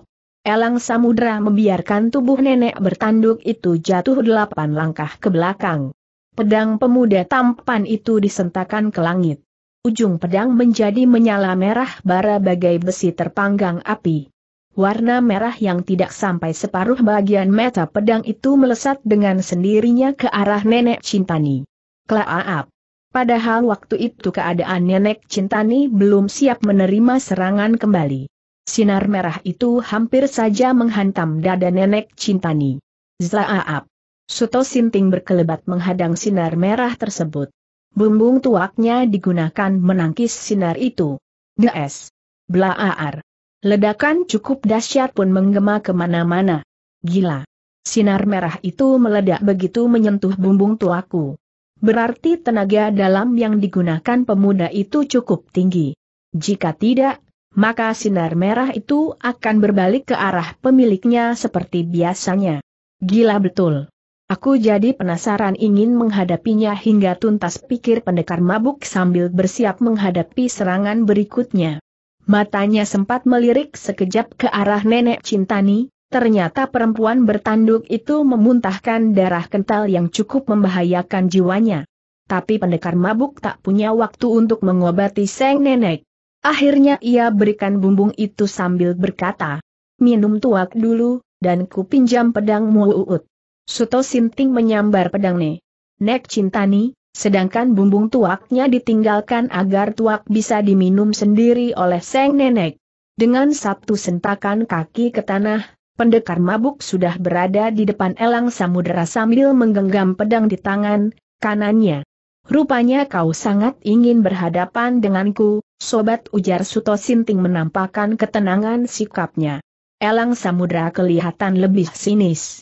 Elang samudera membiarkan tubuh nenek bertanduk itu jatuh delapan langkah ke belakang. Pedang pemuda tampan itu disentakan ke langit. Ujung pedang menjadi menyala merah bara bagai besi terpanggang api. Warna merah yang tidak sampai separuh bagian mata pedang itu melesat dengan sendirinya ke arah nenek Cintani. Klaaap. Padahal waktu itu keadaan nenek Cintani belum siap menerima serangan kembali. Sinar merah itu hampir saja menghantam dada nenek Cintani. Zlaaap. Suto Sinting berkelebat menghadang sinar merah tersebut. Bumbung tuaknya digunakan menangkis sinar itu. Des. Blaar. Ledakan cukup dahsyat pun menggema kemana-mana. Gila. Sinar merah itu meledak begitu menyentuh bumbung tuaku. Berarti tenaga dalam yang digunakan pemuda itu cukup tinggi. Jika tidak, maka sinar merah itu akan berbalik ke arah pemiliknya seperti biasanya. Gila betul. Aku jadi penasaran ingin menghadapinya hingga tuntas pikir pendekar mabuk sambil bersiap menghadapi serangan berikutnya. Matanya sempat melirik sekejap ke arah nenek Cintani, ternyata perempuan bertanduk itu memuntahkan darah kental yang cukup membahayakan jiwanya. Tapi pendekar mabuk tak punya waktu untuk mengobati seng nenek. Akhirnya ia berikan bumbung itu sambil berkata, Minum tuak dulu, dan ku pinjam pedangmu uut. Suto Sinting menyambar pedang ne. Nek Cintani, sedangkan bumbung tuaknya ditinggalkan agar tuak bisa diminum sendiri oleh Seng Nenek. Dengan satu sentakan kaki ke tanah, pendekar mabuk sudah berada di depan elang samudera sambil menggenggam pedang di tangan kanannya. Rupanya kau sangat ingin berhadapan denganku, sobat ujar Suto Sinting menampakkan ketenangan sikapnya. Elang Samudra kelihatan lebih sinis.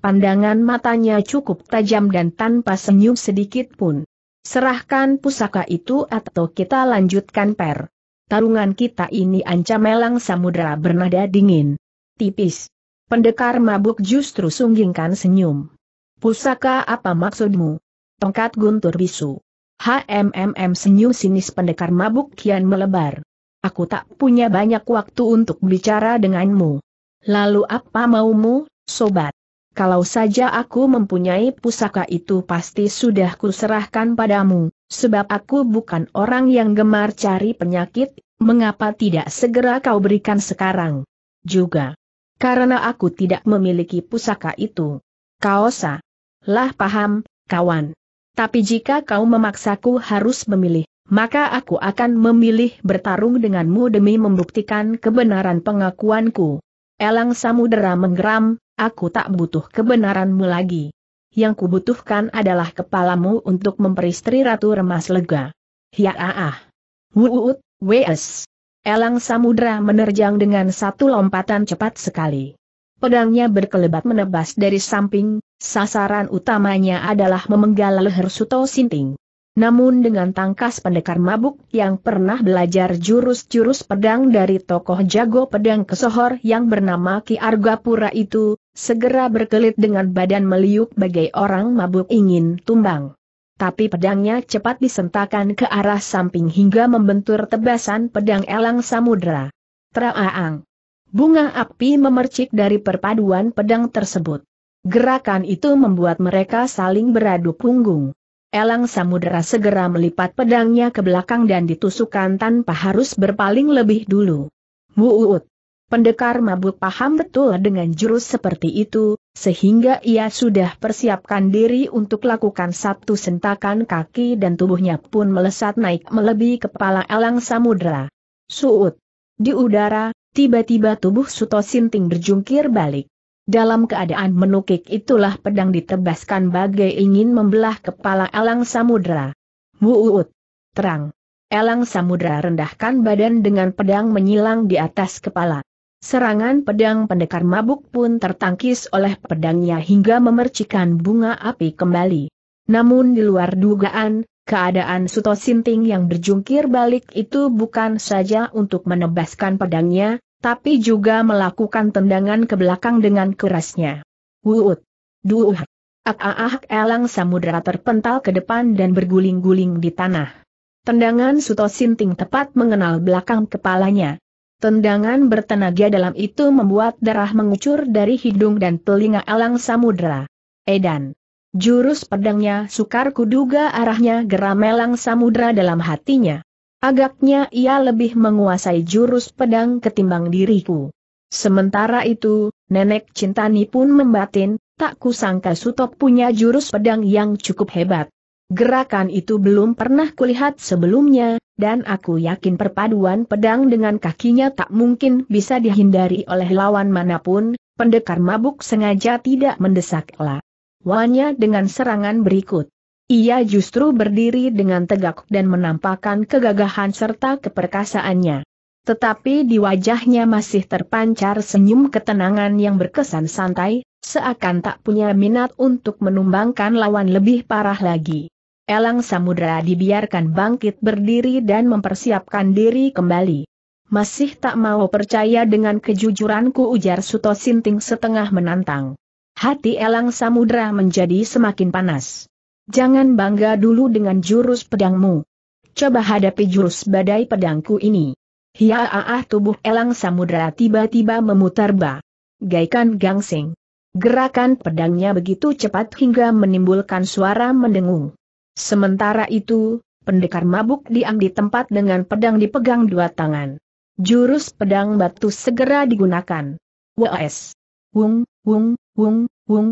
Pandangan matanya cukup tajam dan tanpa senyum sedikit pun. Serahkan pusaka itu atau kita lanjutkan per. Tarungan kita ini ancam elang samudera bernada dingin. Tipis. Pendekar mabuk justru sunggingkan senyum. Pusaka apa maksudmu? Tongkat guntur bisu. HMMM senyum sinis pendekar mabuk kian melebar. Aku tak punya banyak waktu untuk bicara denganmu. Lalu apa maumu, sobat? Kalau saja aku mempunyai pusaka itu pasti sudah kuserahkan padamu, sebab aku bukan orang yang gemar cari penyakit, mengapa tidak segera kau berikan sekarang? Juga. Karena aku tidak memiliki pusaka itu. Kau sah. Lah paham, kawan. Tapi jika kau memaksaku harus memilih, maka aku akan memilih bertarung denganmu demi membuktikan kebenaran pengakuanku. Elang Samudera menggeram, aku tak butuh kebenaranmu lagi. Yang kubutuhkan adalah kepalamu untuk memperistri Ratu Remas Lega. Ya ah ah. Wuut, wes. Elang Samudra menerjang dengan satu lompatan cepat sekali. Pedangnya berkelebat menebas dari samping, sasaran utamanya adalah memenggal leher Suto Sinting. Namun dengan tangkas pendekar mabuk yang pernah belajar jurus-jurus pedang dari tokoh jago pedang kesohor yang bernama Ki Argapura itu, segera berkelit dengan badan meliuk bagai orang mabuk ingin tumbang tapi pedangnya cepat disentakan ke arah samping hingga membentur tebasan pedang elang samudra. Traaang. Bunga api memercik dari perpaduan pedang tersebut. Gerakan itu membuat mereka saling beradu punggung. Elang Samudera segera melipat pedangnya ke belakang dan ditusukan tanpa harus berpaling lebih dulu. Wuut! Pendekar mabuk paham betul dengan jurus seperti itu, sehingga ia sudah persiapkan diri untuk lakukan satu sentakan kaki dan tubuhnya pun melesat naik melebihi kepala elang samudera. Suut! Di udara, tiba-tiba tubuh Suto Sinting berjungkir balik. Dalam keadaan menukik itulah pedang ditebaskan bagai ingin membelah kepala Elang Samudra. Wuut! Terang! Elang Samudra rendahkan badan dengan pedang menyilang di atas kepala. Serangan pedang pendekar mabuk pun tertangkis oleh pedangnya hingga memercikan bunga api kembali. Namun di luar dugaan, keadaan Suto Sinting yang berjungkir balik itu bukan saja untuk menebaskan pedangnya, tapi juga melakukan tendangan ke belakang dengan kerasnya. Wuut! Duuh! Ah elang samudera terpental ke depan dan berguling-guling di tanah. Tendangan Suto Sinting tepat mengenal belakang kepalanya. Tendangan bertenaga dalam itu membuat darah mengucur dari hidung dan telinga elang samudera. Edan. Jurus pedangnya sukar kuduga arahnya geram elang samudera dalam hatinya. Agaknya ia lebih menguasai jurus pedang ketimbang diriku. Sementara itu, nenek Cintani pun membatin, tak kusangka Sutop punya jurus pedang yang cukup hebat. Gerakan itu belum pernah kulihat sebelumnya, dan aku yakin perpaduan pedang dengan kakinya tak mungkin bisa dihindari oleh lawan manapun, pendekar mabuk sengaja tidak mendesaklah. Wanya dengan serangan berikut. Ia justru berdiri dengan tegak dan menampakkan kegagahan serta keperkasaannya. Tetapi di wajahnya masih terpancar senyum ketenangan yang berkesan santai, seakan tak punya minat untuk menumbangkan lawan lebih parah lagi. Elang Samudra dibiarkan bangkit berdiri dan mempersiapkan diri kembali. Masih tak mau percaya dengan kejujuranku ujar Suto Sinting setengah menantang. Hati Elang Samudra menjadi semakin panas. Jangan bangga dulu dengan jurus pedangmu. Coba hadapi jurus badai pedangku ini. Hiaaah tubuh elang samudera tiba-tiba memutar ba. Gaikan gangsing. Gerakan pedangnya begitu cepat hingga menimbulkan suara mendengung. Sementara itu, pendekar mabuk diam di tempat dengan pedang dipegang dua tangan. Jurus pedang batu segera digunakan. WS. Wung, wung, wung, wung,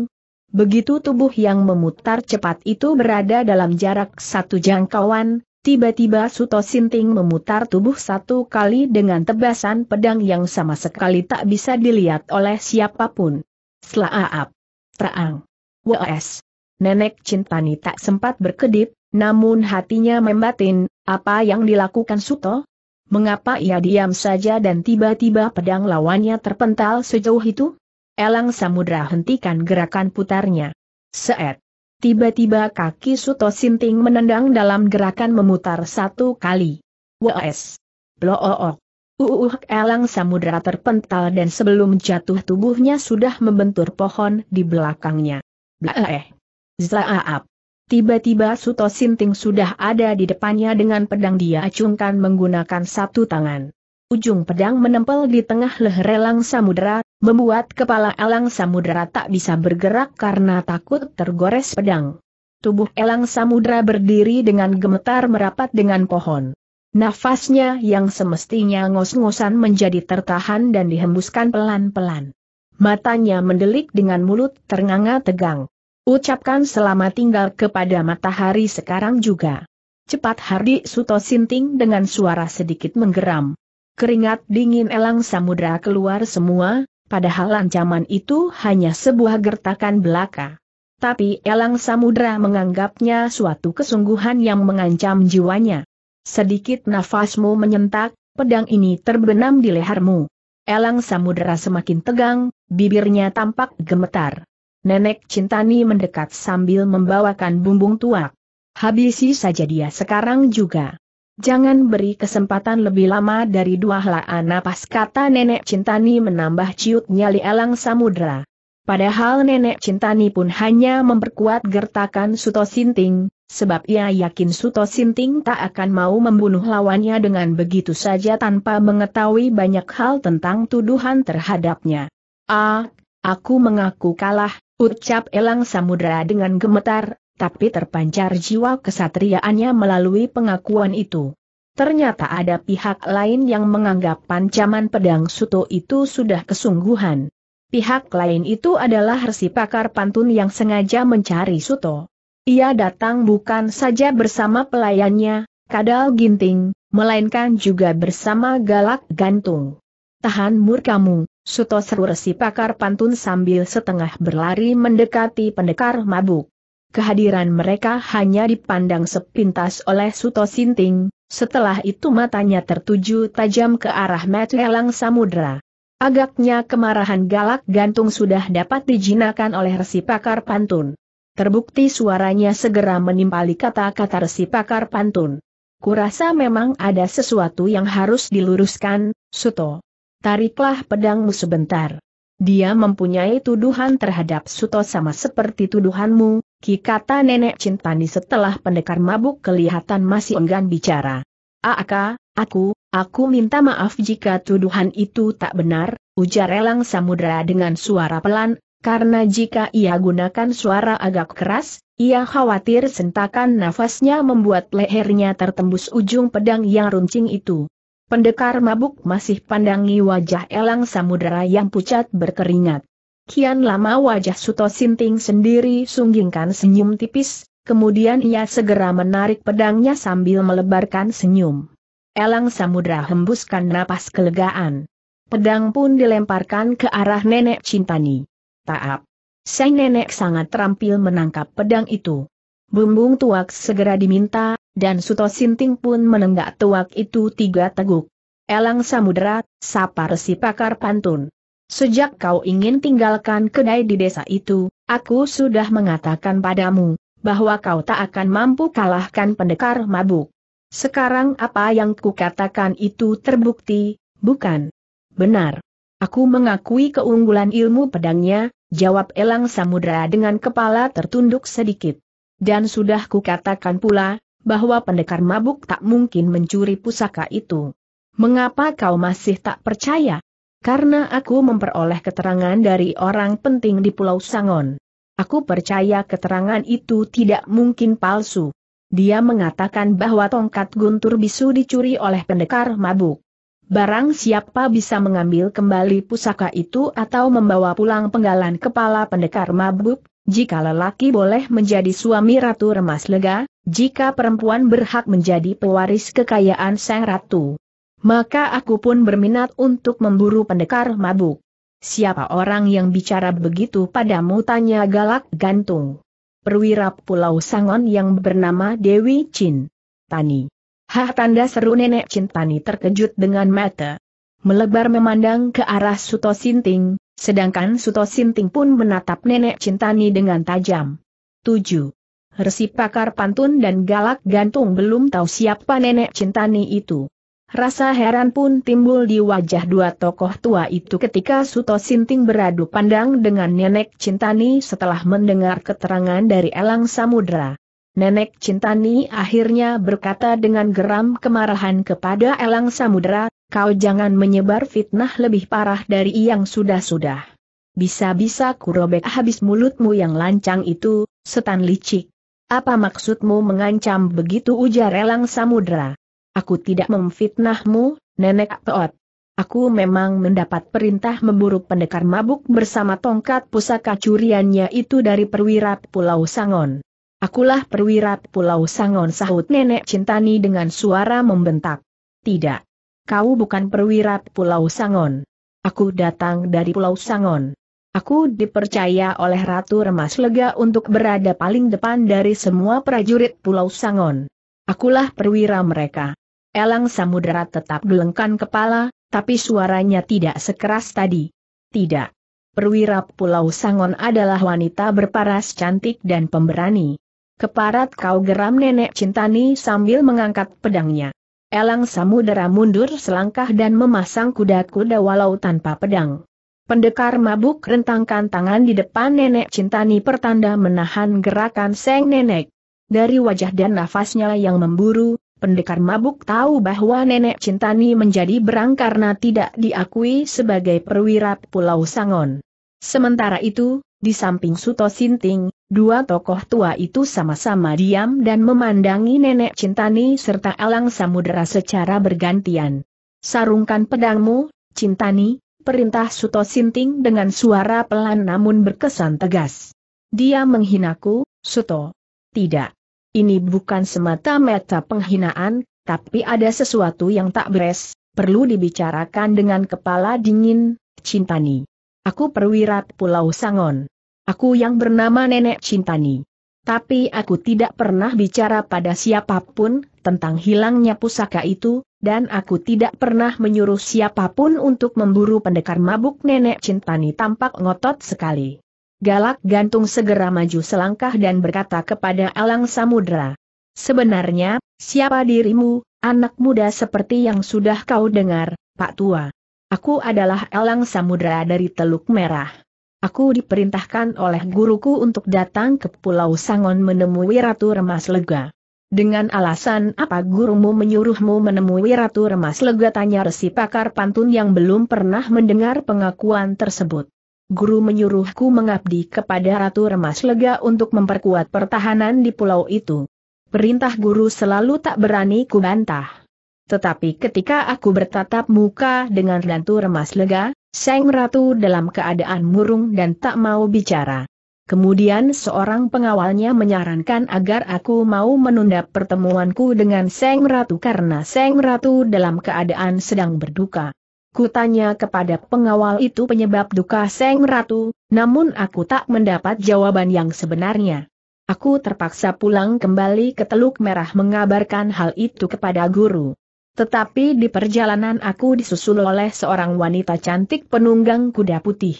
Begitu tubuh yang memutar cepat itu berada dalam jarak satu jangkauan, tiba-tiba Suto Sinting memutar tubuh satu kali dengan tebasan pedang yang sama sekali tak bisa dilihat oleh siapapun. Selaap. Terang. wos, Nenek Cintani tak sempat berkedip, namun hatinya membatin, apa yang dilakukan Suto? Mengapa ia diam saja dan tiba-tiba pedang lawannya terpental sejauh itu? Elang Samudra hentikan gerakan putarnya. Seet. Tiba-tiba kaki Suto Sinting menendang dalam gerakan memutar satu kali. Wes. Bloook. Uuh elang Samudra terpental dan sebelum jatuh tubuhnya sudah membentur pohon di belakangnya. Blaeh. Zaaap. Tiba-tiba Suto Sinting sudah ada di depannya dengan pedang dia acungkan menggunakan satu tangan. Ujung pedang menempel di tengah leher Elang Samudera, membuat kepala Elang Samudera tak bisa bergerak karena takut tergores pedang. Tubuh Elang Samudera berdiri dengan gemetar merapat dengan pohon. Nafasnya yang semestinya ngos-ngosan menjadi tertahan dan dihembuskan pelan-pelan. Matanya mendelik dengan mulut ternganga tegang. Ucapkan selamat tinggal kepada matahari sekarang juga. Cepat Hardi Suto Sinting dengan suara sedikit menggeram. Keringat dingin elang samudra keluar semua, padahal ancaman itu hanya sebuah gertakan belaka. Tapi elang samudra menganggapnya suatu kesungguhan yang mengancam jiwanya. Sedikit nafasmu menyentak, pedang ini terbenam di lehermu. Elang Samudra semakin tegang, bibirnya tampak gemetar. Nenek Cintani mendekat sambil membawakan bumbung tuak. Habisi saja dia sekarang juga. Jangan beri kesempatan lebih lama dari dua helaan napas kata nenek Cintani menambah ciut nyali elang samudra. Padahal nenek Cintani pun hanya memperkuat gertakan Suto Sinting, sebab ia yakin Suto Sinting tak akan mau membunuh lawannya dengan begitu saja tanpa mengetahui banyak hal tentang tuduhan terhadapnya. Ah, aku mengaku kalah, ucap Elang Samudra dengan gemetar, tapi terpancar jiwa kesatriaannya melalui pengakuan itu. Ternyata ada pihak lain yang menganggap pancaman pedang suto itu sudah kesungguhan. Pihak lain itu adalah resi pakar pantun yang sengaja mencari suto. Ia datang bukan saja bersama pelayannya, kadal ginting, melainkan juga bersama galak gantung. Tahan murkamu, suto seru resi pakar pantun sambil setengah berlari mendekati pendekar mabuk kehadiran mereka hanya dipandang sepintas oleh Suto Sinting, setelah itu matanya tertuju tajam ke arah Metelang Samudra. Agaknya kemarahan galak gantung sudah dapat dijinakan oleh resi pakar pantun. Terbukti suaranya segera menimpali kata-kata resi pakar pantun. Kurasa memang ada sesuatu yang harus diluruskan, Suto. Tariklah pedangmu sebentar. Dia mempunyai tuduhan terhadap Suto sama seperti tuduhanmu, Ki kata nenek Cintani setelah pendekar mabuk kelihatan masih enggan bicara. Aaka, aku, aku minta maaf jika tuduhan itu tak benar, ujar Elang Samudra dengan suara pelan, karena jika ia gunakan suara agak keras, ia khawatir sentakan nafasnya membuat lehernya tertembus ujung pedang yang runcing itu. Pendekar mabuk masih pandangi wajah elang samudera yang pucat berkeringat. Kian lama wajah Suto Sinting sendiri sunggingkan senyum tipis, kemudian ia segera menarik pedangnya sambil melebarkan senyum. Elang samudera hembuskan napas kelegaan. Pedang pun dilemparkan ke arah nenek Cintani. Taap. Sang nenek sangat terampil menangkap pedang itu. Bumbung tuak segera diminta, dan Suto Sinting pun menenggak tuak itu tiga teguk. Elang Samudera, sapa resi pakar pantun. Sejak kau ingin tinggalkan kedai di desa itu, aku sudah mengatakan padamu, bahwa kau tak akan mampu kalahkan pendekar mabuk. Sekarang apa yang kukatakan itu terbukti, bukan? Benar. Aku mengakui keunggulan ilmu pedangnya, jawab Elang Samudra dengan kepala tertunduk sedikit. Dan sudah kukatakan pula, bahwa pendekar mabuk tak mungkin mencuri pusaka itu. Mengapa kau masih tak percaya? Karena aku memperoleh keterangan dari orang penting di Pulau Sangon. Aku percaya keterangan itu tidak mungkin palsu. Dia mengatakan bahwa tongkat guntur bisu dicuri oleh pendekar mabuk. Barang siapa bisa mengambil kembali pusaka itu atau membawa pulang penggalan kepala pendekar mabuk, jika lelaki boleh menjadi suami Ratu Remas Lega, jika perempuan berhak menjadi pewaris kekayaan Sang Ratu. Maka aku pun berminat untuk memburu pendekar mabuk. Siapa orang yang bicara begitu padamu tanya galak gantung. Perwira Pulau Sangon yang bernama Dewi Chin. Tani. Hah tanda seru nenek Chin Tani terkejut dengan mata. Melebar memandang ke arah Suto Sinting, Sedangkan Suto Sinting pun menatap nenek Cintani dengan tajam. 7. Resi pakar pantun dan galak gantung belum tahu siapa nenek Cintani itu. Rasa heran pun timbul di wajah dua tokoh tua itu ketika Suto Sinting beradu pandang dengan nenek Cintani setelah mendengar keterangan dari Elang Samudra. Nenek Cintani akhirnya berkata dengan geram kemarahan kepada Elang Samudera, kau jangan menyebar fitnah lebih parah dari yang sudah-sudah. Bisa-bisa kurobek habis mulutmu yang lancang itu, setan licik. Apa maksudmu mengancam begitu ujar Elang Samudra. Aku tidak memfitnahmu, Nenek Peot. Aku memang mendapat perintah memburu pendekar mabuk bersama tongkat pusaka curiannya itu dari perwira Pulau Sangon. Akulah perwira Pulau Sangon sahut nenek Cintani dengan suara membentak. Tidak. Kau bukan perwira Pulau Sangon. Aku datang dari Pulau Sangon. Aku dipercaya oleh Ratu Remas Lega untuk berada paling depan dari semua prajurit Pulau Sangon. Akulah perwira mereka. Elang Samudera tetap gelengkan kepala, tapi suaranya tidak sekeras tadi. Tidak. Perwira Pulau Sangon adalah wanita berparas cantik dan pemberani. Keparat kau geram nenek cintani sambil mengangkat pedangnya. Elang Samudera mundur selangkah dan memasang kuda-kuda walau tanpa pedang. Pendekar mabuk rentangkan tangan di depan nenek cintani pertanda menahan gerakan seng nenek. Dari wajah dan nafasnya yang memburu, pendekar mabuk tahu bahwa nenek cintani menjadi berang karena tidak diakui sebagai perwira Pulau Sangon. Sementara itu, di samping Suto Sinting, Dua tokoh tua itu sama-sama diam dan memandangi nenek Cintani serta Alang Samudera secara bergantian. Sarungkan pedangmu, Cintani, perintah Suto Sinting dengan suara pelan namun berkesan tegas. Dia menghinaku, Suto. Tidak. Ini bukan semata-mata penghinaan, tapi ada sesuatu yang tak beres, perlu dibicarakan dengan kepala dingin, Cintani. Aku perwirat Pulau Sangon. Aku yang bernama Nenek Cintani. Tapi aku tidak pernah bicara pada siapapun tentang hilangnya pusaka itu, dan aku tidak pernah menyuruh siapapun untuk memburu pendekar mabuk Nenek Cintani tampak ngotot sekali. Galak gantung segera maju selangkah dan berkata kepada Alang Samudra. Sebenarnya, siapa dirimu, anak muda seperti yang sudah kau dengar, Pak Tua? Aku adalah Elang Samudra dari Teluk Merah. Aku diperintahkan oleh guruku untuk datang ke Pulau Sangon menemui Ratu Remas Lega. Dengan alasan apa gurumu menyuruhmu menemui Ratu Remas Lega tanya resi pakar pantun yang belum pernah mendengar pengakuan tersebut. Guru menyuruhku mengabdi kepada Ratu Remas Lega untuk memperkuat pertahanan di pulau itu. Perintah guru selalu tak berani kubantah. Tetapi ketika aku bertatap muka dengan Ratu Remas Lega, Seng Ratu dalam keadaan murung dan tak mau bicara. Kemudian seorang pengawalnya menyarankan agar aku mau menunda pertemuanku dengan Seng Ratu karena Seng Ratu dalam keadaan sedang berduka. Kutanya kepada pengawal itu penyebab duka Seng Ratu, namun aku tak mendapat jawaban yang sebenarnya. Aku terpaksa pulang kembali ke Teluk Merah mengabarkan hal itu kepada guru. Tetapi di perjalanan aku disusul oleh seorang wanita cantik penunggang kuda putih.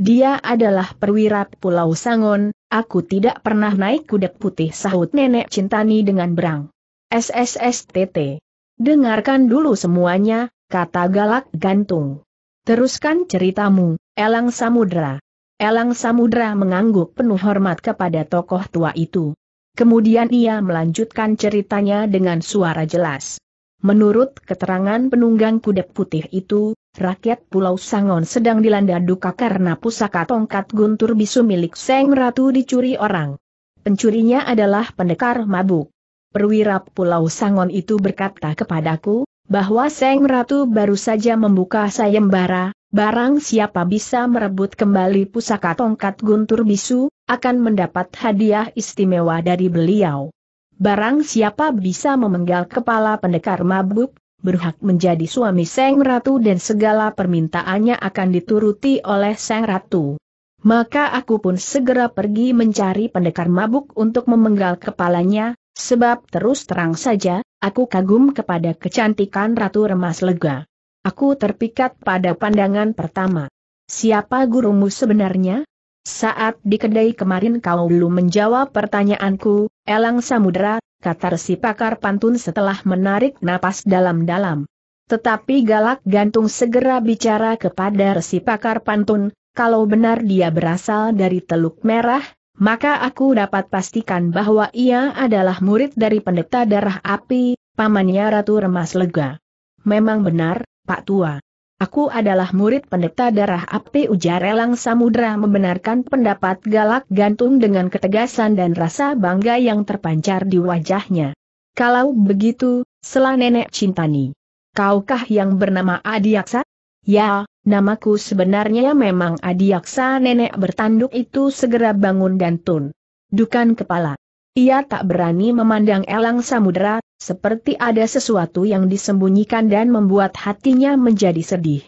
Dia adalah perwira Pulau Sangon, aku tidak pernah naik kuda putih sahut nenek Cintani dengan berang. SSSTT. Dengarkan dulu semuanya, kata galak gantung. Teruskan ceritamu, Elang Samudra. Elang Samudra mengangguk penuh hormat kepada tokoh tua itu. Kemudian ia melanjutkan ceritanya dengan suara jelas. Menurut keterangan penunggang kuda putih itu, rakyat Pulau Sangon sedang dilanda duka karena pusaka tongkat guntur bisu milik Seng Ratu dicuri orang. Pencurinya adalah pendekar mabuk. Perwira Pulau Sangon itu berkata kepadaku, bahwa Seng Ratu baru saja membuka sayembara, barang siapa bisa merebut kembali pusaka tongkat guntur bisu, akan mendapat hadiah istimewa dari beliau. Barang siapa bisa memenggal kepala pendekar mabuk, berhak menjadi suami Seng Ratu dan segala permintaannya akan dituruti oleh Seng Ratu. Maka aku pun segera pergi mencari pendekar mabuk untuk memenggal kepalanya, sebab terus terang saja, aku kagum kepada kecantikan Ratu Remas Lega. Aku terpikat pada pandangan pertama. Siapa gurumu sebenarnya? Saat di kedai kemarin kau belum menjawab pertanyaanku, Elang Samudra, kata resi pakar pantun setelah menarik napas dalam-dalam. Tetapi Galak Gantung segera bicara kepada resi pakar pantun, kalau benar dia berasal dari Teluk Merah, maka aku dapat pastikan bahwa ia adalah murid dari pendeta darah api, pamannya Ratu Remas Lega. Memang benar, Pak Tua. Aku adalah murid pendeta darah api ujar Elang Samudra membenarkan pendapat galak gantung dengan ketegasan dan rasa bangga yang terpancar di wajahnya. Kalau begitu, selah nenek cintani. Kaukah yang bernama Adiaksa? Ya, namaku sebenarnya memang Adiaksa nenek bertanduk itu segera bangun dan tun. Dukan kepala. Ia tak berani memandang Elang Samudra, seperti ada sesuatu yang disembunyikan dan membuat hatinya menjadi sedih.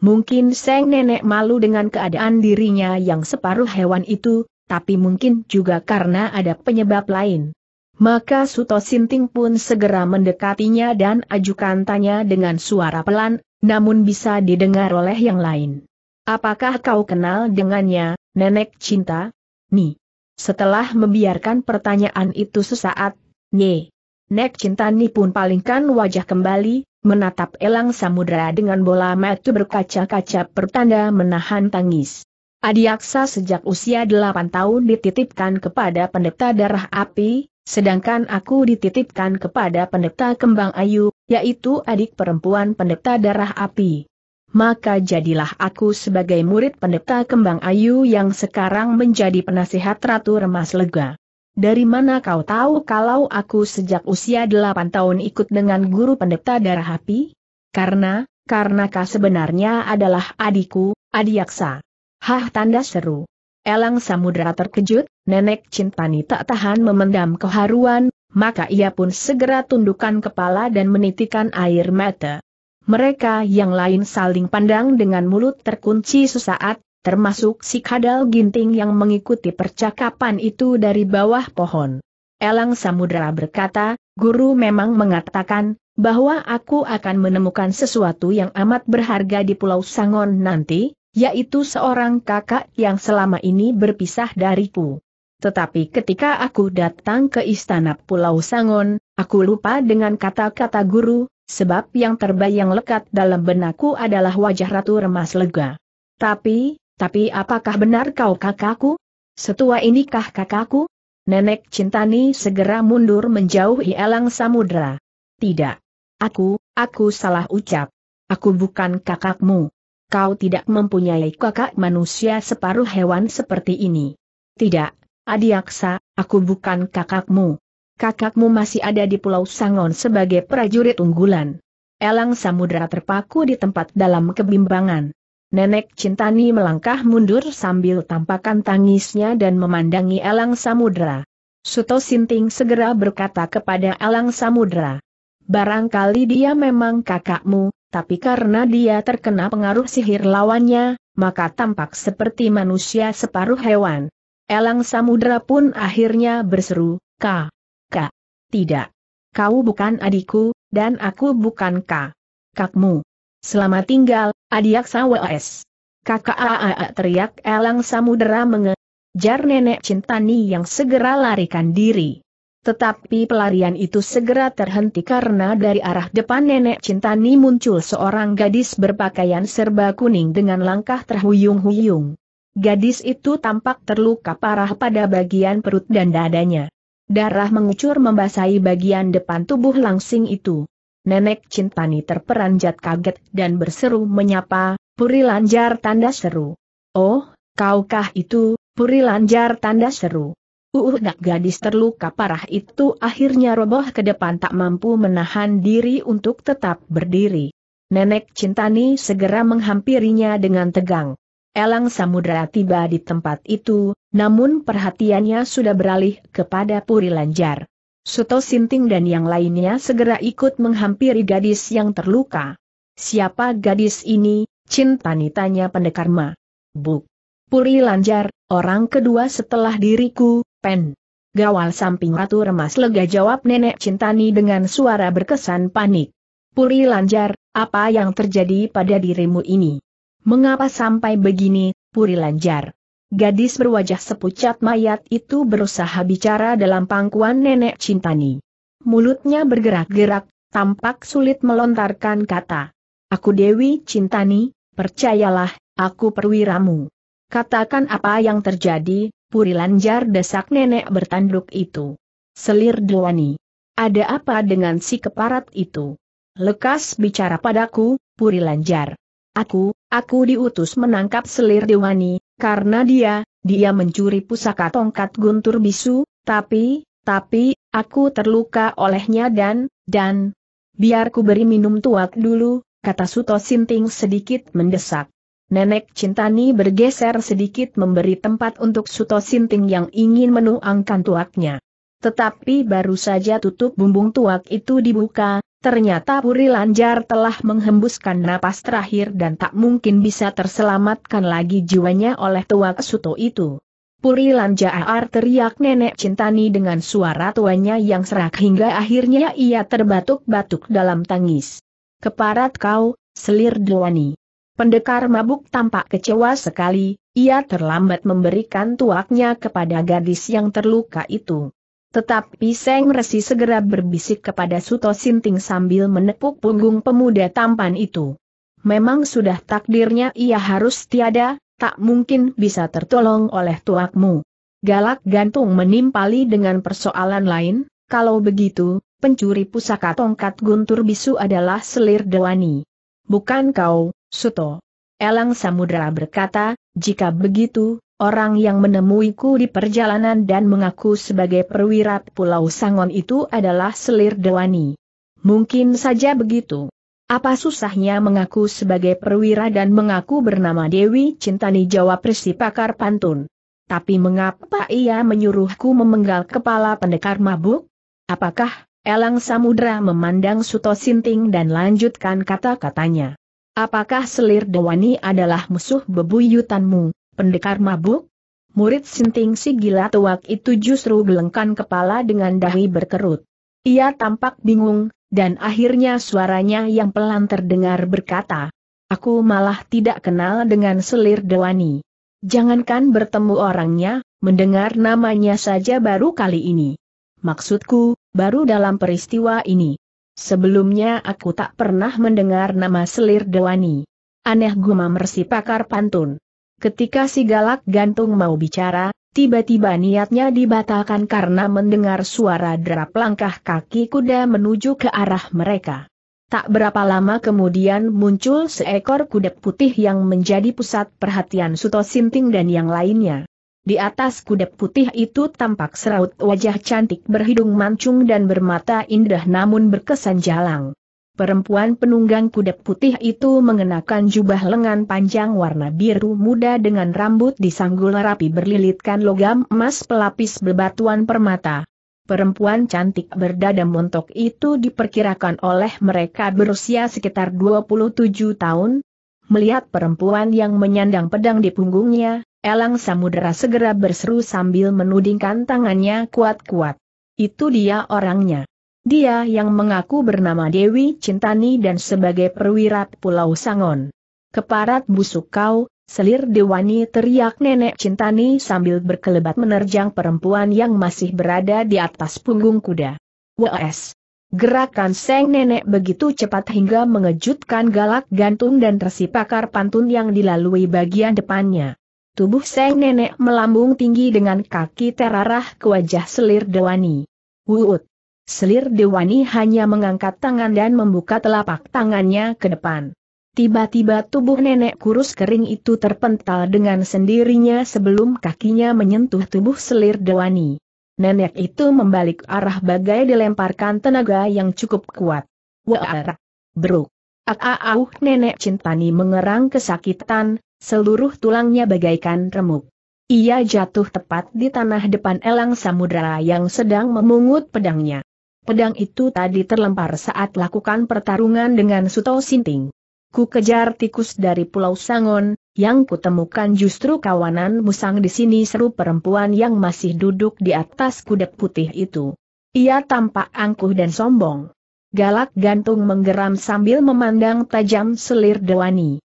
Mungkin Seng Nenek malu dengan keadaan dirinya yang separuh hewan itu, tapi mungkin juga karena ada penyebab lain. Maka Suto Sinting pun segera mendekatinya dan ajukan tanya dengan suara pelan, namun bisa didengar oleh yang lain. Apakah kau kenal dengannya, Nenek Cinta? Nih. Setelah membiarkan pertanyaan itu sesaat, Nye, Nek Cintani pun palingkan wajah kembali, menatap elang samudera dengan bola mata berkaca-kaca pertanda menahan tangis. Adiaksa sejak usia 8 tahun dititipkan kepada pendeta darah api, sedangkan aku dititipkan kepada pendeta kembang ayu, yaitu adik perempuan pendeta darah api. Maka jadilah aku sebagai murid pendeta kembang ayu yang sekarang menjadi penasihat Ratu Remas Lega dari mana kau tahu kalau aku sejak usia delapan tahun ikut dengan guru pendeta darah api? Karena, karena kau sebenarnya adalah adikku, adiaksa. Hah tanda seru. Elang Samudra terkejut, nenek Cintani tak tahan memendam keharuan, maka ia pun segera tundukkan kepala dan menitikan air mata. Mereka yang lain saling pandang dengan mulut terkunci sesaat, termasuk si kadal ginting yang mengikuti percakapan itu dari bawah pohon. Elang Samudra berkata, guru memang mengatakan, bahwa aku akan menemukan sesuatu yang amat berharga di Pulau Sangon nanti, yaitu seorang kakak yang selama ini berpisah dariku. Tetapi ketika aku datang ke istana Pulau Sangon, aku lupa dengan kata-kata guru, sebab yang terbayang lekat dalam benakku adalah wajah Ratu Remas Lega. Tapi, tapi apakah benar kau kakakku? Setua inikah kakakku? Nenek Cintani segera mundur menjauhi elang samudra. Tidak. Aku, aku salah ucap. Aku bukan kakakmu. Kau tidak mempunyai kakak manusia separuh hewan seperti ini. Tidak, Adiaksa, aku bukan kakakmu. Kakakmu masih ada di Pulau Sangon sebagai prajurit unggulan. Elang Samudra terpaku di tempat dalam kebimbangan. Nenek Cintani melangkah mundur sambil tampakan tangisnya dan memandangi Elang Samudra. Suto Sinting segera berkata kepada Elang Samudra. Barangkali dia memang kakakmu, tapi karena dia terkena pengaruh sihir lawannya, maka tampak seperti manusia separuh hewan. Elang Samudra pun akhirnya berseru, Kak, Kak, tidak. Kau bukan adikku, dan aku bukan Kak. Kakmu. Selamat tinggal, adiak sawas. Kakak aa teriak elang samudera mengejar nenek cintani yang segera larikan diri. Tetapi pelarian itu segera terhenti karena dari arah depan nenek cintani muncul seorang gadis berpakaian serba kuning dengan langkah terhuyung-huyung. Gadis itu tampak terluka parah pada bagian perut dan dadanya. Darah mengucur membasahi bagian depan tubuh langsing itu. Nenek Cintani terperanjat kaget dan berseru menyapa, Puri Lanjar tanda seru. Oh, kaukah itu, Puri Lanjar tanda seru. Uudak uh, uh, gadis terluka parah itu akhirnya roboh ke depan tak mampu menahan diri untuk tetap berdiri. Nenek Cintani segera menghampirinya dengan tegang. Elang Samudra tiba di tempat itu, namun perhatiannya sudah beralih kepada Puri Lanjar. Suto Sinting dan yang lainnya segera ikut menghampiri gadis yang terluka. Siapa gadis ini? Cintani tanya pendekar Ma. Buk. Puri Lanjar, orang kedua setelah diriku, Pen. Gawal samping Ratu Remas lega jawab Nenek Cintani dengan suara berkesan panik. Puri Lanjar, apa yang terjadi pada dirimu ini? Mengapa sampai begini, Puri Lanjar? Gadis berwajah sepucat mayat itu berusaha bicara dalam pangkuan nenek Cintani. Mulutnya bergerak-gerak, tampak sulit melontarkan kata. Aku Dewi Cintani, percayalah, aku perwiramu. Katakan apa yang terjadi, Puri Lanjar desak nenek bertanduk itu. Selir Dewani. Ada apa dengan si keparat itu? Lekas bicara padaku, Puri Lanjar. Aku, aku diutus menangkap selir Dewani, karena dia, dia mencuri pusaka tongkat guntur bisu, tapi, tapi, aku terluka olehnya dan, dan, biar ku beri minum tuak dulu, kata Suto Sinting sedikit mendesak. Nenek Cintani bergeser sedikit memberi tempat untuk Suto Sinting yang ingin menuangkan tuaknya. Tetapi baru saja tutup bumbung tuak itu dibuka, Ternyata Puri Lanjar telah menghembuskan napas terakhir dan tak mungkin bisa terselamatkan lagi jiwanya oleh tuak suto itu. Puri Lanjar teriak nenek cintani dengan suara tuanya yang serak hingga akhirnya ia terbatuk-batuk dalam tangis. Keparat kau, selir duwani. Pendekar mabuk tampak kecewa sekali, ia terlambat memberikan tuaknya kepada gadis yang terluka itu. Tetapi Seng Resi segera berbisik kepada Suto Sinting sambil menepuk punggung pemuda tampan itu. Memang sudah takdirnya ia harus tiada, tak mungkin bisa tertolong oleh tuakmu. Galak gantung menimpali dengan persoalan lain, kalau begitu, pencuri pusaka tongkat guntur bisu adalah selir dewani. Bukan kau, Suto. Elang Samudra berkata, jika begitu, Orang yang menemuiku di perjalanan dan mengaku sebagai perwira Pulau Sangon itu adalah selir Dewani. Mungkin saja begitu. Apa susahnya mengaku sebagai perwira dan mengaku bernama Dewi Cintani jawab Resi Pakar Pantun. Tapi mengapa ia menyuruhku memenggal kepala pendekar mabuk? Apakah Elang Samudra memandang Suto Sinting dan lanjutkan kata-katanya. Apakah selir Dewani adalah musuh bebuyutanmu? Pendekar mabuk? Murid sinting si gila tuak itu justru gelengkan kepala dengan dahi berkerut. Ia tampak bingung, dan akhirnya suaranya yang pelan terdengar berkata, Aku malah tidak kenal dengan selir Dewani. Jangankan bertemu orangnya, mendengar namanya saja baru kali ini. Maksudku, baru dalam peristiwa ini. Sebelumnya aku tak pernah mendengar nama selir Dewani. Aneh gumam resi pakar pantun. Ketika si galak gantung mau bicara, tiba-tiba niatnya dibatalkan karena mendengar suara derap langkah kaki kuda menuju ke arah mereka. Tak berapa lama kemudian muncul seekor kuda putih yang menjadi pusat perhatian Suto Sinting dan yang lainnya. Di atas kuda putih itu tampak seraut wajah cantik berhidung mancung dan bermata indah namun berkesan jalang. Perempuan penunggang kuda putih itu mengenakan jubah lengan panjang warna biru muda dengan rambut disanggul rapi berlilitkan logam emas pelapis bebatuan permata. Perempuan cantik berdada montok itu diperkirakan oleh mereka berusia sekitar 27 tahun. Melihat perempuan yang menyandang pedang di punggungnya, Elang Samudera segera berseru sambil menudingkan tangannya kuat-kuat. Itu dia orangnya. Dia yang mengaku bernama Dewi Cintani dan sebagai perwira Pulau Sangon. Keparat busuk kau, selir Dewani teriak nenek Cintani sambil berkelebat menerjang perempuan yang masih berada di atas punggung kuda. WS. Gerakan seng nenek begitu cepat hingga mengejutkan galak gantung dan resi pakar pantun yang dilalui bagian depannya. Tubuh seng nenek melambung tinggi dengan kaki terarah ke wajah selir Dewani. Wuut. Selir Dewani hanya mengangkat tangan dan membuka telapak tangannya ke depan. Tiba-tiba tubuh nenek kurus kering itu terpental dengan sendirinya sebelum kakinya menyentuh tubuh selir Dewani. Nenek itu membalik arah bagai dilemparkan tenaga yang cukup kuat. Waar! Bruk! Aau ah, ah, ah, uh, nenek cintani mengerang kesakitan, seluruh tulangnya bagaikan remuk. Ia jatuh tepat di tanah depan elang samudera yang sedang memungut pedangnya. Pedang itu tadi terlempar saat lakukan pertarungan dengan Suto Sinting. Ku kejar tikus dari Pulau Sangon, yang kutemukan justru kawanan musang di sini seru perempuan yang masih duduk di atas kuda putih itu. Ia tampak angkuh dan sombong. Galak gantung menggeram sambil memandang tajam selir Dewani.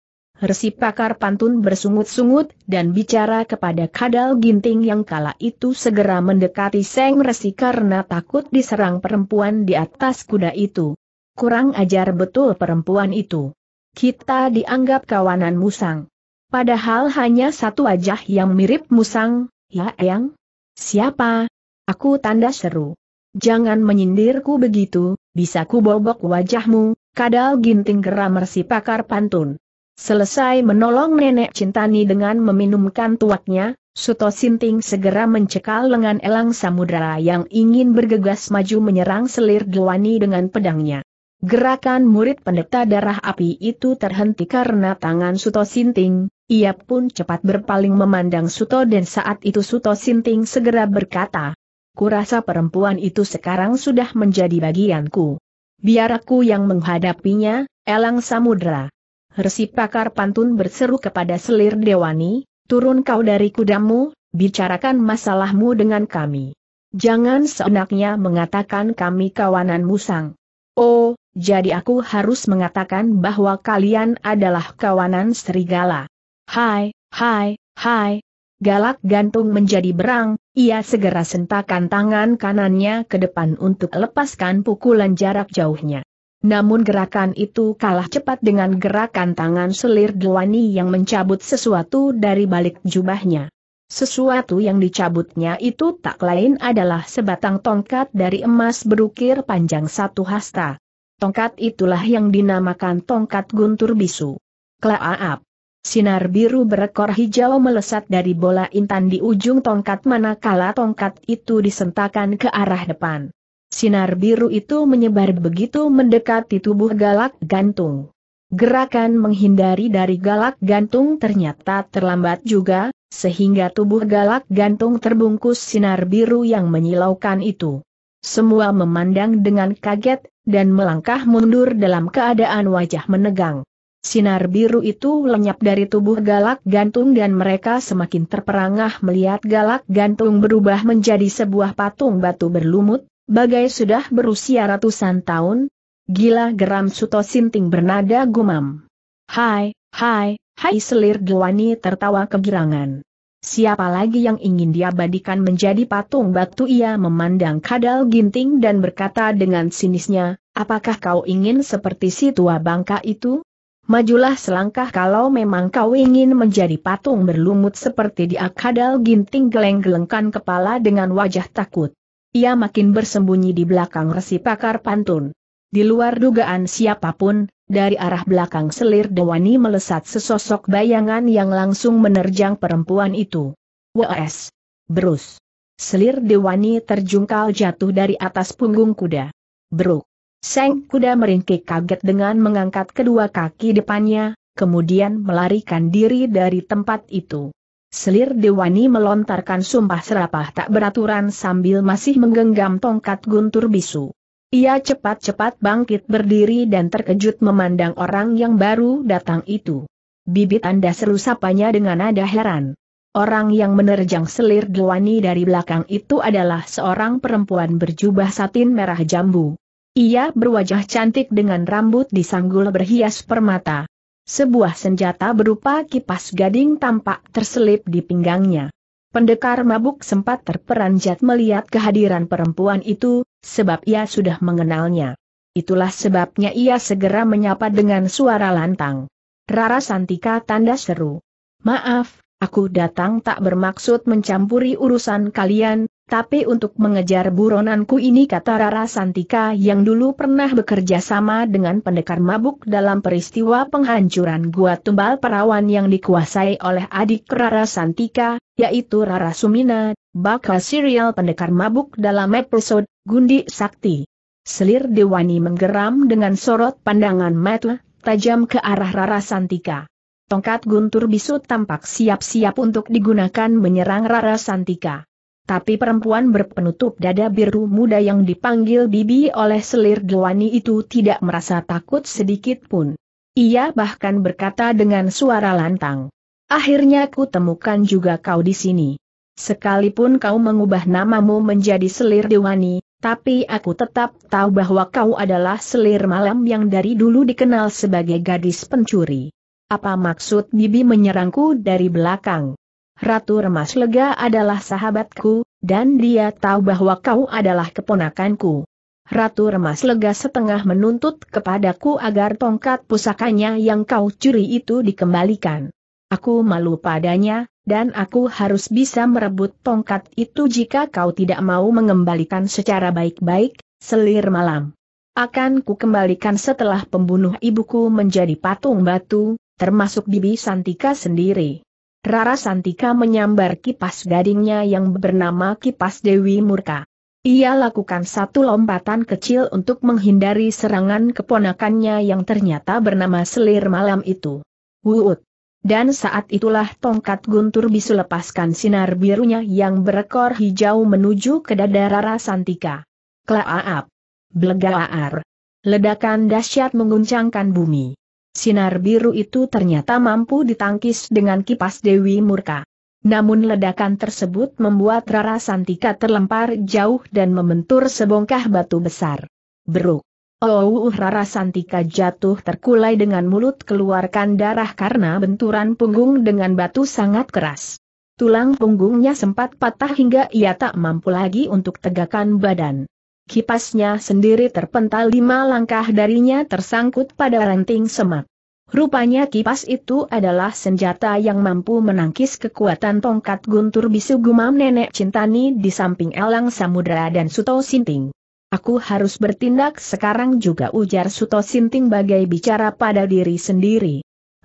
Resi pakar pantun bersungut-sungut dan bicara kepada kadal ginting yang kala itu segera mendekati Seng Resi karena takut diserang perempuan di atas kuda itu. Kurang ajar betul perempuan itu. Kita dianggap kawanan musang. Padahal hanya satu wajah yang mirip musang, ya Yang? Siapa? Aku tanda seru. Jangan menyindirku begitu, bisa ku bobok wajahmu, kadal ginting geram Resi pakar pantun. Selesai menolong nenek Cintani dengan meminumkan tuaknya, Suto Sinting segera mencekal lengan Elang Samudra yang ingin bergegas maju menyerang selir Dewani dengan pedangnya. Gerakan murid pendeta darah api itu terhenti karena tangan Suto Sinting, ia pun cepat berpaling memandang Suto dan saat itu Suto Sinting segera berkata, Kurasa perempuan itu sekarang sudah menjadi bagianku. Biar aku yang menghadapinya, Elang Samudra. Resi pakar pantun berseru kepada selir Dewani, turun kau dari kudamu, bicarakan masalahmu dengan kami. Jangan seenaknya mengatakan kami kawanan musang. Oh, jadi aku harus mengatakan bahwa kalian adalah kawanan serigala. Hai, hai, hai. Galak gantung menjadi berang, ia segera sentakan tangan kanannya ke depan untuk lepaskan pukulan jarak jauhnya. Namun gerakan itu kalah cepat dengan gerakan tangan selir Dewani yang mencabut sesuatu dari balik jubahnya. Sesuatu yang dicabutnya itu tak lain adalah sebatang tongkat dari emas berukir panjang satu hasta. Tongkat itulah yang dinamakan tongkat guntur bisu. Klaaap. Sinar biru berekor hijau melesat dari bola intan di ujung tongkat manakala tongkat itu disentakan ke arah depan. Sinar biru itu menyebar begitu mendekati tubuh galak gantung. Gerakan menghindari dari galak gantung ternyata terlambat juga, sehingga tubuh galak gantung terbungkus sinar biru yang menyilaukan itu. Semua memandang dengan kaget, dan melangkah mundur dalam keadaan wajah menegang. Sinar biru itu lenyap dari tubuh galak gantung dan mereka semakin terperangah melihat galak gantung berubah menjadi sebuah patung batu berlumut, Bagai sudah berusia ratusan tahun, gila geram Suto Sinting bernada gumam. Hai, hai, hai selir Dewani tertawa kegirangan. Siapa lagi yang ingin diabadikan menjadi patung batu ia memandang kadal ginting dan berkata dengan sinisnya, apakah kau ingin seperti si tua bangka itu? Majulah selangkah kalau memang kau ingin menjadi patung berlumut seperti dia kadal ginting geleng-gelengkan kepala dengan wajah takut ia makin bersembunyi di belakang resi pakar pantun. Di luar dugaan siapapun, dari arah belakang selir Dewani melesat sesosok bayangan yang langsung menerjang perempuan itu. W.S. Berus. Selir Dewani terjungkal jatuh dari atas punggung kuda. Bruk. Seng kuda meringkik kaget dengan mengangkat kedua kaki depannya, kemudian melarikan diri dari tempat itu. Selir Dewani melontarkan sumpah serapah tak beraturan sambil masih menggenggam tongkat guntur bisu. Ia cepat-cepat bangkit berdiri dan terkejut memandang orang yang baru datang itu. Bibit anda seru sapanya dengan nada heran. Orang yang menerjang selir Dewani dari belakang itu adalah seorang perempuan berjubah satin merah jambu. Ia berwajah cantik dengan rambut disanggul berhias permata. Sebuah senjata berupa kipas gading tampak terselip di pinggangnya. Pendekar mabuk sempat terperanjat melihat kehadiran perempuan itu, sebab ia sudah mengenalnya. Itulah sebabnya ia segera menyapa dengan suara lantang. Rara Santika tanda seru. Maaf, aku datang tak bermaksud mencampuri urusan kalian, tapi untuk mengejar buronanku ini kata Rara Santika yang dulu pernah bekerja sama dengan pendekar mabuk dalam peristiwa penghancuran gua tumbal perawan yang dikuasai oleh adik Rara Santika, yaitu Rara Sumina, bakal serial pendekar mabuk dalam episode Gundi Sakti. Selir Dewani menggeram dengan sorot pandangan mata tajam ke arah Rara Santika. Tongkat guntur bisu tampak siap-siap untuk digunakan menyerang Rara Santika. Tapi perempuan berpenutup dada biru muda yang dipanggil Bibi oleh selir Dewani itu tidak merasa takut sedikit pun. Ia bahkan berkata dengan suara lantang. Akhirnya ku temukan juga kau di sini. Sekalipun kau mengubah namamu menjadi selir Dewani, tapi aku tetap tahu bahwa kau adalah selir malam yang dari dulu dikenal sebagai gadis pencuri. Apa maksud Bibi menyerangku dari belakang? Ratu Remas Lega adalah sahabatku, dan dia tahu bahwa kau adalah keponakanku. Ratu Remas Lega setengah menuntut kepadaku agar tongkat pusakanya yang kau curi itu dikembalikan. Aku malu padanya, dan aku harus bisa merebut tongkat itu jika kau tidak mau mengembalikan secara baik-baik, selir malam. Akan ku kembalikan setelah pembunuh ibuku menjadi patung batu, termasuk bibi Santika sendiri. Rara Santika menyambar kipas gadingnya yang bernama kipas Dewi Murka. Ia lakukan satu lompatan kecil untuk menghindari serangan keponakannya yang ternyata bernama Selir Malam itu. Wuut. Dan saat itulah tongkat guntur bisu lepaskan sinar birunya yang berekor hijau menuju ke dada Rara Santika. Klaaap. Blegaar. Ledakan dahsyat mengguncangkan bumi. Sinar biru itu ternyata mampu ditangkis dengan kipas Dewi Murka. Namun ledakan tersebut membuat Rara Santika terlempar jauh dan membentur sebongkah batu besar. Beruk. Oh, uh, Rara Santika jatuh terkulai dengan mulut keluarkan darah karena benturan punggung dengan batu sangat keras. Tulang punggungnya sempat patah hingga ia tak mampu lagi untuk tegakkan badan. Kipasnya sendiri terpental lima langkah darinya tersangkut pada ranting semak. Rupanya kipas itu adalah senjata yang mampu menangkis kekuatan tongkat guntur bisu gumam nenek Cintani di samping Elang Samudra dan Suto Sinting. Aku harus bertindak sekarang juga ujar Suto Sinting bagai bicara pada diri sendiri.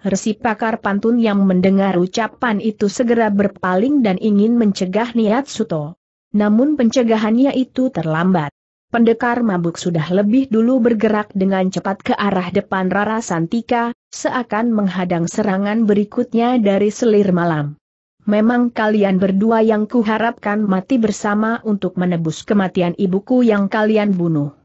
Resi pakar pantun yang mendengar ucapan itu segera berpaling dan ingin mencegah niat Suto. Namun pencegahannya itu terlambat. Pendekar mabuk sudah lebih dulu bergerak dengan cepat ke arah depan Rara Santika, seakan menghadang serangan berikutnya dari selir malam. Memang kalian berdua yang kuharapkan mati bersama untuk menebus kematian ibuku yang kalian bunuh.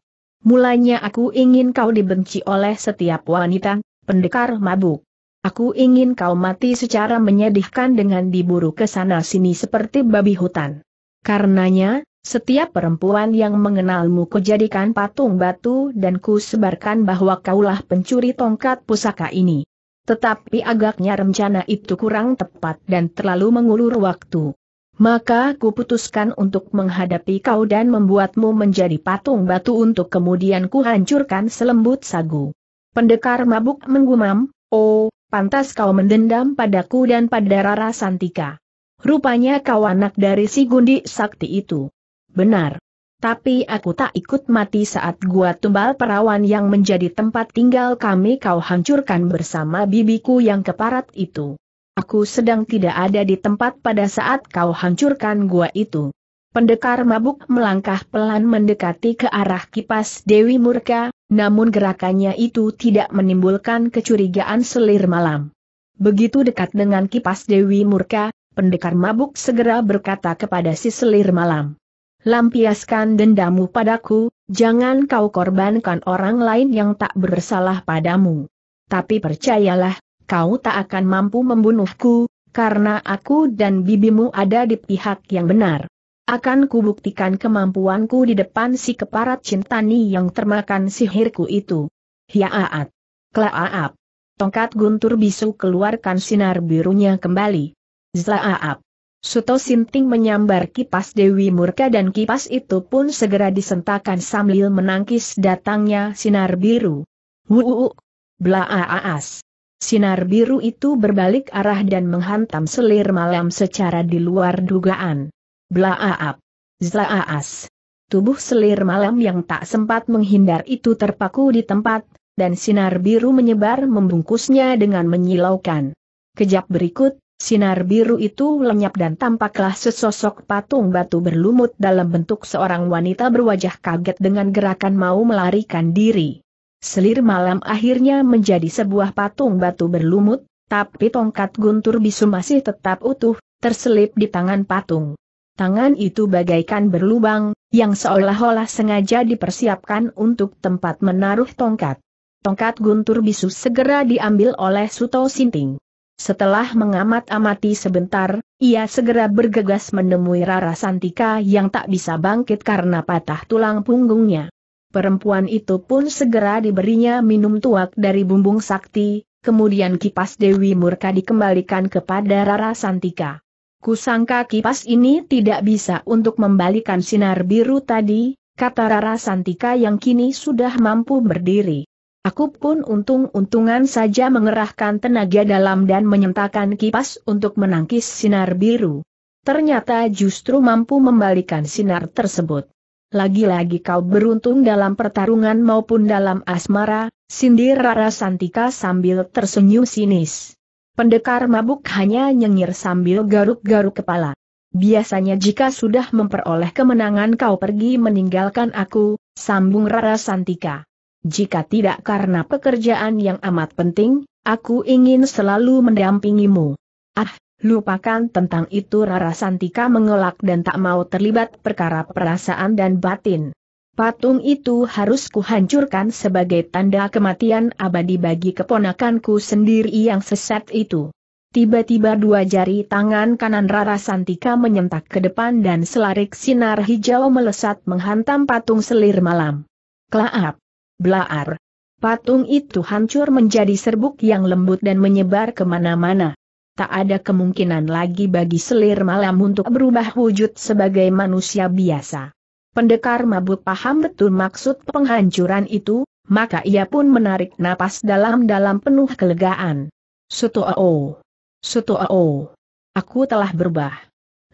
Mulanya aku ingin kau dibenci oleh setiap wanita, pendekar mabuk. Aku ingin kau mati secara menyedihkan dengan diburu ke sana sini seperti babi hutan. Karenanya, setiap perempuan yang mengenalmu kujadikan patung batu dan ku sebarkan bahwa kaulah pencuri tongkat pusaka ini. Tetapi agaknya rencana itu kurang tepat dan terlalu mengulur waktu. Maka ku putuskan untuk menghadapi kau dan membuatmu menjadi patung batu untuk kemudian ku hancurkan selembut sagu. Pendekar mabuk menggumam, oh, pantas kau mendendam padaku dan pada Rara Santika. Rupanya kau anak dari si Gundi Sakti itu. Benar. Tapi aku tak ikut mati saat gua tumbal perawan yang menjadi tempat tinggal kami kau hancurkan bersama bibiku yang keparat itu. Aku sedang tidak ada di tempat pada saat kau hancurkan gua itu. Pendekar mabuk melangkah pelan mendekati ke arah kipas Dewi Murka, namun gerakannya itu tidak menimbulkan kecurigaan selir malam. Begitu dekat dengan kipas Dewi Murka, pendekar mabuk segera berkata kepada si selir malam. Lampiaskan dendamu padaku, jangan kau korbankan orang lain yang tak bersalah padamu. Tapi percayalah, kau tak akan mampu membunuhku, karena aku dan bibimu ada di pihak yang benar. Akan kubuktikan kemampuanku di depan si keparat cintani yang termakan sihirku itu. Hiaat. Klaaap. Tongkat guntur bisu keluarkan sinar birunya kembali. Zlaaap. Suto Sinting menyambar kipas Dewi Murka dan kipas itu pun segera disentakan sambil menangkis datangnya sinar biru. Wuuu, blaaas. Sinar biru itu berbalik arah dan menghantam selir malam secara di luar dugaan. Blaaap. Zlaaas. Tubuh selir malam yang tak sempat menghindar itu terpaku di tempat, dan sinar biru menyebar membungkusnya dengan menyilaukan. Kejap berikut, Sinar biru itu lenyap dan tampaklah sesosok patung batu berlumut dalam bentuk seorang wanita berwajah kaget dengan gerakan mau melarikan diri. Selir malam akhirnya menjadi sebuah patung batu berlumut, tapi tongkat guntur bisu masih tetap utuh, terselip di tangan patung. Tangan itu bagaikan berlubang, yang seolah-olah sengaja dipersiapkan untuk tempat menaruh tongkat. Tongkat guntur bisu segera diambil oleh Suto Sinting. Setelah mengamat-amati sebentar, ia segera bergegas menemui Rara Santika yang tak bisa bangkit karena patah tulang punggungnya. Perempuan itu pun segera diberinya minum tuak dari bumbung sakti, kemudian kipas Dewi Murka dikembalikan kepada Rara Santika. Kusangka kipas ini tidak bisa untuk membalikan sinar biru tadi, kata Rara Santika yang kini sudah mampu berdiri. Aku pun untung-untungan saja mengerahkan tenaga dalam dan menyentakan kipas untuk menangkis sinar biru. Ternyata justru mampu membalikan sinar tersebut. Lagi-lagi kau beruntung dalam pertarungan maupun dalam asmara, sindir Rara Santika sambil tersenyum sinis. Pendekar mabuk hanya nyengir sambil garuk-garuk kepala. Biasanya jika sudah memperoleh kemenangan kau pergi meninggalkan aku, sambung Rara Santika. Jika tidak karena pekerjaan yang amat penting, aku ingin selalu mendampingimu. Ah, lupakan tentang itu Rara Santika mengelak dan tak mau terlibat perkara perasaan dan batin. Patung itu harus kuhancurkan sebagai tanda kematian abadi bagi keponakanku sendiri yang sesat itu. Tiba-tiba dua jari tangan kanan Rara Santika menyentak ke depan dan selarik sinar hijau melesat menghantam patung selir malam. Kelaap. Blaar! Patung itu hancur menjadi serbuk yang lembut dan menyebar kemana-mana. Tak ada kemungkinan lagi bagi selir malam untuk berubah wujud sebagai manusia biasa. Pendekar mabuk paham betul maksud penghancuran itu, maka ia pun menarik napas dalam-dalam penuh kelegaan. Suto'o. Suto'o. Aku telah berubah.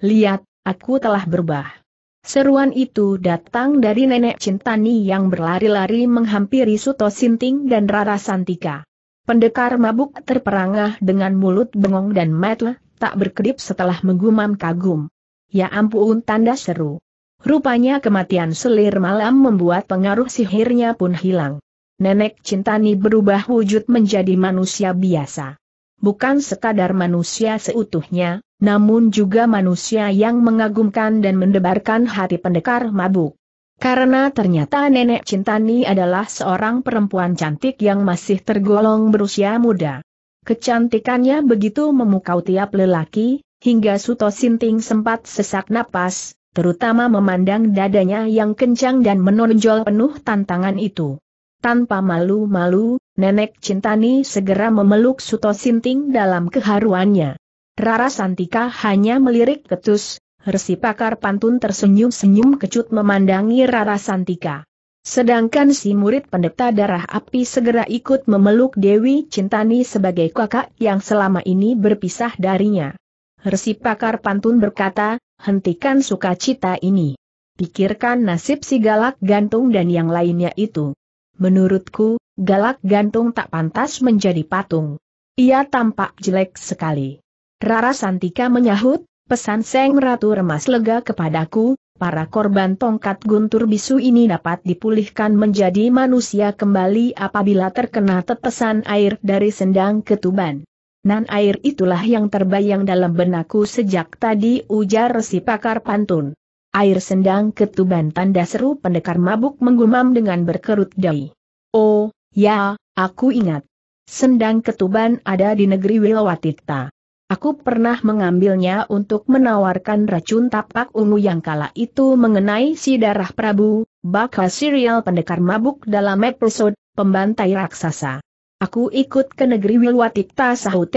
Lihat, aku telah berubah. Seruan itu datang dari nenek Cintani yang berlari-lari menghampiri Suto Sinting dan Rara Santika. Pendekar mabuk terperangah dengan mulut bengong dan metle, tak berkedip setelah menggumam kagum. Ya ampun tanda seru. Rupanya kematian selir malam membuat pengaruh sihirnya pun hilang. Nenek Cintani berubah wujud menjadi manusia biasa bukan sekadar manusia seutuhnya, namun juga manusia yang mengagumkan dan mendebarkan hati pendekar mabuk. Karena ternyata nenek Cintani adalah seorang perempuan cantik yang masih tergolong berusia muda. Kecantikannya begitu memukau tiap lelaki, hingga Suto Sinting sempat sesak napas, terutama memandang dadanya yang kencang dan menonjol penuh tantangan itu. Tanpa malu-malu, Nenek Cintani segera memeluk Suto Sinting dalam keharuannya. Rara Santika hanya melirik ketus, resi pakar pantun tersenyum-senyum kecut memandangi Rara Santika. Sedangkan si murid pendeta darah api segera ikut memeluk Dewi Cintani sebagai kakak yang selama ini berpisah darinya. Resi pakar pantun berkata, hentikan sukacita ini. Pikirkan nasib si galak gantung dan yang lainnya itu. Menurutku, galak gantung tak pantas menjadi patung. Ia tampak jelek sekali. Rara Santika menyahut, pesan Seng Ratu remas lega kepadaku, para korban tongkat guntur bisu ini dapat dipulihkan menjadi manusia kembali apabila terkena tetesan air dari sendang ketuban. Nan air itulah yang terbayang dalam benakku sejak tadi ujar si pakar pantun. Air sendang ketuban tanda seru pendekar mabuk menggumam dengan berkerut dahi. Oh, ya, aku ingat. Sendang ketuban ada di negeri Wilawatita. Aku pernah mengambilnya untuk menawarkan racun tapak ungu yang kala itu mengenai si darah Prabu, bakal serial pendekar mabuk dalam episode Pembantai Raksasa. Aku ikut ke negeri Wilwatikta sahut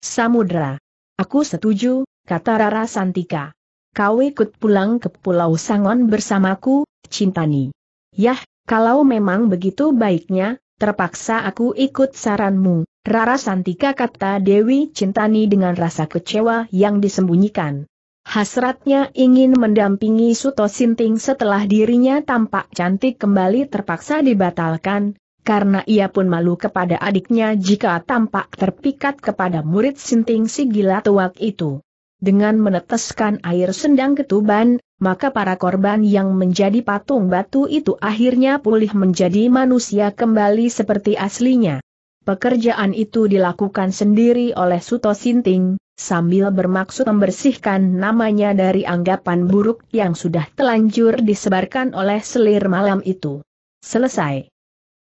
Samudra. Aku setuju, kata Rara Santika kau ikut pulang ke Pulau Sangon bersamaku, Cintani. Yah, kalau memang begitu baiknya, terpaksa aku ikut saranmu, Rara Santika kata Dewi Cintani dengan rasa kecewa yang disembunyikan. Hasratnya ingin mendampingi Suto Sinting setelah dirinya tampak cantik kembali terpaksa dibatalkan, karena ia pun malu kepada adiknya jika tampak terpikat kepada murid Sinting si gila tuak itu. Dengan meneteskan air sendang ketuban, maka para korban yang menjadi patung batu itu akhirnya pulih menjadi manusia kembali seperti aslinya. Pekerjaan itu dilakukan sendiri oleh Suto Sinting, sambil bermaksud membersihkan namanya dari anggapan buruk yang sudah telanjur disebarkan oleh selir malam itu. Selesai.